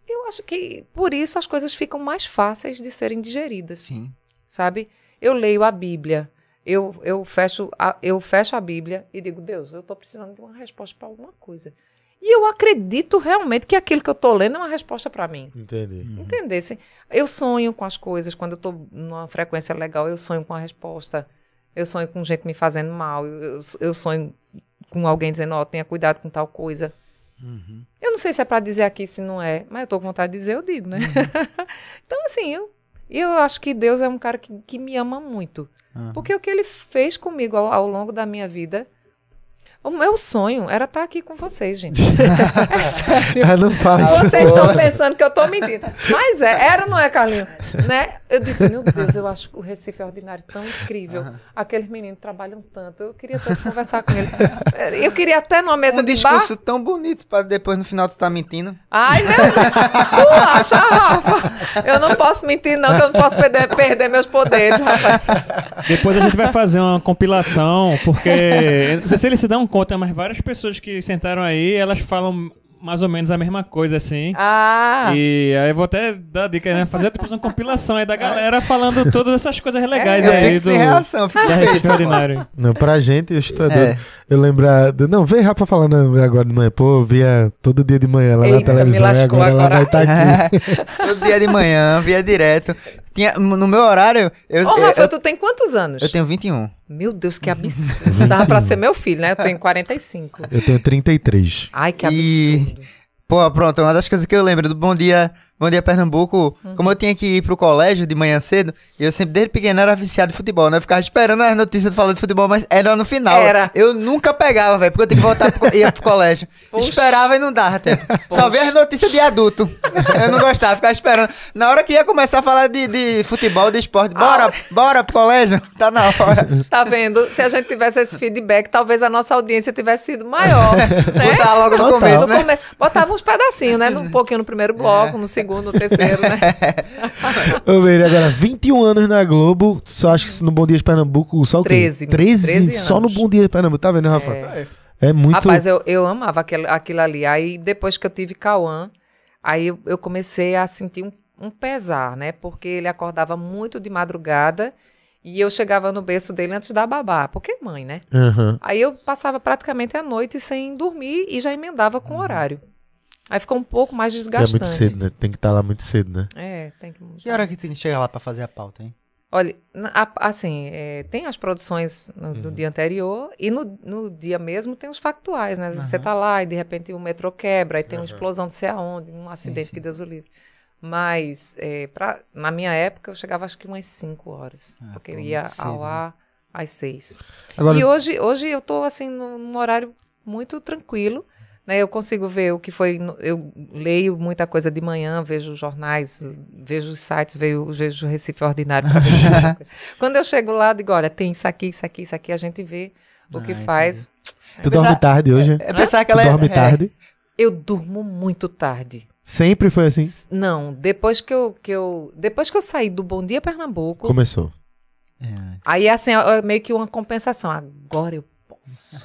eu acho que por isso as coisas ficam mais fáceis de serem digeridas. Sim. Sabe? Eu leio a Bíblia. Eu, eu, fecho a, eu fecho a Bíblia e digo, Deus, eu estou precisando de uma resposta para alguma coisa. E eu acredito realmente que aquilo que eu estou lendo é uma resposta para mim. Entendi. Uhum. Entendesse? Eu sonho com as coisas. Quando eu estou numa frequência legal, eu sonho com a resposta. Eu sonho com gente me fazendo mal. Eu, eu sonho com alguém dizendo, ó, oh, tenha cuidado com tal coisa. Uhum. Eu não sei se é para dizer aqui, se não é. Mas eu estou com vontade de dizer, eu digo, né? Uhum. então, assim, eu, eu acho que Deus é um cara que, que me ama muito. Porque o que ele fez comigo ao, ao longo da minha vida o meu sonho era estar tá aqui com vocês, gente. É sério. Eu não faz. Vocês estão pensando que eu estou mentindo. Mas é, era, não é, Carlinhos? Né? Eu disse, meu Deus, eu acho o Recife é Ordinário tão incrível. Uhum. Aqueles meninos trabalham tanto. Eu queria tanto conversar com eles. Eu queria até numa mesa um de bar. Um discurso tão bonito para depois no final tu estar tá mentindo. Ai, meu Deus. Tu acha, Rafa? Eu não posso mentir, não, que eu não posso perder, perder meus poderes, Rafa. Depois a gente vai fazer uma compilação, porque... Não sei se eles se dão encontra mais várias pessoas que sentaram aí, elas falam mais ou menos a mesma coisa, assim. Ah! E aí eu vou até dar dica, né? Fazer depois tipo uma compilação aí da galera falando todas essas coisas legais é, eu aí. Fico do, sem reação, fico da Não, pra gente, eu estou é. Eu lembrar... Não, vem Rafa falando agora de manhã. Pô, via todo dia de manhã lá Eita, na televisão. Me agora, agora. ela vai estar tá aqui. todo dia de manhã, via direto. Tinha, no meu horário. Eu, Ô, Rafa, eu, tu tem quantos anos? Eu tenho 21. Meu Deus, que absurdo. Você dava pra ser meu filho, né? Eu tenho 45. Eu tenho 33. Ai, que absurdo. E, pô, pronto, uma das coisas que eu lembro do Bom Dia Bom Dia Pernambuco, uhum. como eu tinha que ir pro colégio de manhã cedo, eu sempre, desde pequeno, era viciado de futebol, né? Eu ficava esperando as notícias falando de futebol, mas era no final. Era. Eu nunca pegava, velho, porque eu tinha que voltar, pro, ia pro colégio. Esperava e não dava tempo. Só via as notícias de adulto. Eu não gostava, ficava esperando. Na hora que ia começar a falar de, de futebol, de esporte, bora, ah. bora pro colégio, tá na hora. Tá vendo? Se a gente tivesse esse feedback, talvez a nossa audiência tivesse sido maior, né? logo no começo, né? Botava uns pedacinhos, né? Um pouquinho no primeiro bloco, é. no segundo segundo, terceiro, né? Ô, Meire, agora, 21 anos na Globo, só acho que no Bom Dia de Pernambuco, só o quê? 13. 13, só no Bom Dia de Pernambuco, tá vendo, Rafa? É, é muito... Rapaz, eu, eu amava aquele, aquilo ali. Aí, depois que eu tive Cauã, aí eu, eu comecei a sentir um, um pesar, né? Porque ele acordava muito de madrugada... E eu chegava no berço dele antes da babá, porque mãe, né? Uhum. Aí eu passava praticamente a noite sem dormir e já emendava com o uhum. horário. Aí fica um pouco mais desgastante. É muito cedo, né? Tem que estar tá lá muito cedo, né? É, tem que. Que hora que tem que chegar lá para fazer a pauta, hein? Olha, assim, é, tem as produções no, uhum. do dia anterior e no, no, dia mesmo tem os factuais, né? Uhum. Você tá lá e de repente o metrô quebra, aí tem uhum. uma explosão de sei aonde, um acidente sim, sim. que Deus o livre. Mas é, pra, na minha época eu chegava acho que umas 5 horas, ah, porque eu ia cedo, ao ar né? às 6. E hoje, hoje eu tô assim num horário muito tranquilo, né, eu consigo ver o que foi. Eu leio muita coisa de manhã, vejo jornais, vejo os sites, vejo, vejo o Recife Ordinário. Quando eu chego lá, digo: olha, tem isso aqui, isso aqui, isso aqui, a gente vê o que Ai, ah, faz. Tu pensar, dorme tarde é, hoje? É, é pensar que ela tu é- dorme é, tarde? Eu durmo muito tarde. Sempre foi assim? Não, depois que eu, que eu, depois que eu saí do Bom Dia Pernambuco. Começou. É. Aí, é assim, é meio que uma compensação. Agora eu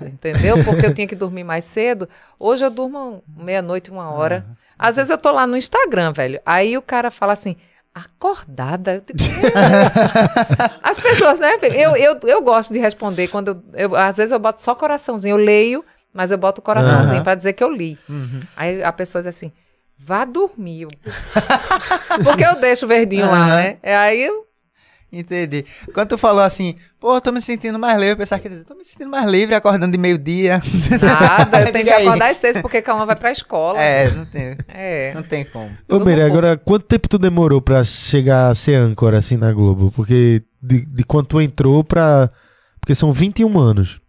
entendeu? Porque eu tinha que dormir mais cedo. Hoje eu durmo meia-noite, uma hora. Uhum. Às vezes eu tô lá no Instagram, velho. Aí o cara fala assim, acordada. Eu digo, As pessoas, né? Eu, eu, eu gosto de responder quando eu, eu, Às vezes eu boto só coraçãozinho. Eu leio, mas eu boto coraçãozinho uhum. para dizer que eu li. Uhum. Aí a pessoa diz assim, vá dormir. Porque eu deixo verdinho uhum. lá, né? É, aí eu Entendi. Quando tu falou assim, pô, eu tô me sentindo mais livre, eu pensava que tô me sentindo mais livre acordando de meio-dia. Nada, eu tenho que acordar às seis, porque Calma vai pra escola. É, não tem. É. Não tem como. Ô, Meire, agora, quanto tempo tu demorou pra chegar a ser âncora assim na Globo? Porque de, de quando tu entrou pra. Porque são 21 anos.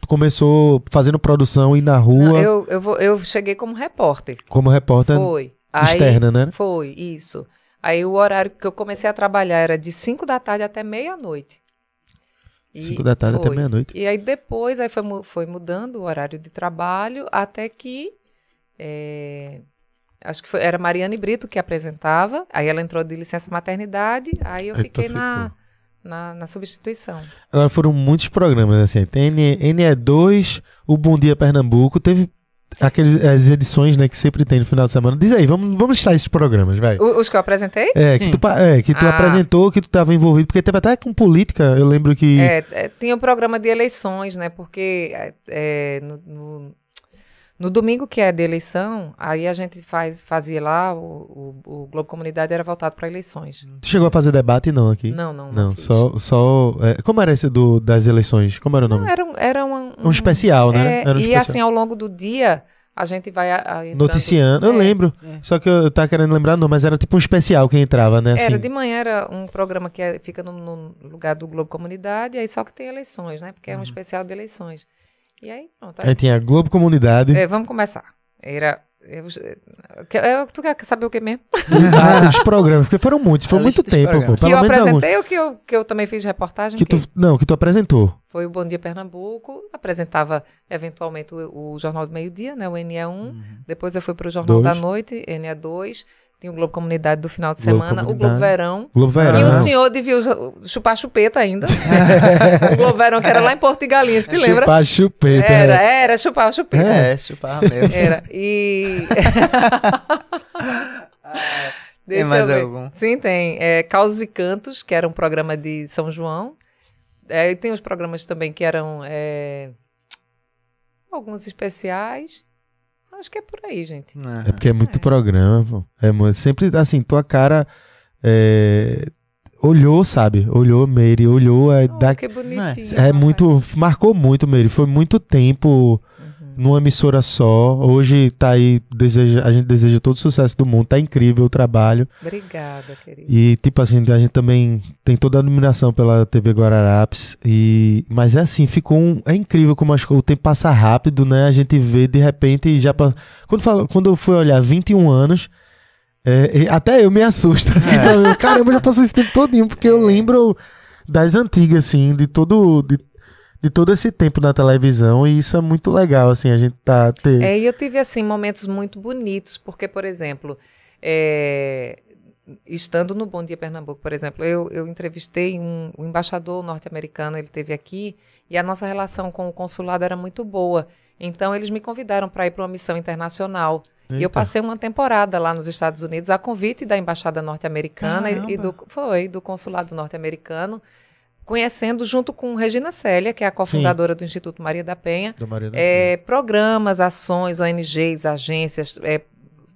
Tu começou fazendo produção e na rua. Não, eu, eu, vou, eu cheguei como repórter. Como repórter? Foi. Externa, Aí, né? Foi, isso. Isso. Aí o horário que eu comecei a trabalhar era de 5 da tarde até meia-noite. 5 da tarde foi. até meia-noite. E aí depois aí foi, foi mudando o horário de trabalho até que. É, acho que foi, era Mariane Brito que apresentava. Aí ela entrou de licença maternidade. Aí eu fiquei na, na, na, substituição. Agora foram muitos programas, assim. Tem NE2, o Bom Dia Pernambuco. Teve Aqueles, as edições, né, que sempre tem no final de semana. Diz aí, vamos, vamos listar esses programas, vai. os que eu apresentei? É, Sim. que tu, é, que tu ah. apresentou, que tu estava envolvido, porque teve até com política, eu lembro que... É, é tinha um programa de eleições, né, porque é, é no, no no domingo, que é de eleição, aí a gente faz, fazia lá, o, o, o Globo Comunidade era voltado para eleições. Tu chegou a fazer debate não aqui? Não, não. Não, não só. só é, como era esse do, das eleições? Como era o nome? Não, era, era uma, um, um, especial, né? É, um e especial. assim, ao longo do dia, a gente vai a, a noticiando. É, eu lembro. É. Só que eu tava tá querendo lembrar, não, mas era tipo um especial que entrava, né? Assim. Era de manhã, era um programa que é, fica no, no, lugar do Globo Comunidade, aí só que tem eleições, né? Porque uhum. é um uhum. especial de eleições. E aí, pronto. Aí, aí tinha Globo Comunidade. É, vamos começar. Era eu, eu, tu quer saber o que mesmo? os programas, porque foram muitos, foi muito tempo. Pô, que eu apresentei ou que eu, que eu também fiz reportagem? Que, que tu, não, que tu apresentou. Foi o Bom Dia Pernambuco, apresentava eventualmente o, o Jornal do Meio Dia, né, o NE1. Uhum. Depois eu fui para o Jornal Dois. da Noite, NE2. Tem o Globo Comunidade do final de semana, o Globo Verão. Globo Verão. E o senhor devia chupar chupeta ainda. o Globo Verão, que era lá em Porto de Galinhas, te lembra? Chupar chupeta. É. Era, era, chupar chupeta. É, é chupar mesmo. Era. E. Deixa tem mais algum? Sim, tem. É, Causos e Cantos, que era um programa de São João. É, e tem os programas também que eram é, alguns especiais. Acho que é por aí, gente. É porque é muito é. programa, pô. É muito, sempre assim, tua cara é, olhou, sabe? Olhou, Meire, olhou. É, oh, da, que é bonitinho. É muito. Né? Marcou muito, Meire. Foi muito tempo numa emissora só. Hoje tá aí, deseja, a gente deseja todo o sucesso do mundo. Tá incrível o trabalho. Obrigada, querido. E tipo assim, a gente também tem toda a iluminação pela TV Guararapes e mas é assim, ficou um, é incrível como as, o tempo passa rápido, né? A gente vê de repente já quando falou quando eu fui olhar 21 anos, é, até eu me assusto assim, é. eu, caramba, já passou esse tempo todinho, porque eu é. lembro das antigas assim, de todo de de todo esse tempo na televisão e isso é muito legal, assim, a gente tá ter... É, e eu tive, assim, momentos muito bonitos, porque, por exemplo, é, estando no Bom Dia Pernambuco, por exemplo, eu, eu entrevistei um, um embaixador norte-americano, ele teve aqui, e a nossa relação com o consulado era muito boa. Então, eles me convidaram para ir para uma missão internacional. Eita. E eu passei uma temporada lá nos Estados Unidos, a convite da Embaixada Norte-Americana e, e do, foi, do Consulado Norte-Americano conhecendo, junto com Regina Célia, que é a cofundadora Sim. do Instituto Maria da Penha, Maria da é, Penha. programas, ações, ONGs, agências, é,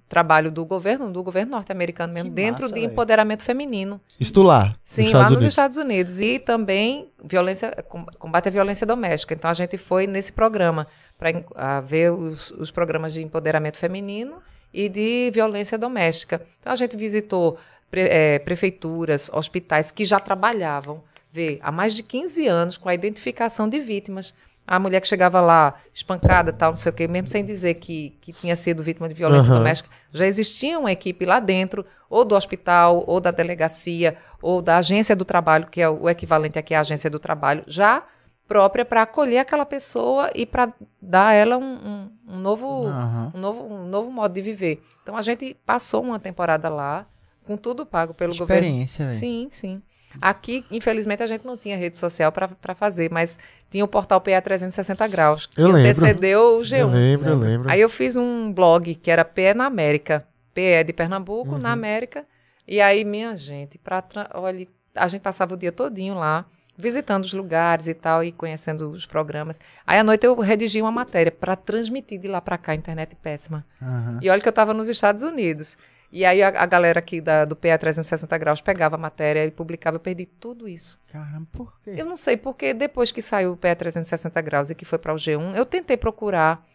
trabalho do governo, do governo norte-americano mesmo, que dentro massa, de véio. empoderamento feminino. Isto lá. Sim, nos lá Estados nos Unidos. Estados Unidos. E também violência, combate à violência doméstica. Então a gente foi nesse programa para ver os, os programas de empoderamento feminino e de violência doméstica. Então a gente visitou pre, é, prefeituras, hospitais que já trabalhavam vê, há mais de 15 anos com a identificação de vítimas. A mulher que chegava lá espancada, tal, não sei o quê, mesmo sem dizer que, que tinha sido vítima de violência uhum. doméstica, já existia uma equipe lá dentro, ou do hospital, ou da delegacia, ou da agência do trabalho, que é o equivalente aqui à agência do trabalho, já própria para acolher aquela pessoa e para dar a ela um, um, um novo, uhum. um, novo, um novo modo de viver. Então a gente passou uma temporada lá, com tudo pago pelo Experiência, governo. Experiência, Sim, sim. Aqui, infelizmente, a gente não tinha rede social para fazer, mas tinha o portal PA 360 Graus, que eu antecedeu o G1. Eu lembro, eu lembro. Aí eu fiz um blog que era PE na América. PE de Pernambuco, uhum. na América. E aí, minha gente, pra olha, a gente passava o dia todinho lá, visitando os lugares e tal, e conhecendo os programas. Aí, à noite, eu redigi uma matéria para transmitir de lá para cá, internet é péssima. Uhum. E olha que eu estava nos Estados Unidos. E aí a, a galera aqui da, do PA 360 Graus pegava a matéria e publicava. Eu perdi tudo isso. Caramba, por quê? Eu não sei, porque depois que saiu o PA 360 Graus e que foi para o G1, eu tentei procurar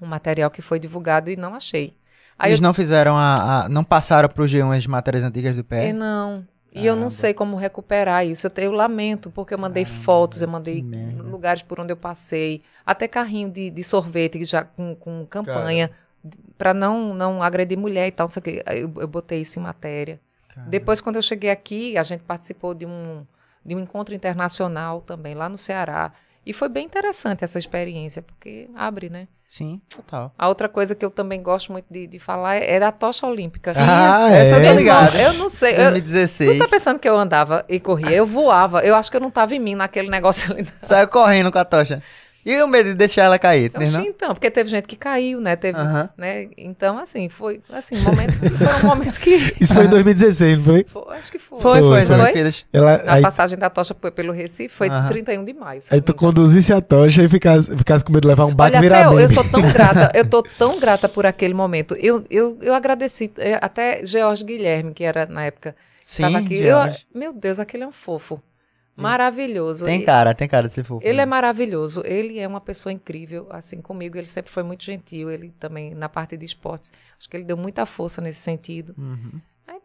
um material que foi divulgado e não achei. Aí Eles eu... não fizeram a, a não passaram para o G1 as matérias antigas do PA? É, não. E eu não sei como recuperar isso. Eu, te, eu lamento, porque eu mandei fotos, eu mandei lugares por onde eu passei, até carrinho de, de sorvete já com, com campanha. Cara para não, não agredir mulher e tal, não sei o que, Eu, eu botei isso em matéria. Caramba. Depois, quando eu cheguei aqui, a gente participou de um, de um encontro internacional também, lá no Ceará. E foi bem interessante essa experiência, porque abre, né? Sim, total. A outra coisa que eu também gosto muito de, de falar é, é da tocha olímpica. Sim, ah, é? essa eu tô ligada. Eu não sei. Eu, 2016. tu tá pensando que eu andava e corria? Eu voava. Eu acho que eu não tava em mim naquele negócio ali. Saiu correndo com a tocha. E o medo de deixar ela cair, então, Então, porque teve gente que caiu, né? Teve, né? Então, assim, foi assim, momentos que foram momentos que. Isso foi em 2016, não foi? foi? Acho que foi. Foi, foi, foi. foi. Ela, a aí... passagem da tocha pelo Recife foi 31 de maio. Aí tu conduzisse a tocha e ficasse, ficasse com medo de levar um baque virar eu, eu sou tão grata, eu tô tão grata por aquele momento. Eu, eu, eu agradeci eh, até George Guilherme, que era na época. Sim, tava aqui. Eu, meu Deus, aquele é um fofo. Maravilhoso. Tem cara, tem cara de ser fofo. Ele é maravilhoso. Ele é uma pessoa incrível, assim, comigo. Ele sempre foi muito gentil. Ele também, na parte de esportes, acho que ele deu muita força nesse sentido. Uhum. Aí,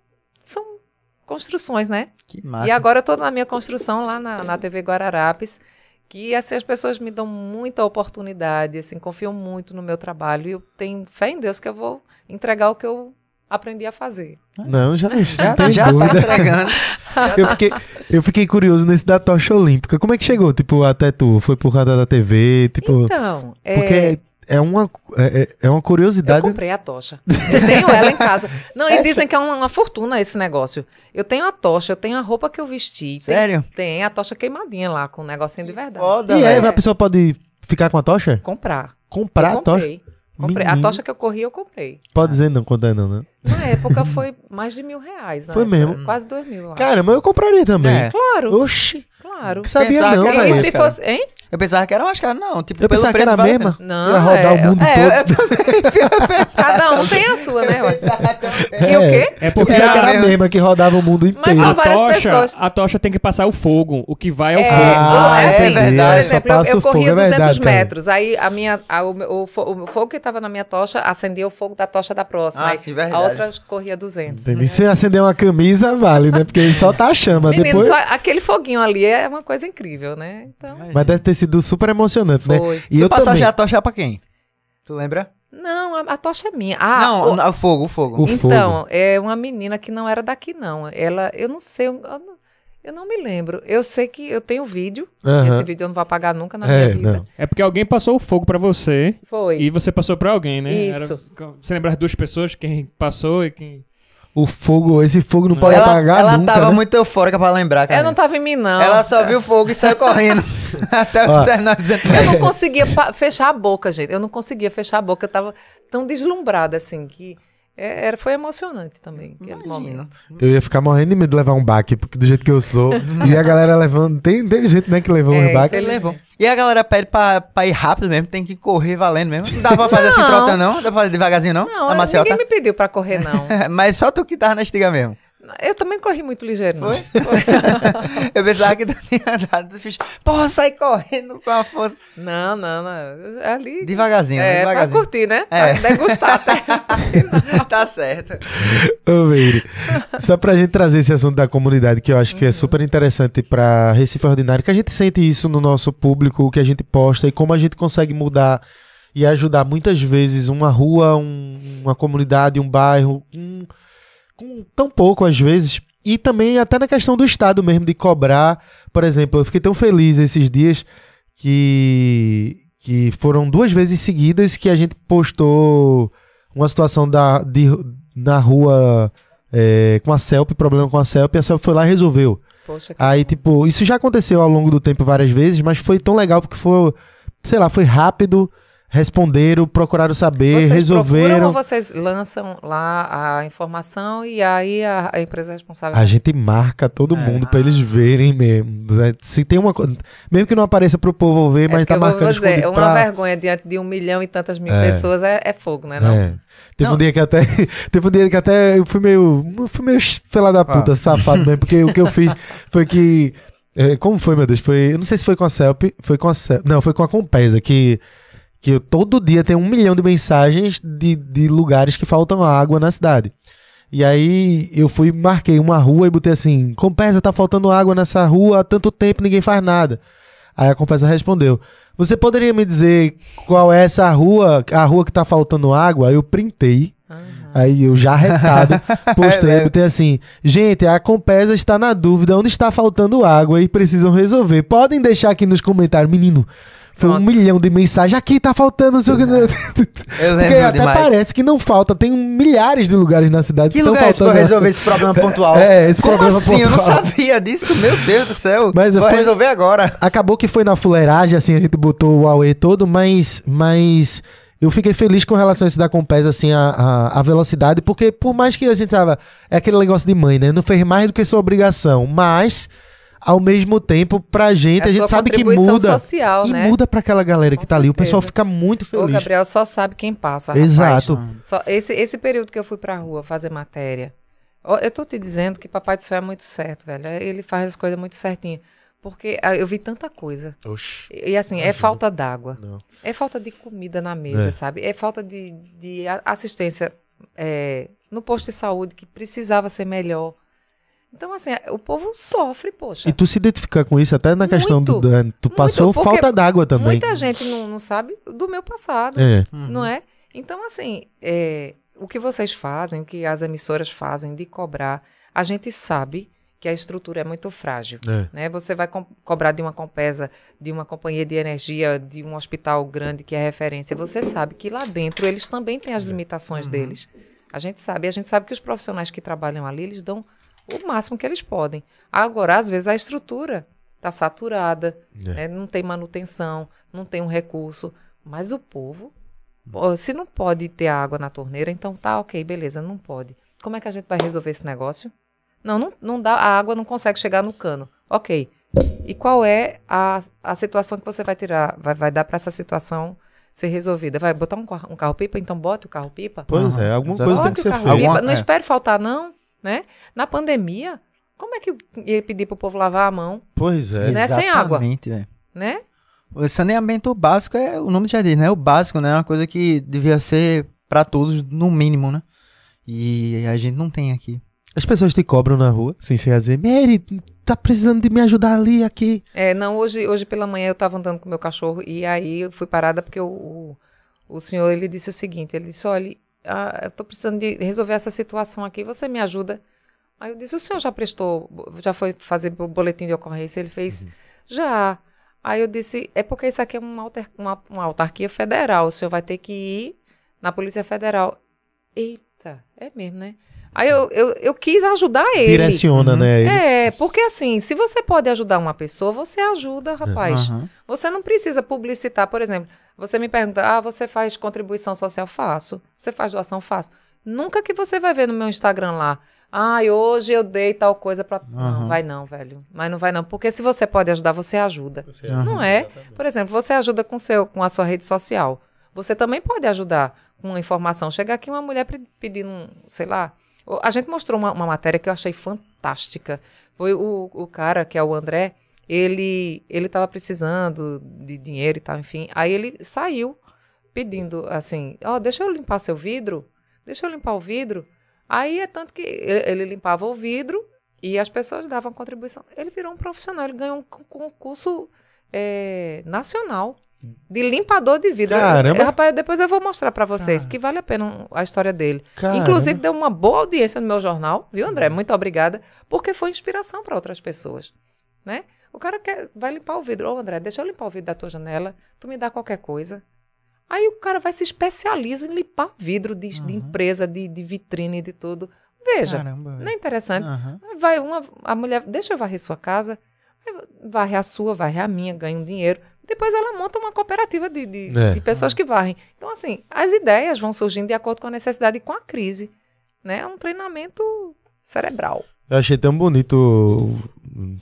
são construções, né? Que massa. E agora eu tô na minha construção lá na, na TV Guararapes, que assim, as pessoas me dão muita oportunidade, assim, confiam muito no meu trabalho. E eu tenho fé em Deus que eu vou entregar o que eu aprendi a fazer. Não, já tá já, tá não já dúvida. tá entregando. eu, Fiquei, eu fiquei curioso nesse da tocha olímpica. Como é que chegou, tipo, até tu? Foi por radar da TV? Tipo, então, é- porque é... uma, é, é, é, uma curiosidade. Eu comprei a tocha. Eu tenho ela em casa. Não, e dizem que é uma, uma, fortuna esse negócio. Eu tenho a tocha, eu tenho a roupa que eu vesti. Sério? Tem, tem a tocha queimadinha lá, com um negocinho de verdade. Foda, e aí, é. a pessoa pode ficar com a tocha? Comprar. Comprar a comprei. tocha? Comprei. Menino. A tocha que eu corri, eu comprei. Pode ah. dizer não, quanto é não, né? Na época foi mais de mil reais. foi época. mesmo? Quase dois mil, eu acho. Cara, mas eu compraria também. É. Claro. Oxi. Claro. Que sabia pensava não, era E se fosse, hein? Eu pensava que era mais caro, não. Tipo, eu pelo pensava preço, que era a mesma. Não, ia rodar é, o mundo é, é todo. Cada um tem a sua, né? É, e o quê? É porque era, era é a mesma. que rodava o mundo inteiro. Mas são várias a tocha, pessoas. A tocha tem que passar o fogo. O que vai é o é. fogo. Ah, é, assim, verdade. Por exemplo, eu, eu corria 200 verdade, metros. Aí a minha, a, o, o, fogo que estava na minha tocha acendia o fogo da tocha da próxima. Ah, sim, verdade. A outra corria 200. Entendi. Né? Se acender uma camisa, vale, né? Porque só tá a chama. Menino, depois... aquele foguinho ali é é uma coisa incrível, né? Então... Mas deve ter sido super emocionante, né? Foi. né? E tu eu passaste a tocha pra quem? Tu lembra? Não, a, a tocha é minha. Ah, não, o, o fogo, o fogo. O então, fogo. é uma menina que não era daqui, não. Ela, eu não sei, eu, não, eu não me lembro. Eu sei que eu tenho vídeo. Esse vídeo eu não vou apagar nunca na é, minha vida. Não. É porque alguém passou o fogo para você. Foi. E você passou para alguém, né? Isso. Era, você lembra as duas pessoas, quem passou e quem. O fogo, esse fogo não pode ela, apagar ela nunca, tava né? muito eufórica pra lembrar, cara. Eu não tava em mim, não. Ela só viu o fogo e saiu correndo. até o terminar dizendo. Eu não é. conseguia fechar a boca, gente. Eu não conseguia fechar a boca. Eu tava tão deslumbrada, assim, que... É, era, foi emocionante também aquele momento. Eu ia ficar morrendo de medo de levar um baque, porque do jeito que eu sou. e a galera levando. Tem, teve gente, né, que levou é, um baque. Ele levou. E a galera pede pra, pra, ir rápido mesmo, tem que correr valendo mesmo. Não dá pra fazer assim, não. assim trotando, não? Dá pra fazer devagarzinho, não? Não, ninguém me pediu pra correr, não. Mas só tu que tava na estiga mesmo. Eu também corri muito ligeiro, não. Foi? Foi. eu pensava que tinha dado. Fiz, porra, sai correndo com a força. Não, não, não. É ali. Devagarzinho, é, Devagarzinho. Pra curtir, né? É. Pra degustar até. tá certo. Ô, Meire, só pra gente trazer esse assunto da comunidade, que eu acho que é uhum. é super interessante pra Recife Ordinário, que a gente sente isso no nosso público, o que a gente posta e como a gente consegue mudar e ajudar muitas vezes uma rua, um, uma comunidade, um bairro, um com tão pouco às vezes. E também até na questão do Estado mesmo, de cobrar. Por exemplo, eu fiquei tão feliz esses dias que, que foram duas vezes seguidas que a gente postou uma situação da, de, na rua é, com a CELP, problema com a CELP, e a CELP foi lá e resolveu. Poxa, Aí, tipo, isso já aconteceu ao longo do tempo várias vezes, mas foi tão legal porque foi, sei lá, foi rápido responderam, procuraram saber, vocês resolveram. Procuram, vocês lançam lá a informação e aí a, a empresa é responsável. A gente marca todo é. mundo para eles verem mesmo. Né? Se tem uma coisa, mesmo que não apareça para o povo ver, é mas tá marcando. Vou dizer, uma pra... vergonha diante de um milhão e tantas mil é. pessoas é, é, fogo, né? Não? Teve não. um dia que até, teve um dia que até eu fui meio, fui meio fela da puta, ah. safado mesmo, porque o que eu fiz foi que como foi, meu Deus? Foi, eu não sei se foi com a CELP, foi com a CELP, não, foi com a Compesa que que todo dia tem um milhão de mensagens de, de lugares que faltam água na cidade. E aí eu fui, marquei uma rua e botei assim: Compesa, tá faltando água nessa rua há tanto tempo, ninguém faz nada. Aí a Compesa respondeu: Você poderia me dizer qual é essa rua, a rua que tá faltando água? Aí eu printei. Aí eu já retado, postei, é, né? botei assim: Gente, a Compesa está na dúvida onde está faltando água e precisam resolver. Podem deixar aqui nos comentários, menino. Foi Pronto. um milhão de mensagens. Aqui tá faltando, não sei o que. Né? Porque até demais. parece que não falta. Tem milhares de lugares na cidade que estão lugares é faltando. pra né? resolver esse problema pontual? É, esse Como problema assim? pontual. Eu não sabia disso, meu Deus do céu. Mas Vou foi... resolver agora. Acabou que foi na fuleiragem, assim, a gente botou o Huawei todo, mas. mas... Eu fiquei feliz com relação a isso da Compesa, assim, a, a, a, velocidade, porque por mais que a gente tava. É aquele negócio de mãe, né? Não fez mais do que sua obrigação. Mas ao mesmo tempo, pra gente, é a, gente sabe que muda. Social, e né? muda pra aquela galera que Com tá certeza. ali. O pessoal fica muito feliz. O Gabriel só sabe quem passa, rapaz. Exato. Só esse, esse período que eu fui pra rua fazer matéria. Eu tô te dizendo que Papai do Céu é muito certo, velho. É, ele faz as coisas muito certinhas. Porque ah, eu vi tanta coisa. Oxi, e assim, é falta d'água. É falta de comida na mesa, é. sabe? É falta de, de assistência é, no posto de saúde, que precisava ser melhor. Então, assim, o povo sofre, poxa. E tu se identificar com isso até na questão do dano. Tu muito, passou falta d'água também. Muita gente não, não, sabe do meu passado, é. não uhum. é? Então, assim, é, o que vocês fazem, o que as emissoras fazem de cobrar, a gente sabe que a estrutura é muito frágil. É. Né? Você vai co cobrar de uma Compesa, de uma companhia de energia, de um hospital grande que é referência. Você sabe que lá dentro eles também têm as é. limitações uhum. deles. A gente sabe. E a gente sabe que os profissionais que trabalham ali, eles dão o máximo que eles podem. Agora, às vezes, a estrutura está saturada, é. né? não tem manutenção, não tem um recurso, mas o povo, se não pode ter água na torneira, então tá ok, beleza, não pode. Como é que a gente vai resolver esse negócio? Não, não, não dá, a água não consegue chegar no cano. Ok. E qual é a, a situação que você vai tirar, vai, vai dar para essa situação ser resolvida. Vai botar um, um carro-pipa, então bota o carro-pipa. Pois uhum. é, alguma coisa tem que ser feita. Não é. espere faltar, não né? Na pandemia, como é que ia pedir pro povo lavar a mão? Pois é. Né? Sem água. Né? O saneamento básico é, o nome já diz, né? O básico, né? É uma coisa que devia ser para todos, no mínimo, né? E a gente não tem aqui. As pessoas te cobram na rua, sem chegar a dizer, Mary, tá precisando de me ajudar ali, aqui. É, não, hoje, hoje pela manhã eu tava andando com meu cachorro e aí eu fui parada porque o, o, o senhor, ele disse o seguinte, ele disse, olha, ah, eu estou precisando de resolver essa situação aqui, você me ajuda? Aí eu disse, o senhor já prestou, já foi fazer o boletim de ocorrência? Ele fez, uhum. já. Aí eu disse, é porque isso aqui é uma, alter, uma, uma, autarquia federal, o senhor vai ter que ir na Polícia Federal. Eita, é mesmo, né? Aí eu, eu, eu quis ajudar ele. Direciona, uhum. né? Ele. É, porque assim, se você pode ajudar uma pessoa, você ajuda, uhum. rapaz. Uhum. Você não precisa publicitar, por exemplo, você me pergunta, ah, você faz contribuição social? Faço. Você faz doação? Faço. Nunca que você vai ver no meu Instagram lá, ai, ah, hoje eu dei tal coisa para. Uhum. Não vai não, velho. Mas não vai não, porque se você pode ajudar, você ajuda. Você ajuda. Não é? Exatamente. Por exemplo, você ajuda com seu, com a sua rede social. Você também pode ajudar com informação. Chega aqui uma mulher pedindo, sei lá. A gente mostrou uma, uma, matéria que eu achei fantástica. Foi o, o cara que é o André ele ele estava precisando de dinheiro e tal, enfim. Aí ele saiu pedindo assim, ó, oh, deixa eu limpar seu vidro, deixa eu limpar o vidro. Aí é tanto que ele, ele limpava o vidro e as pessoas davam contribuição. Ele virou um profissional, ele ganhou um concurso é, nacional de limpador de vidro. Caramba. rapaz, depois eu vou mostrar para vocês Caramba. que vale a pena a história dele. Caramba. Inclusive deu uma boa audiência no meu jornal, viu, André? Hum. Muito obrigada, porque foi inspiração para outras pessoas, né? O cara quer, vai limpar o vidro. Ô, oh, André, deixa eu limpar o vidro da tua janela. Tu me dá qualquer coisa. Aí o cara vai se especializa em limpar vidro de, uhum. de empresa, de, de vitrine, de tudo. Veja, Caramba, não é interessante? Uhum. Vai uma, a mulher, deixa eu varrer sua casa, varre a sua, varre a minha, ganha um dinheiro. Depois ela monta uma cooperativa de, de, é. de pessoas uhum. que varrem. Então, assim, as ideias vão surgindo de acordo com a necessidade e com a crise. Né? É um treinamento cerebral. Eu achei tão bonito.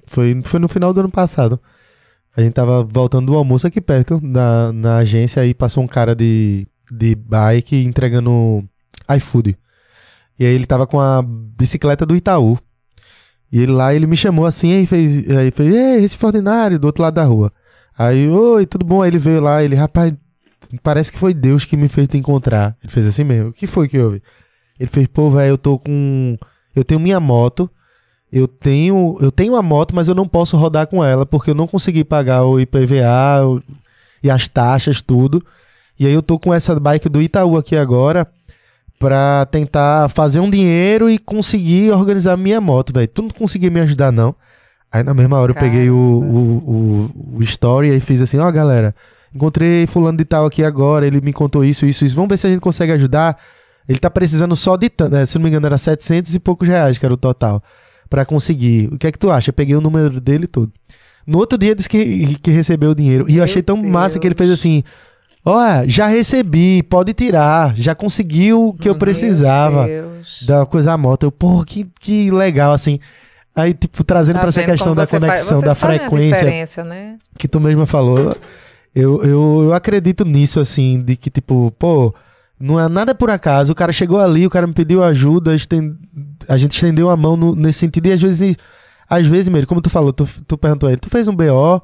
Foi, foi no final do ano passado. A gente tava voltando do almoço aqui perto, na, na agência, aí passou um cara de, de bike entregando iFood. E aí ele tava com a bicicleta do Itaú. E ele lá, ele me chamou assim, aí fez, aí fez, ei, esse ordinário, do outro lado da rua. Aí, oi, tudo bom? Aí ele veio lá, ele, rapaz, parece que foi Deus que me fez te encontrar. Ele fez assim mesmo, o que foi que houve? Ele fez, pô, velho, eu tô com, eu tenho minha moto, eu tenho, eu tenho a moto, mas eu não posso rodar com ela porque eu não consegui pagar o IPVA o, e as taxas, tudo. E aí eu tô com essa bike do Itaú aqui agora pra tentar fazer um dinheiro e conseguir organizar minha moto, velho. Tu não conseguia me ajudar, não. Aí na mesma hora eu Caramba. peguei o, o, o, o story e fiz assim, ó, oh, galera, encontrei fulano de tal aqui agora, ele me contou isso, isso, isso. Vamos ver se a gente consegue ajudar. Ele tá precisando só de tanto, né? Eh, se não me engano era 700 e poucos reais que era o total para conseguir. O que é que tu acha? Eu peguei o número dele tudo No outro dia disse que, que recebeu o dinheiro. E eu achei tão Deus. massa que ele fez assim: Ó, já recebi, pode tirar, já conseguiu o que Meu eu precisava Deus. da coisa da moto. Eu, pô, que, que legal, assim. Aí, tipo, trazendo tá pra essa questão da conexão, da frequência. Né? Que tu mesma falou. Eu, eu, eu acredito nisso, assim, de que, tipo, pô não é nada por acaso. O cara chegou ali, o cara me pediu ajuda, estend... a gente estendeu a mão no, nesse sentido. E às vezes, às vezes, mesmo, como tu falou, tu, tu perguntou a ele, tu fez um BO.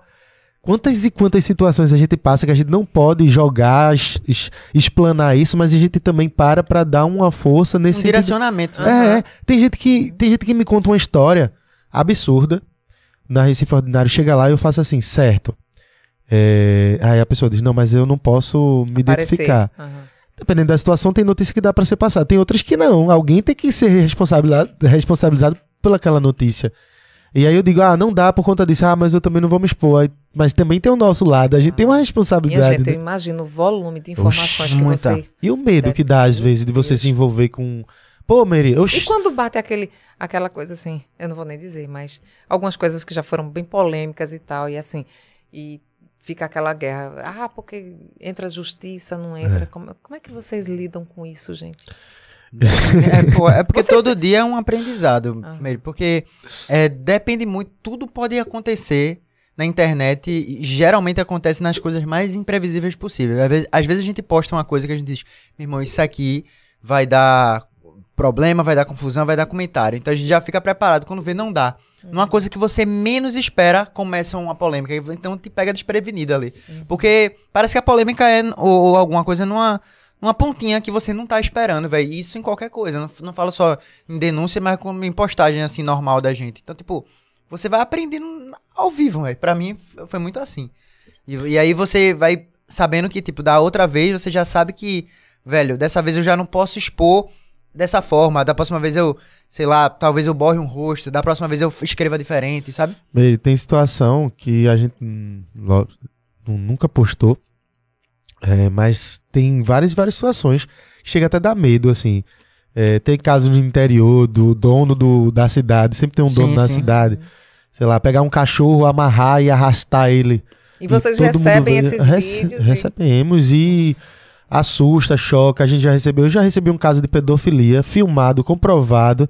Quantas e quantas situações a gente passa que a gente não pode jogar, es, es, explanar isso, mas a gente também para para dar uma força nesse um direcionamento. Né? É, é, tem gente que tem gente que me conta uma história absurda na Recife Ordinário, chega lá e eu faço assim, certo. É, aí a pessoa diz: Não, mas eu não posso me Aparecer. identificar. Uhum. Dependendo da situação, tem notícia que dá para ser passada. Tem outras que não. Alguém tem que ser responsabilizado, responsabilizado pelaquela notícia. E aí eu digo, ah, não dá por conta disso, ah, mas eu também não vou me expor. Mas também tem o nosso lado, a gente ah. tem uma ah. responsabilidade. E, gente, né? eu imagino o volume de informações Oxi, que muita. você. E o medo que dá, às vezes, de você se envolver com. Pô, Mary, oxi. E quando bate aquele, aquela coisa assim, eu não vou nem dizer, mas algumas coisas que já foram bem polêmicas e tal, e assim, e fica aquela guerra. Ah, porque entra a justiça, não entra. É. Como, como é que vocês lidam com isso, gente? É, é pô, é porque vocês... todo dia é um aprendizado, ah. porque é, depende muito, tudo pode acontecer na internet, geralmente acontece nas coisas mais imprevisíveis possíveis. Às vezes, às vezes a gente posta uma coisa que a gente diz, meu irmão, isso aqui vai dar problema, vai dar confusão, vai dar comentário. Então a gente já fica preparado quando vê não dá. Uhum. Numa coisa que você menos espera, começa uma polêmica. Então te pega desprevenido ali. Uhum. Porque parece que a polêmica é ou, ou, alguma coisa numa, numa pontinha que você não tá esperando, velho. Isso em qualquer coisa. Não, não falo só em denúncia, mas como em postagem assim normal da gente. Então, tipo, você vai aprendendo ao vivo, velho. Pra mim foi muito assim. E, e aí você vai sabendo que, tipo, da outra vez você já sabe que, velho, dessa vez eu já não posso expor dessa forma. Da próxima vez eu, sei lá, talvez eu borre um rosto. Da próxima vez eu escreva diferente, sabe? tem situação que a gente nunca postou. É, mas tem várias, várias situações. Chega até a dar medo, assim. É, tem casos no interior do dono do, da cidade, sempre tem um sim, dono da cidade. Sei lá, pegar um cachorro, amarrar e arrastar ele. E vocês e recebem esses Rece vídeos? Recebemos e... e assusta, choca. A gente já recebeu, eu já recebi um caso de pedofilia filmado, comprovado,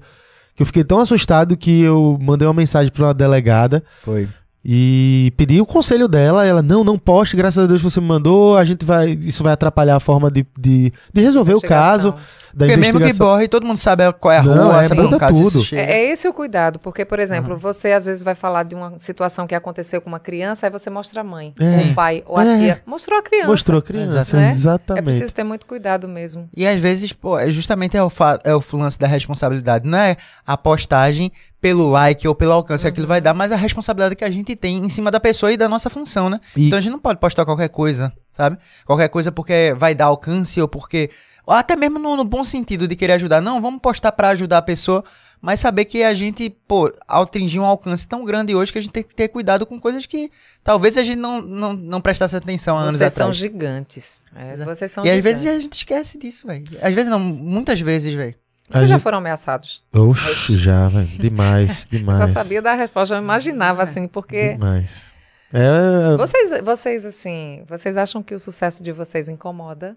que eu fiquei tão assustado que eu mandei uma mensagem para uma delegada. Foi. E pedi o conselho dela, ela, não, não poste, graças a Deus você me mandou, a gente vai, isso vai atrapalhar a forma de, de, de resolver o caso da porque investigação. mesmo que borre, todo mundo sabe qual é a Não, rua, é, assim, muda tudo. É, é esse o cuidado, porque, por exemplo, uhum. você às vezes vai falar de uma situação que aconteceu com uma criança, aí você mostra a mãe, é. o pai ou a é. tia. Mostrou a criança. Mostrou a né? criança, né? exatamente. É preciso ter muito cuidado mesmo. E às vezes, pô, é justamente é o, é o lance da responsabilidade. Não é a postagem pelo like ou pelo alcance uhum. que aquilo vai dar, mas a responsabilidade que a gente tem em cima da pessoa e da nossa função, né? E... Então a gente não pode postar qualquer coisa, sabe? Qualquer coisa porque vai dar alcance ou porque ou até mesmo no, no bom sentido de querer ajudar. Não, vamos postar para ajudar a pessoa, mas saber que a gente, pô, atingir um alcance tão grande hoje que a gente tem que ter cuidado com coisas que talvez a gente não, não, não prestasse atenção há anos vocês atrás. Vocês são gigantes. É, vocês são e gigantes. às vezes a gente esquece disso, velho. Às vezes não, muitas vezes, velho. Vocês já foram ameaçados? Oxe, já, velho. Demais, demais. já sabia da resposta, eu imaginava é. assim, porque. Demais. É, é, é... Vocês, vocês, assim, vocês acham que o sucesso de vocês incomoda?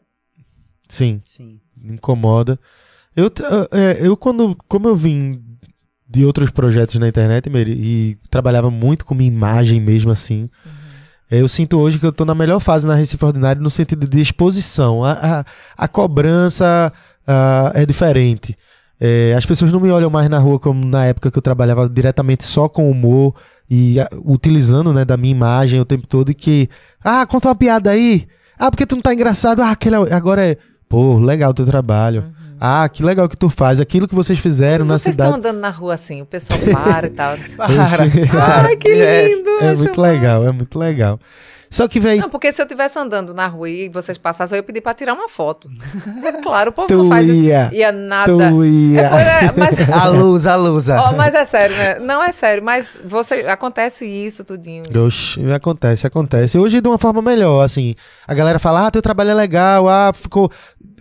Sim. Sim. Incomoda. Eu, é, eu quando, como eu vim de outros projetos na internet, e trabalhava muito com minha imagem mesmo assim, uhum. É, eu sinto hoje que eu tô na melhor fase na Recife Ordinário no sentido de exposição. A, a, a cobrança a, é diferente. É, as pessoas não me olham mais na rua como na época que eu trabalhava diretamente só com humor e a, utilizando né, da minha imagem o tempo todo e que, ah, conta uma piada aí. Ah, porque tu não tá engraçado. Ah, aquele é agora é Pô, legal o teu trabalho. Uhum. Ah, que legal que tu faz. Aquilo que vocês fizeram vocês na cidade. Vocês estão andando na rua assim, o pessoal para e tal. para, para. Ah, Ai, que é, lindo! É, é muito legal, é muito legal. Só que, vem. Não, porque se eu estivesse andando na rua e vocês passassem, eu ia pedir pra tirar uma foto. É claro, o povo não faz isso. Ia, ia nada. Tu ia. É, é, mas... A luz, a luz. Oh, mas é sério, né? Não é sério, mas você acontece isso tudinho. Oxi, acontece, acontece. Hoje de uma forma melhor, assim. A galera fala, ah, teu trabalho é legal, ah, ficou.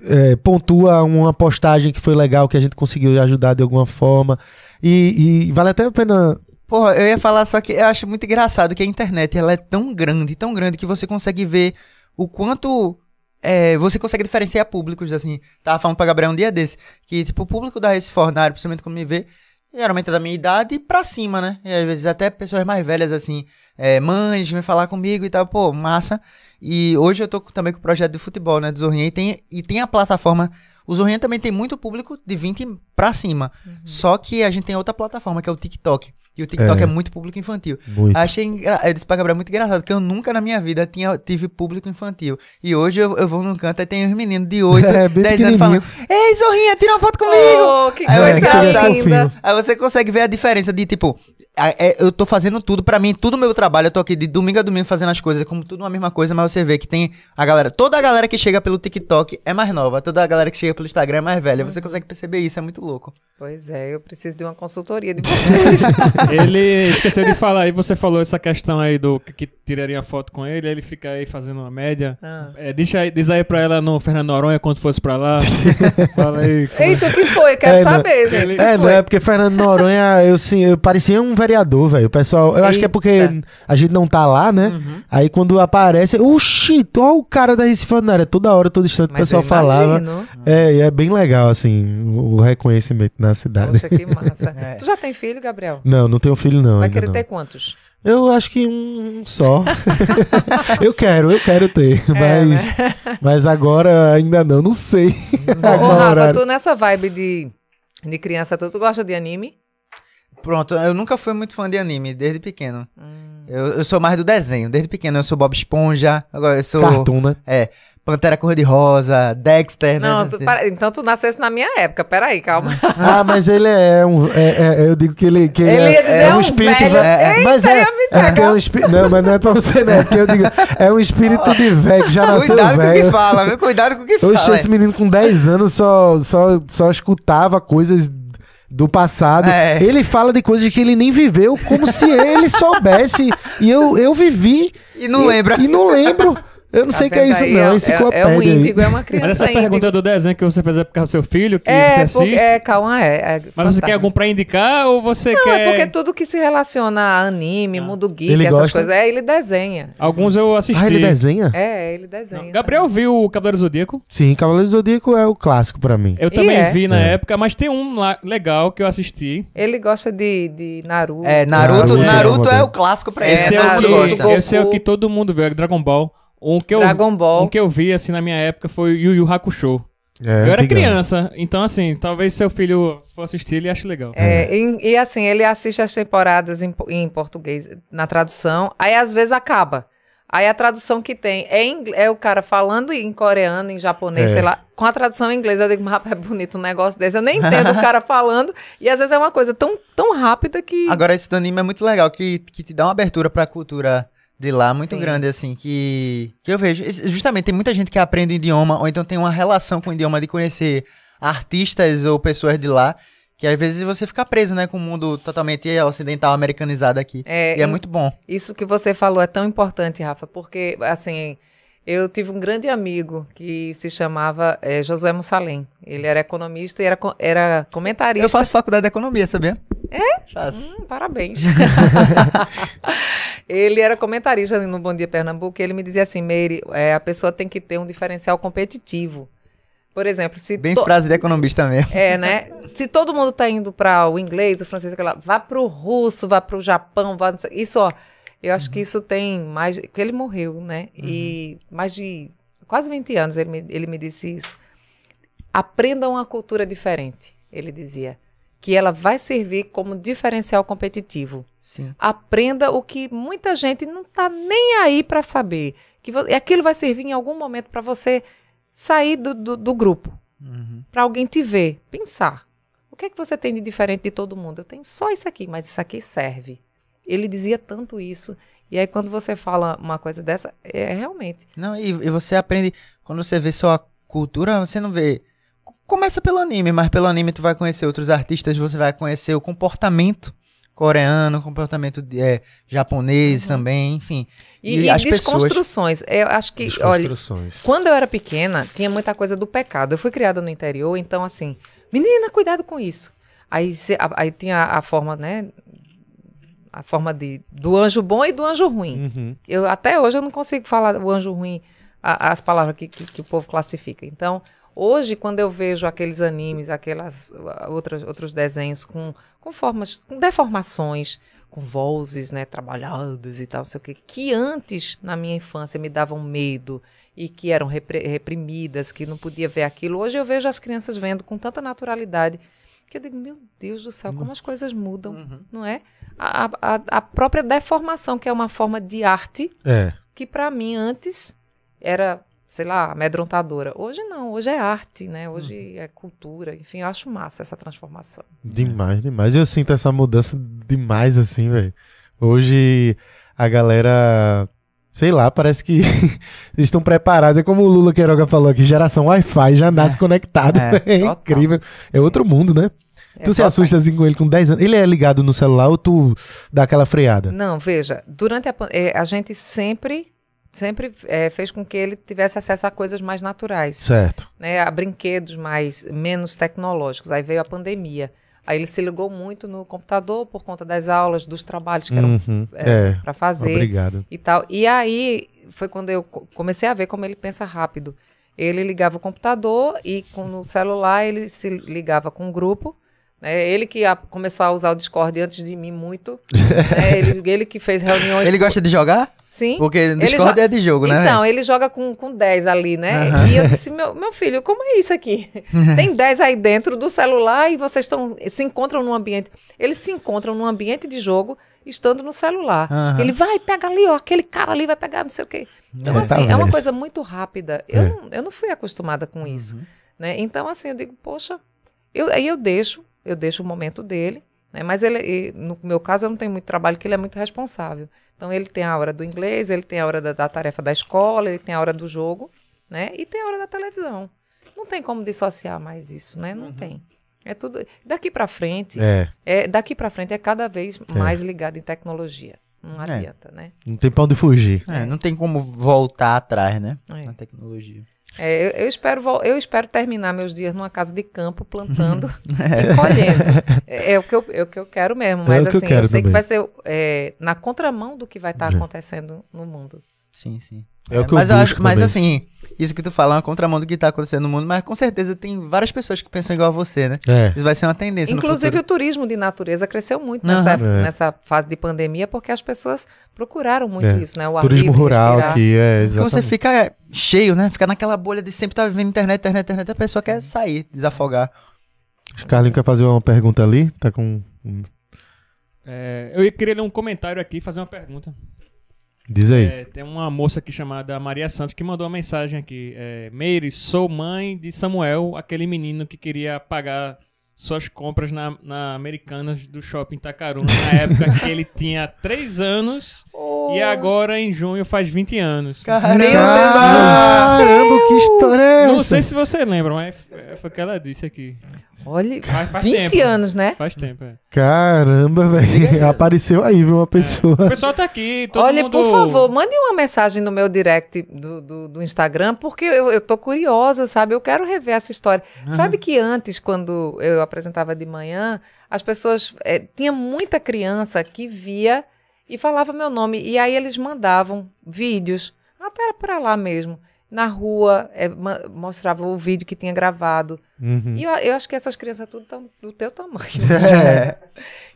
É, pontua uma postagem que foi legal, que a gente conseguiu ajudar de alguma forma. E, e vale até a pena Porra, eu ia falar só que eu acho muito engraçado que a internet ela é tão grande, tão grande que você consegue ver o quanto é, você consegue diferenciar públicos, assim. Tava falando pra Gabriel um dia desse, que, tipo, o público da Recife Fornário, principalmente quando me vê, geralmente é da minha idade pra cima, né? E às vezes até pessoas mais velhas, assim, é, mães, vêm falar comigo e tal, pô, massa. E hoje eu tô também com o projeto de futebol, né, do Zorrinha, e tem, e tem a plataforma... O Zorrinha também tem muito público de 20 pra cima. Uhum. Só que a gente tem outra plataforma, que é o TikTok e o TikTok é, é muito público infantil. Muito. Achei, eu disse pra Gabriel, muito engraçado, que eu nunca na minha vida tinha, tive público infantil. E hoje eu, eu vou num canto e tem uns meninos de 8, é, 10 anos falando, Ei, Zorrinha, tira uma foto comigo! Oh, que aí, coisa é, ah, linda! Aí você consegue ver a diferença de, tipo, é, eu tô fazendo tudo, pra mim, tudo meu trabalho, eu tô aqui de domingo a domingo fazendo as coisas, como tudo uma mesma coisa, mas você vê que tem a galera, toda a galera que chega pelo TikTok é mais nova, toda a galera que chega pelo Instagram é mais velha, você uhum. consegue perceber isso, é muito louco. Pois é, eu preciso de uma consultoria de vocês. ele esqueceu de falar, aí você falou essa questão aí do que, tiraria foto com ele, aí ele fica aí fazendo uma média. Ah. É, deixa aí, diz aí pra ela no Fernando Noronha quando fosse pra lá. Fala aí. Como... É. Eita, o que foi? Quero é, saber, não, gente. É, não, é porque Fernando Noronha, eu, sim, eu parecia um vereador, velho. O pessoal, eu Eita. acho que é porque a gente não tá lá, né? Uhum. Aí quando aparece, oxi, olha o cara da área. toda hora, todo instante Mas o pessoal falava. É, é bem legal, assim, o reconhecimento na cidade. Poxa, que massa. É. Tu já tem filho, Gabriel? Não, não não tenho filho, não. Vai querer não. ter quantos? Eu acho que um, só. eu quero, eu quero ter. É, né? mas, né? mas agora ainda não, não sei. Hum. Ô, Rafa, tu nessa vibe de, de criança, tu, tu gosta de anime? Pronto, eu nunca fui muito fã de anime, desde pequeno. Hum. Eu, eu, sou mais do desenho, desde pequeno. Eu sou Bob Esponja. Agora eu sou. Cartoon, né? É. Pantera Cor-de-Rosa, Dexter, né? Não, né? tu, para, então tu nascesse na minha época, peraí, calma. ah, mas ele é um. É, é, eu digo que ele, que ele é, é um, espírito. Velho. É, mas é, é, é um espírito. Não, mas não é pra você, né? Porque eu digo, é um espírito de velho que já nasceu Cuidado velho. Cuidado com o que fala, viu? Cuidado com o que fala. Eu achei esse menino com 10 anos só, só, só escutava coisas do passado. É. Ele fala de coisas que ele nem viveu, como se ele soubesse. e eu, eu vivi. E não e, lembra. E não lembro. Eu não sei o que é isso, aí, não. É enciclopédia. É, é um índigo, é uma criança. Mas essa índigo. pergunta do desenho né, que você fez é por causa do o seu filho que é, você assiste? Porque, é, calma, é. é Mas você quer algum pra indicar ou você não, é quer. É porque tudo que se relaciona a anime, ah. mundo geek, ele essas gosta... coisas, é, ele desenha. Alguns eu assisti. Ah, ele desenha? É, ele desenha. Não. Gabriel viu o Cavaleiro Zodíaco? Sim, Cavaleiro Zodíaco é o clássico pra mim. Eu também é. vi na é. época, mas tem um lá, legal que eu assisti. Ele gosta de, de Naruto. É, Naruto, Naruto, Naruto é, o clássico pra ele. Né? Esse é, o que todo mundo vê, Dragon Ball. Um que eu, Dragon Ball. Um que eu vi, assim, na minha época foi Yu Yu Hakusho. É, eu era criança, então assim, talvez seu filho for assistir, ele ache legal. É, e, e, assim, ele assiste as temporadas em, em, português, na tradução, aí às vezes acaba. Aí a tradução que tem é, é o cara falando em coreano, em japonês, é. sei lá, com a tradução em inglês. Eu digo, rapaz, é bonito um negócio desse. Eu nem entendo o cara falando. E às vezes é uma coisa tão, tão rápida que. Agora, esse anime é muito legal, que, que te dá uma abertura pra cultura de lá muito Sim. grande, assim, que, que eu vejo. Justamente, tem muita gente que aprende o idioma, ou então tem uma relação com o idioma de conhecer artistas ou pessoas de lá. Que às vezes você fica preso, né, com o mundo totalmente ocidental, americanizado aqui. É, e é muito bom. Isso que você falou é tão importante, Rafa, porque, assim, eu tive um grande amigo que se chamava é, Josué Mussalem. Ele era economista e era, era comentarista. Eu faço faculdade de economia, sabia? É? Faz. Hum, parabéns. ele era comentarista no Bom Dia Pernambuco e ele me dizia assim, Meire, é, a pessoa tem que ter um diferencial competitivo. Por exemplo, se... Bem to... frase de economista mesmo. É, né? Se todo mundo tá indo para o inglês, o francês, aquela, vá para o russo, vá para o Japão, vá... Isso, ó, eu acho uhum. que isso tem mais... Porque ele morreu, né? Uhum. E mais de quase 20 anos ele me, ele me disse isso. Aprenda uma cultura diferente, ele dizia que ela vai servir como diferencial competitivo. Sim. Aprenda o que muita gente não está nem aí para saber. Que aquilo vai servir em algum momento para você sair do, do, do grupo, uhum. para alguém te ver, pensar. O que é que você tem de diferente de todo mundo? Eu tenho só isso aqui, mas isso aqui serve. Ele dizia tanto isso. E aí, quando você fala uma coisa dessa, é, é realmente. Não, e, e você aprende. Quando você vê sua cultura, você não vê começa pelo anime, mas pelo anime tu vai conhecer outros artistas, você vai conhecer o comportamento coreano, comportamento é, japonês uhum. também, enfim. E, e, e as desconstruções. Pessoas... Eu acho que, olha, quando eu era pequena, tinha muita coisa do pecado. Eu fui criada no interior, então assim, menina, cuidado com isso. Aí, se, a, aí tinha a, a forma, né, a forma de, do anjo bom e do anjo ruim. Uhum. Eu, até hoje eu não consigo falar o anjo ruim, a, as palavras que, que, que, o povo classifica. Então, Hoje, quando eu vejo aqueles animes, aquelas uh, outras, outros desenhos com, com formas, com deformações, com vozes, né, trabalhadas e tal, não sei o que, que antes na minha infância me davam medo e que eram reprimidas, que não podia ver aquilo. Hoje eu vejo as crianças vendo com tanta naturalidade que eu digo, meu Deus do céu, como as coisas mudam, uhum. não é? A, a, a, própria deformação, que é uma forma de arte, é. que para mim antes era sei lá, amedrontadora. Hoje não, hoje é arte, né? Hum. Hoje hum. é cultura, enfim, eu acho massa essa transformação. Demais, demais. Eu sinto essa mudança demais assim, velho. Hoje a galera Sei lá, parece que estão preparados. É como o Lula Queiroga falou aqui, geração Wi-Fi já nasce é, conectado. É, é incrível. É outro mundo, né? É, tu se assusta assim com ele com 10 anos. Ele é ligado no celular ou tu dá aquela freada? Não, veja, durante a, é, a gente sempre sempre é, fez com que ele tivesse acesso a coisas mais naturais. Certo. Né, a brinquedos mais menos tecnológicos. Aí veio a pandemia. Aí ele se ligou muito no computador por conta das aulas, dos trabalhos que eram uhum, é, é. para fazer. Obrigado. E tal. E aí foi quando eu comecei a ver como ele pensa rápido. Ele ligava o computador e com, o celular ele se ligava com o grupo. É ele que a, começou a usar o Discord antes de mim muito. Né? Ele, ele, que fez reuniões. Ele gosta de jogar? Sim. Porque Discord joga... é de jogo, né? Então, ele joga com, com 10 ali, né? Uhum. E eu disse, meu, meu filho, como é isso aqui? Tem 10 aí dentro do celular e vocês estão se encontram num ambiente. Eles se encontram num ambiente de jogo estando no celular. Uhum. Ele vai, pega ali, ó, aquele cara ali vai pegar não sei o quê. Então, é, assim, talvez. é uma coisa muito rápida. Eu, é. não, eu não fui acostumada com uhum. isso. Uhum. Né? Então, assim, eu digo, poxa, eu, aí eu deixo, eu deixo o momento dele, né? mas ele, no meu caso, eu não tenho muito trabalho, que ele é muito responsável. Então ele tem a hora do inglês, ele tem a hora da, da tarefa da escola, ele tem a hora do jogo, né? E tem a hora da televisão. Não tem como dissociar mais isso, né? Não uhum. tem. É tudo daqui para frente. É. é daqui para frente é cada vez é. mais ligado em tecnologia. Não é. adianta, é. né? Não tem pra onde fugir. É, não tem como voltar atrás, né? Na tecnologia. É, eu, eu, espero, eu espero terminar meus dias numa casa de campo, plantando é. e colhendo. É, é, o que eu, é o que eu quero mesmo. É mas é assim, eu, eu sei também. que vai ser é, na contramão do que vai estar tá acontecendo no mundo. Sim, sim. É, o que mas eu, eu acho, mas assim, isso que tu fala é uma contramão do que tá acontecendo no mundo, mas com certeza tem várias pessoas que pensam igual a você, né? É. Isso vai ser uma tendência. Inclusive, o turismo de natureza cresceu muito uhum. nessa, época, é. nessa fase de pandemia, porque as pessoas procuraram muito é. isso, né? O turismo rural respirar. que é, exatamente. Porque você fica cheio, né? Fica naquela bolha de sempre tá vendo internet, internet, internet, a pessoa Sim. quer sair, desafogar. Acho Carlinho quer fazer uma pergunta ali, tá com. É, eu queria ler um comentário aqui e fazer uma pergunta. Diz aí. É, tem uma moça aqui chamada Maria Santos que mandou uma mensagem aqui. É, Meire, sou mãe de Samuel, aquele menino que queria pagar suas compras na, na Americanas do shopping Tacaruna na época que ele tinha 3 anos oh. e agora em junho faz 20 anos. Caramba, Caramba que história é essa? Não sei se você lembra, mas é, é, foi o que ela disse aqui. Olha, Mas faz 20 tempo. Né? anos, né? Faz tempo, é. Caramba, velho. É. Apareceu aí, viu, uma é. pessoa. O pessoal tá aqui, todo Olha, mundo... por favor, mande uma mensagem no meu direct do, do, do Instagram, porque eu, eu tô curiosa, sabe? Eu quero rever essa história. Ah. Sabe que antes, quando eu apresentava de manhã, as pessoas... É, tinha muita criança que via e falava meu nome. E aí eles mandavam vídeos, até para lá mesmo na rua, é, mostrava o vídeo que tinha gravado. Uhum. E eu, eu, acho que essas crianças tudo estão do teu tamanho. Né? É.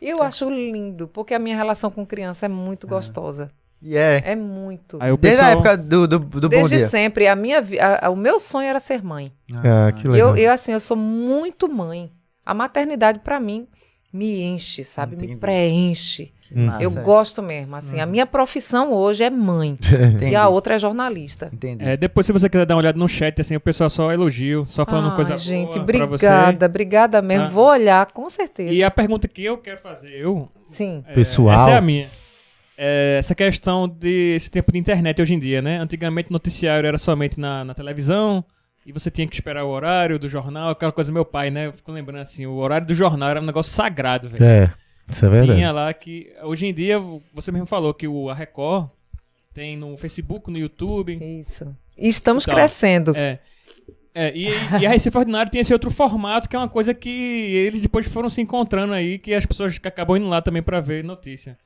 E eu acho lindo, porque a minha relação com criança é muito é. gostosa. E yeah. é. É muito. Desde a época do, do, do Desde Bom Dia. sempre. A minha, a, a, o meu sonho era ser mãe. Ah, ah que legal. Eu, eu, assim, eu sou muito mãe. A maternidade, para mim, me enche, sabe? Entendi. Me preenche. Uhum. Massa, eu gosto mesmo, assim. Hum. A uhum. minha profissão hoje é mãe. e a outra é jornalista. Entendi. É, depois, se você quiser dar uma olhada no chat, assim, o pessoal só elogio, só falando ah, coisa gente, boa obrigada, obrigada mesmo. Ah. Vou olhar, com certeza. E a pergunta que eu quero fazer, eu... Sim. É, Pessoal. Essa é a minha. É, essa questão desse tempo de internet hoje em dia, né? Antigamente o noticiário era somente na, na televisão, e você tinha que esperar o horário do jornal, aquela coisa meu pai, né? Eu fico lembrando assim, o horário do jornal era um negócio sagrado, velho. É. Isso é verdade. Tinha lá que. Hoje em dia, você mesmo falou que o, a Record tem no Facebook, no YouTube. Isso. E estamos então, crescendo. É. é e, e, a Recife Ordinário tem esse outro formato, que é uma coisa que eles depois foram se encontrando aí, que as pessoas acabam indo lá também para ver notícia.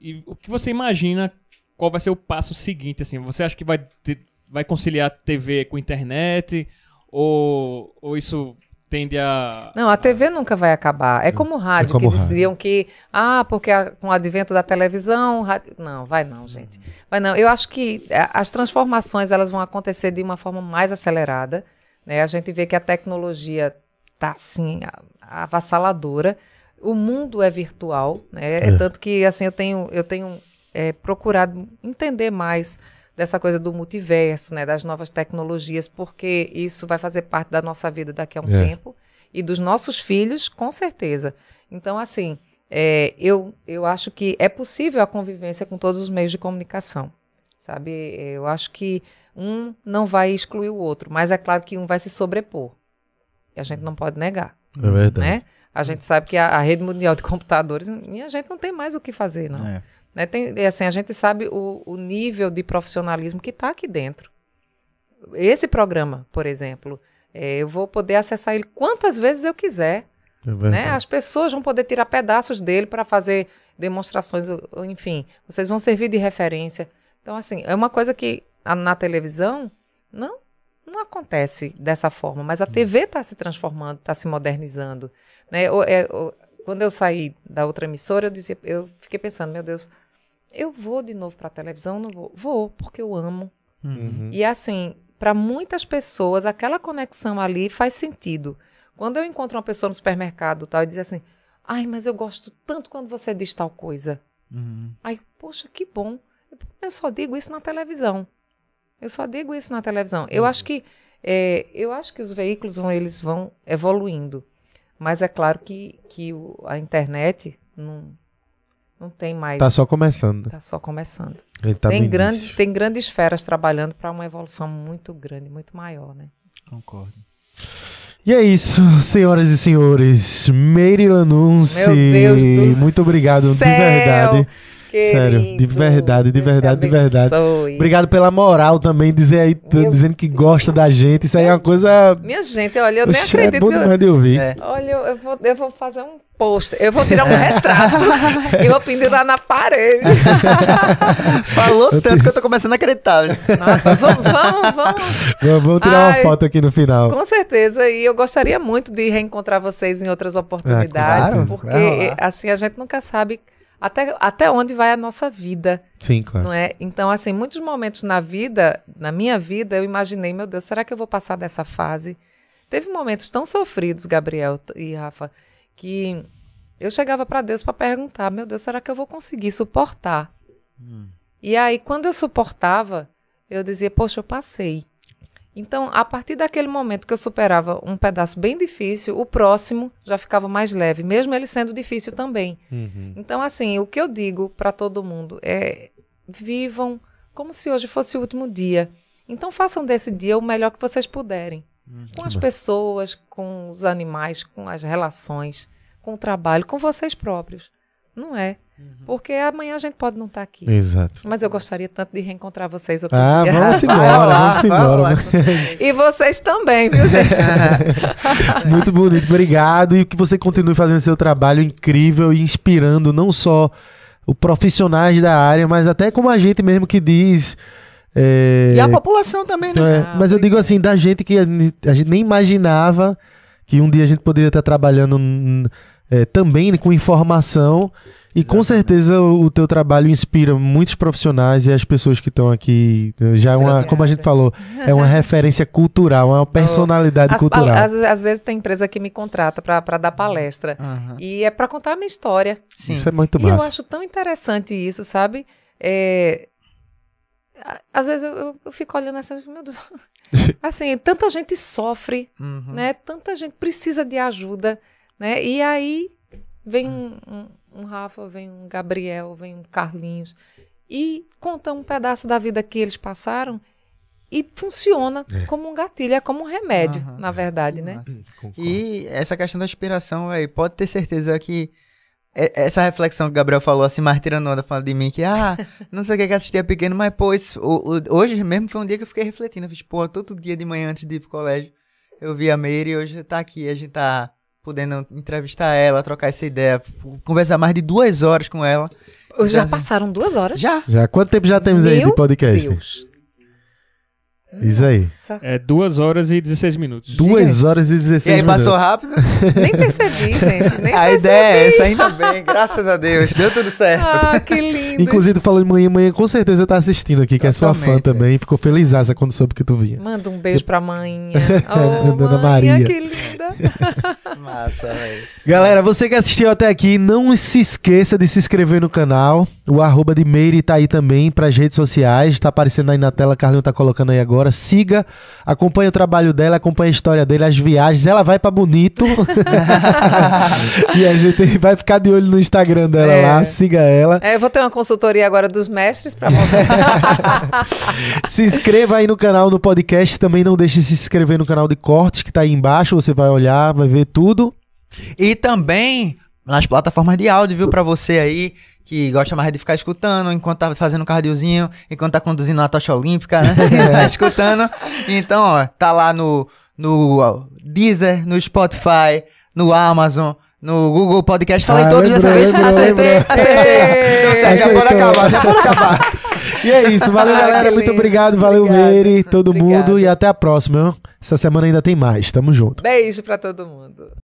E o que você imagina, qual vai ser o passo seguinte, assim? Você acha que vai, ter, vai conciliar TV com internet? Ou, ou isso tende a. Não, a TV a... nunca vai acabar. É como o é rádio, é como que rádio. diziam que. Ah, porque a, com o advento da televisão. Rádio... Não, vai não, gente. Vai não. Eu acho que eh, as transformações elas vão acontecer de uma forma mais acelerada. Né? A gente vê que a tecnologia está, assim, avassaladora. O mundo é virtual. Né? É, é. Tanto que, assim, eu tenho, eu tenho é, procurado entender mais dessa coisa do multiverso, né, das novas tecnologias, porque isso vai fazer parte da nossa vida daqui a um é. tempo e dos nossos filhos, com certeza. Então, assim, é, eu, eu acho que é possível a convivência com todos os meios de comunicação, sabe? Eu acho que um não vai excluir o outro, mas é claro que um vai se sobrepor. E a gente não pode negar. É verdade. Né? A gente sabe que a, a rede mundial de computadores, e a gente não tem mais o que fazer, não. É. Né? Tem, assim, a gente sabe o, o nível de profissionalismo que está aqui dentro. Esse programa, por exemplo, é, eu vou poder acessar ele quantas vezes eu quiser. É né? As pessoas vão poder tirar pedaços dele para fazer demonstrações, enfim, vocês vão servir de referência. Então, assim, é uma coisa que na televisão não não acontece dessa forma, mas a hum. TV está se transformando, está se modernizando. Né? É, quando eu saí da outra emissora, eu dizia, eu fiquei pensando, meu Deus, eu vou de novo para a televisão? Não vou. Vou, porque eu amo. Uhum. E assim, para muitas pessoas, aquela conexão ali faz sentido. Quando eu encontro uma pessoa no supermercado tal, e diz assim, ai, mas eu gosto tanto quando você diz tal coisa. Uhum. Aí, poxa, que bom. Eu só digo isso na televisão. Eu só digo isso na televisão. Eu uhum. acho que é, eu acho que os veículos vão, eles vão evoluindo. Mas é claro que, que a internet não, não tem mais. Está só começando. Está só começando. Tá, tá tem, grande, tem grandes esferas trabalhando para uma evolução muito grande, muito maior, né? Concordo. E é isso, senhoras e senhores. Meire Lanunce. Meu Deus do Muito obrigado, céu. de verdade. Querido. Sério, de verdade, de verdade, de verdade. Obrigado pela moral também, dizer aí, Meu... dizendo que gosta da gente. Isso aí é uma coisa. Minha gente, olha, eu Oxe, nem é acredito. É bom demais de ouvir. É. Olha, eu vou, eu vou fazer um post, eu vou tirar um retrato e vou pendurar na parede. Falou tanto te... que eu tô começando a acreditar. Nossa, vamos, vamos, vamos. tirar Ai, uma foto aqui no final. Com certeza, e eu gostaria muito de reencontrar vocês em outras ah, oportunidades, ah, claro, porque assim a gente nunca sabe até, até onde vai a nossa vida. Sim, claro. Não é? Então, assim, muitos momentos na vida, na minha vida, eu imaginei, meu Deus, será que eu vou passar dessa fase? Teve momentos tão sofridos, Gabriel e Rafa, que eu chegava para Deus para perguntar, meu Deus, será que eu vou conseguir suportar? Hum. E aí, quando eu suportava, eu dizia, poxa, eu passei. Então, a partir daquele momento que eu superava um pedaço bem difícil, o próximo já ficava mais leve, mesmo ele sendo difícil também. Uhum. Então, assim, o que eu digo para todo mundo é: vivam como se hoje fosse o último dia. Então, façam desse dia o melhor que vocês puderem. Uhum. Com as pessoas, com os animais, com as relações, com o trabalho, com vocês próprios. Não é. Uhum. Porque amanhã a gente pode não estar tá aqui. Exato. Mas eu gostaria tanto de reencontrar vocês outro ah, dia. Vamos embora, vamos embora. e vocês também, viu, gente? Muito bonito, obrigado. E que você continue fazendo seu trabalho incrível e inspirando não só os profissionais da área, mas até como a gente mesmo que diz. É... E a população também, né? É, ah, mas eu digo assim, da gente que a gente nem imaginava que um dia a gente poderia estar trabalhando é, também com informação. E Exatamente. com certeza o teu trabalho inspira muitos profissionais e as pessoas que estão aqui. Né, já é uma, como a gente falou, é uma referência cultural, uma personalidade as, cultural. Às, às vezes tem empresa que me contrata para dar palestra. Uhum. E é para contar a minha história. Sim. Isso é muito e massa. E eu acho tão interessante isso, sabe? É, às vezes eu, eu, eu, fico olhando assim, meu Deus. Assim, tanta gente sofre, uhum. né? Tanta gente precisa de ajuda. Né? E aí vem ah. um, um, um Rafa, vem um Gabriel, vem um Carlinhos e conta um pedaço da vida que eles passaram e funciona é. como um gatilho, é como um remédio, Aham, na verdade, né? Massa. Hum, e essa questão da inspiração, aí pode ter certeza que essa reflexão que o Gabriel falou, assim, mais tirando onda, falando de mim, que, ah, não sei o que é que assistia pequeno, mas, pô, isso, o, o, hoje mesmo foi um dia que eu fiquei refletindo, eu fiz, pô, todo dia de manhã antes de ir pro colégio, eu vi a Meire e hoje tá aqui, a gente tá podendo entrevistar ela, trocar essa ideia, conversar mais de duas horas com ela. Já, já passaram duas horas? Já. Já. Quanto tempo já temos Meu aí de podcast? Deus. Diz aí. Nossa. É duas horas e 16 minutos. duas horas e 16 minutos. E aí, passou rápido? nem percebi, gente. Nem a percebi. ideia é essa, ainda bem. Graças a Deus. Deu tudo certo. Ah, que lindo. Inclusive, beijo. falando mãe, mãe, com certeza tá assistindo aqui, que Totalmente. é sua fã também. Ficou feliz essa quando soube que tu vinha. Manda um beijo pra mãe. oh, é, Dona Maria. Que linda. Massa, velho. Galera, você que assistiu até aqui, não se esqueça de se inscrever no canal. O arroba de Meire tá aí também pras redes sociais. Tá aparecendo aí na tela, Carlinho tá colocando aí agora. Siga, acompanhe o trabalho dela, acompanhe a história dele, as viagens. Ela vai pra Bonito. e a gente vai ficar de olho no Instagram dela é. lá. Siga ela. É, eu vou ter uma consulta consultoria agora dos mestres para Se inscreva aí no canal do podcast. Também não deixe de se inscrever no canal de cortes que tá aí embaixo. Você vai olhar, vai ver tudo. E também nas plataformas de áudio, viu? Para você aí que gosta mais de ficar escutando enquanto tá fazendo cardiozinho, enquanto tá conduzindo a tocha olímpica, né? tá escutando. Então, ó, tá lá no, no Deezer, no Spotify, no Amazon, no Google Podcast. Falei ah, todos dessa vez. Lembrou, acertei, acertei. Deu já pode acabar, já pode acabar. E é isso. Valeu, galera. Muito obrigado. Valeu, Meire, todo obrigado. mundo. E até a próxima. Essa semana ainda tem mais. Tamo junto. Beijo pra todo mundo.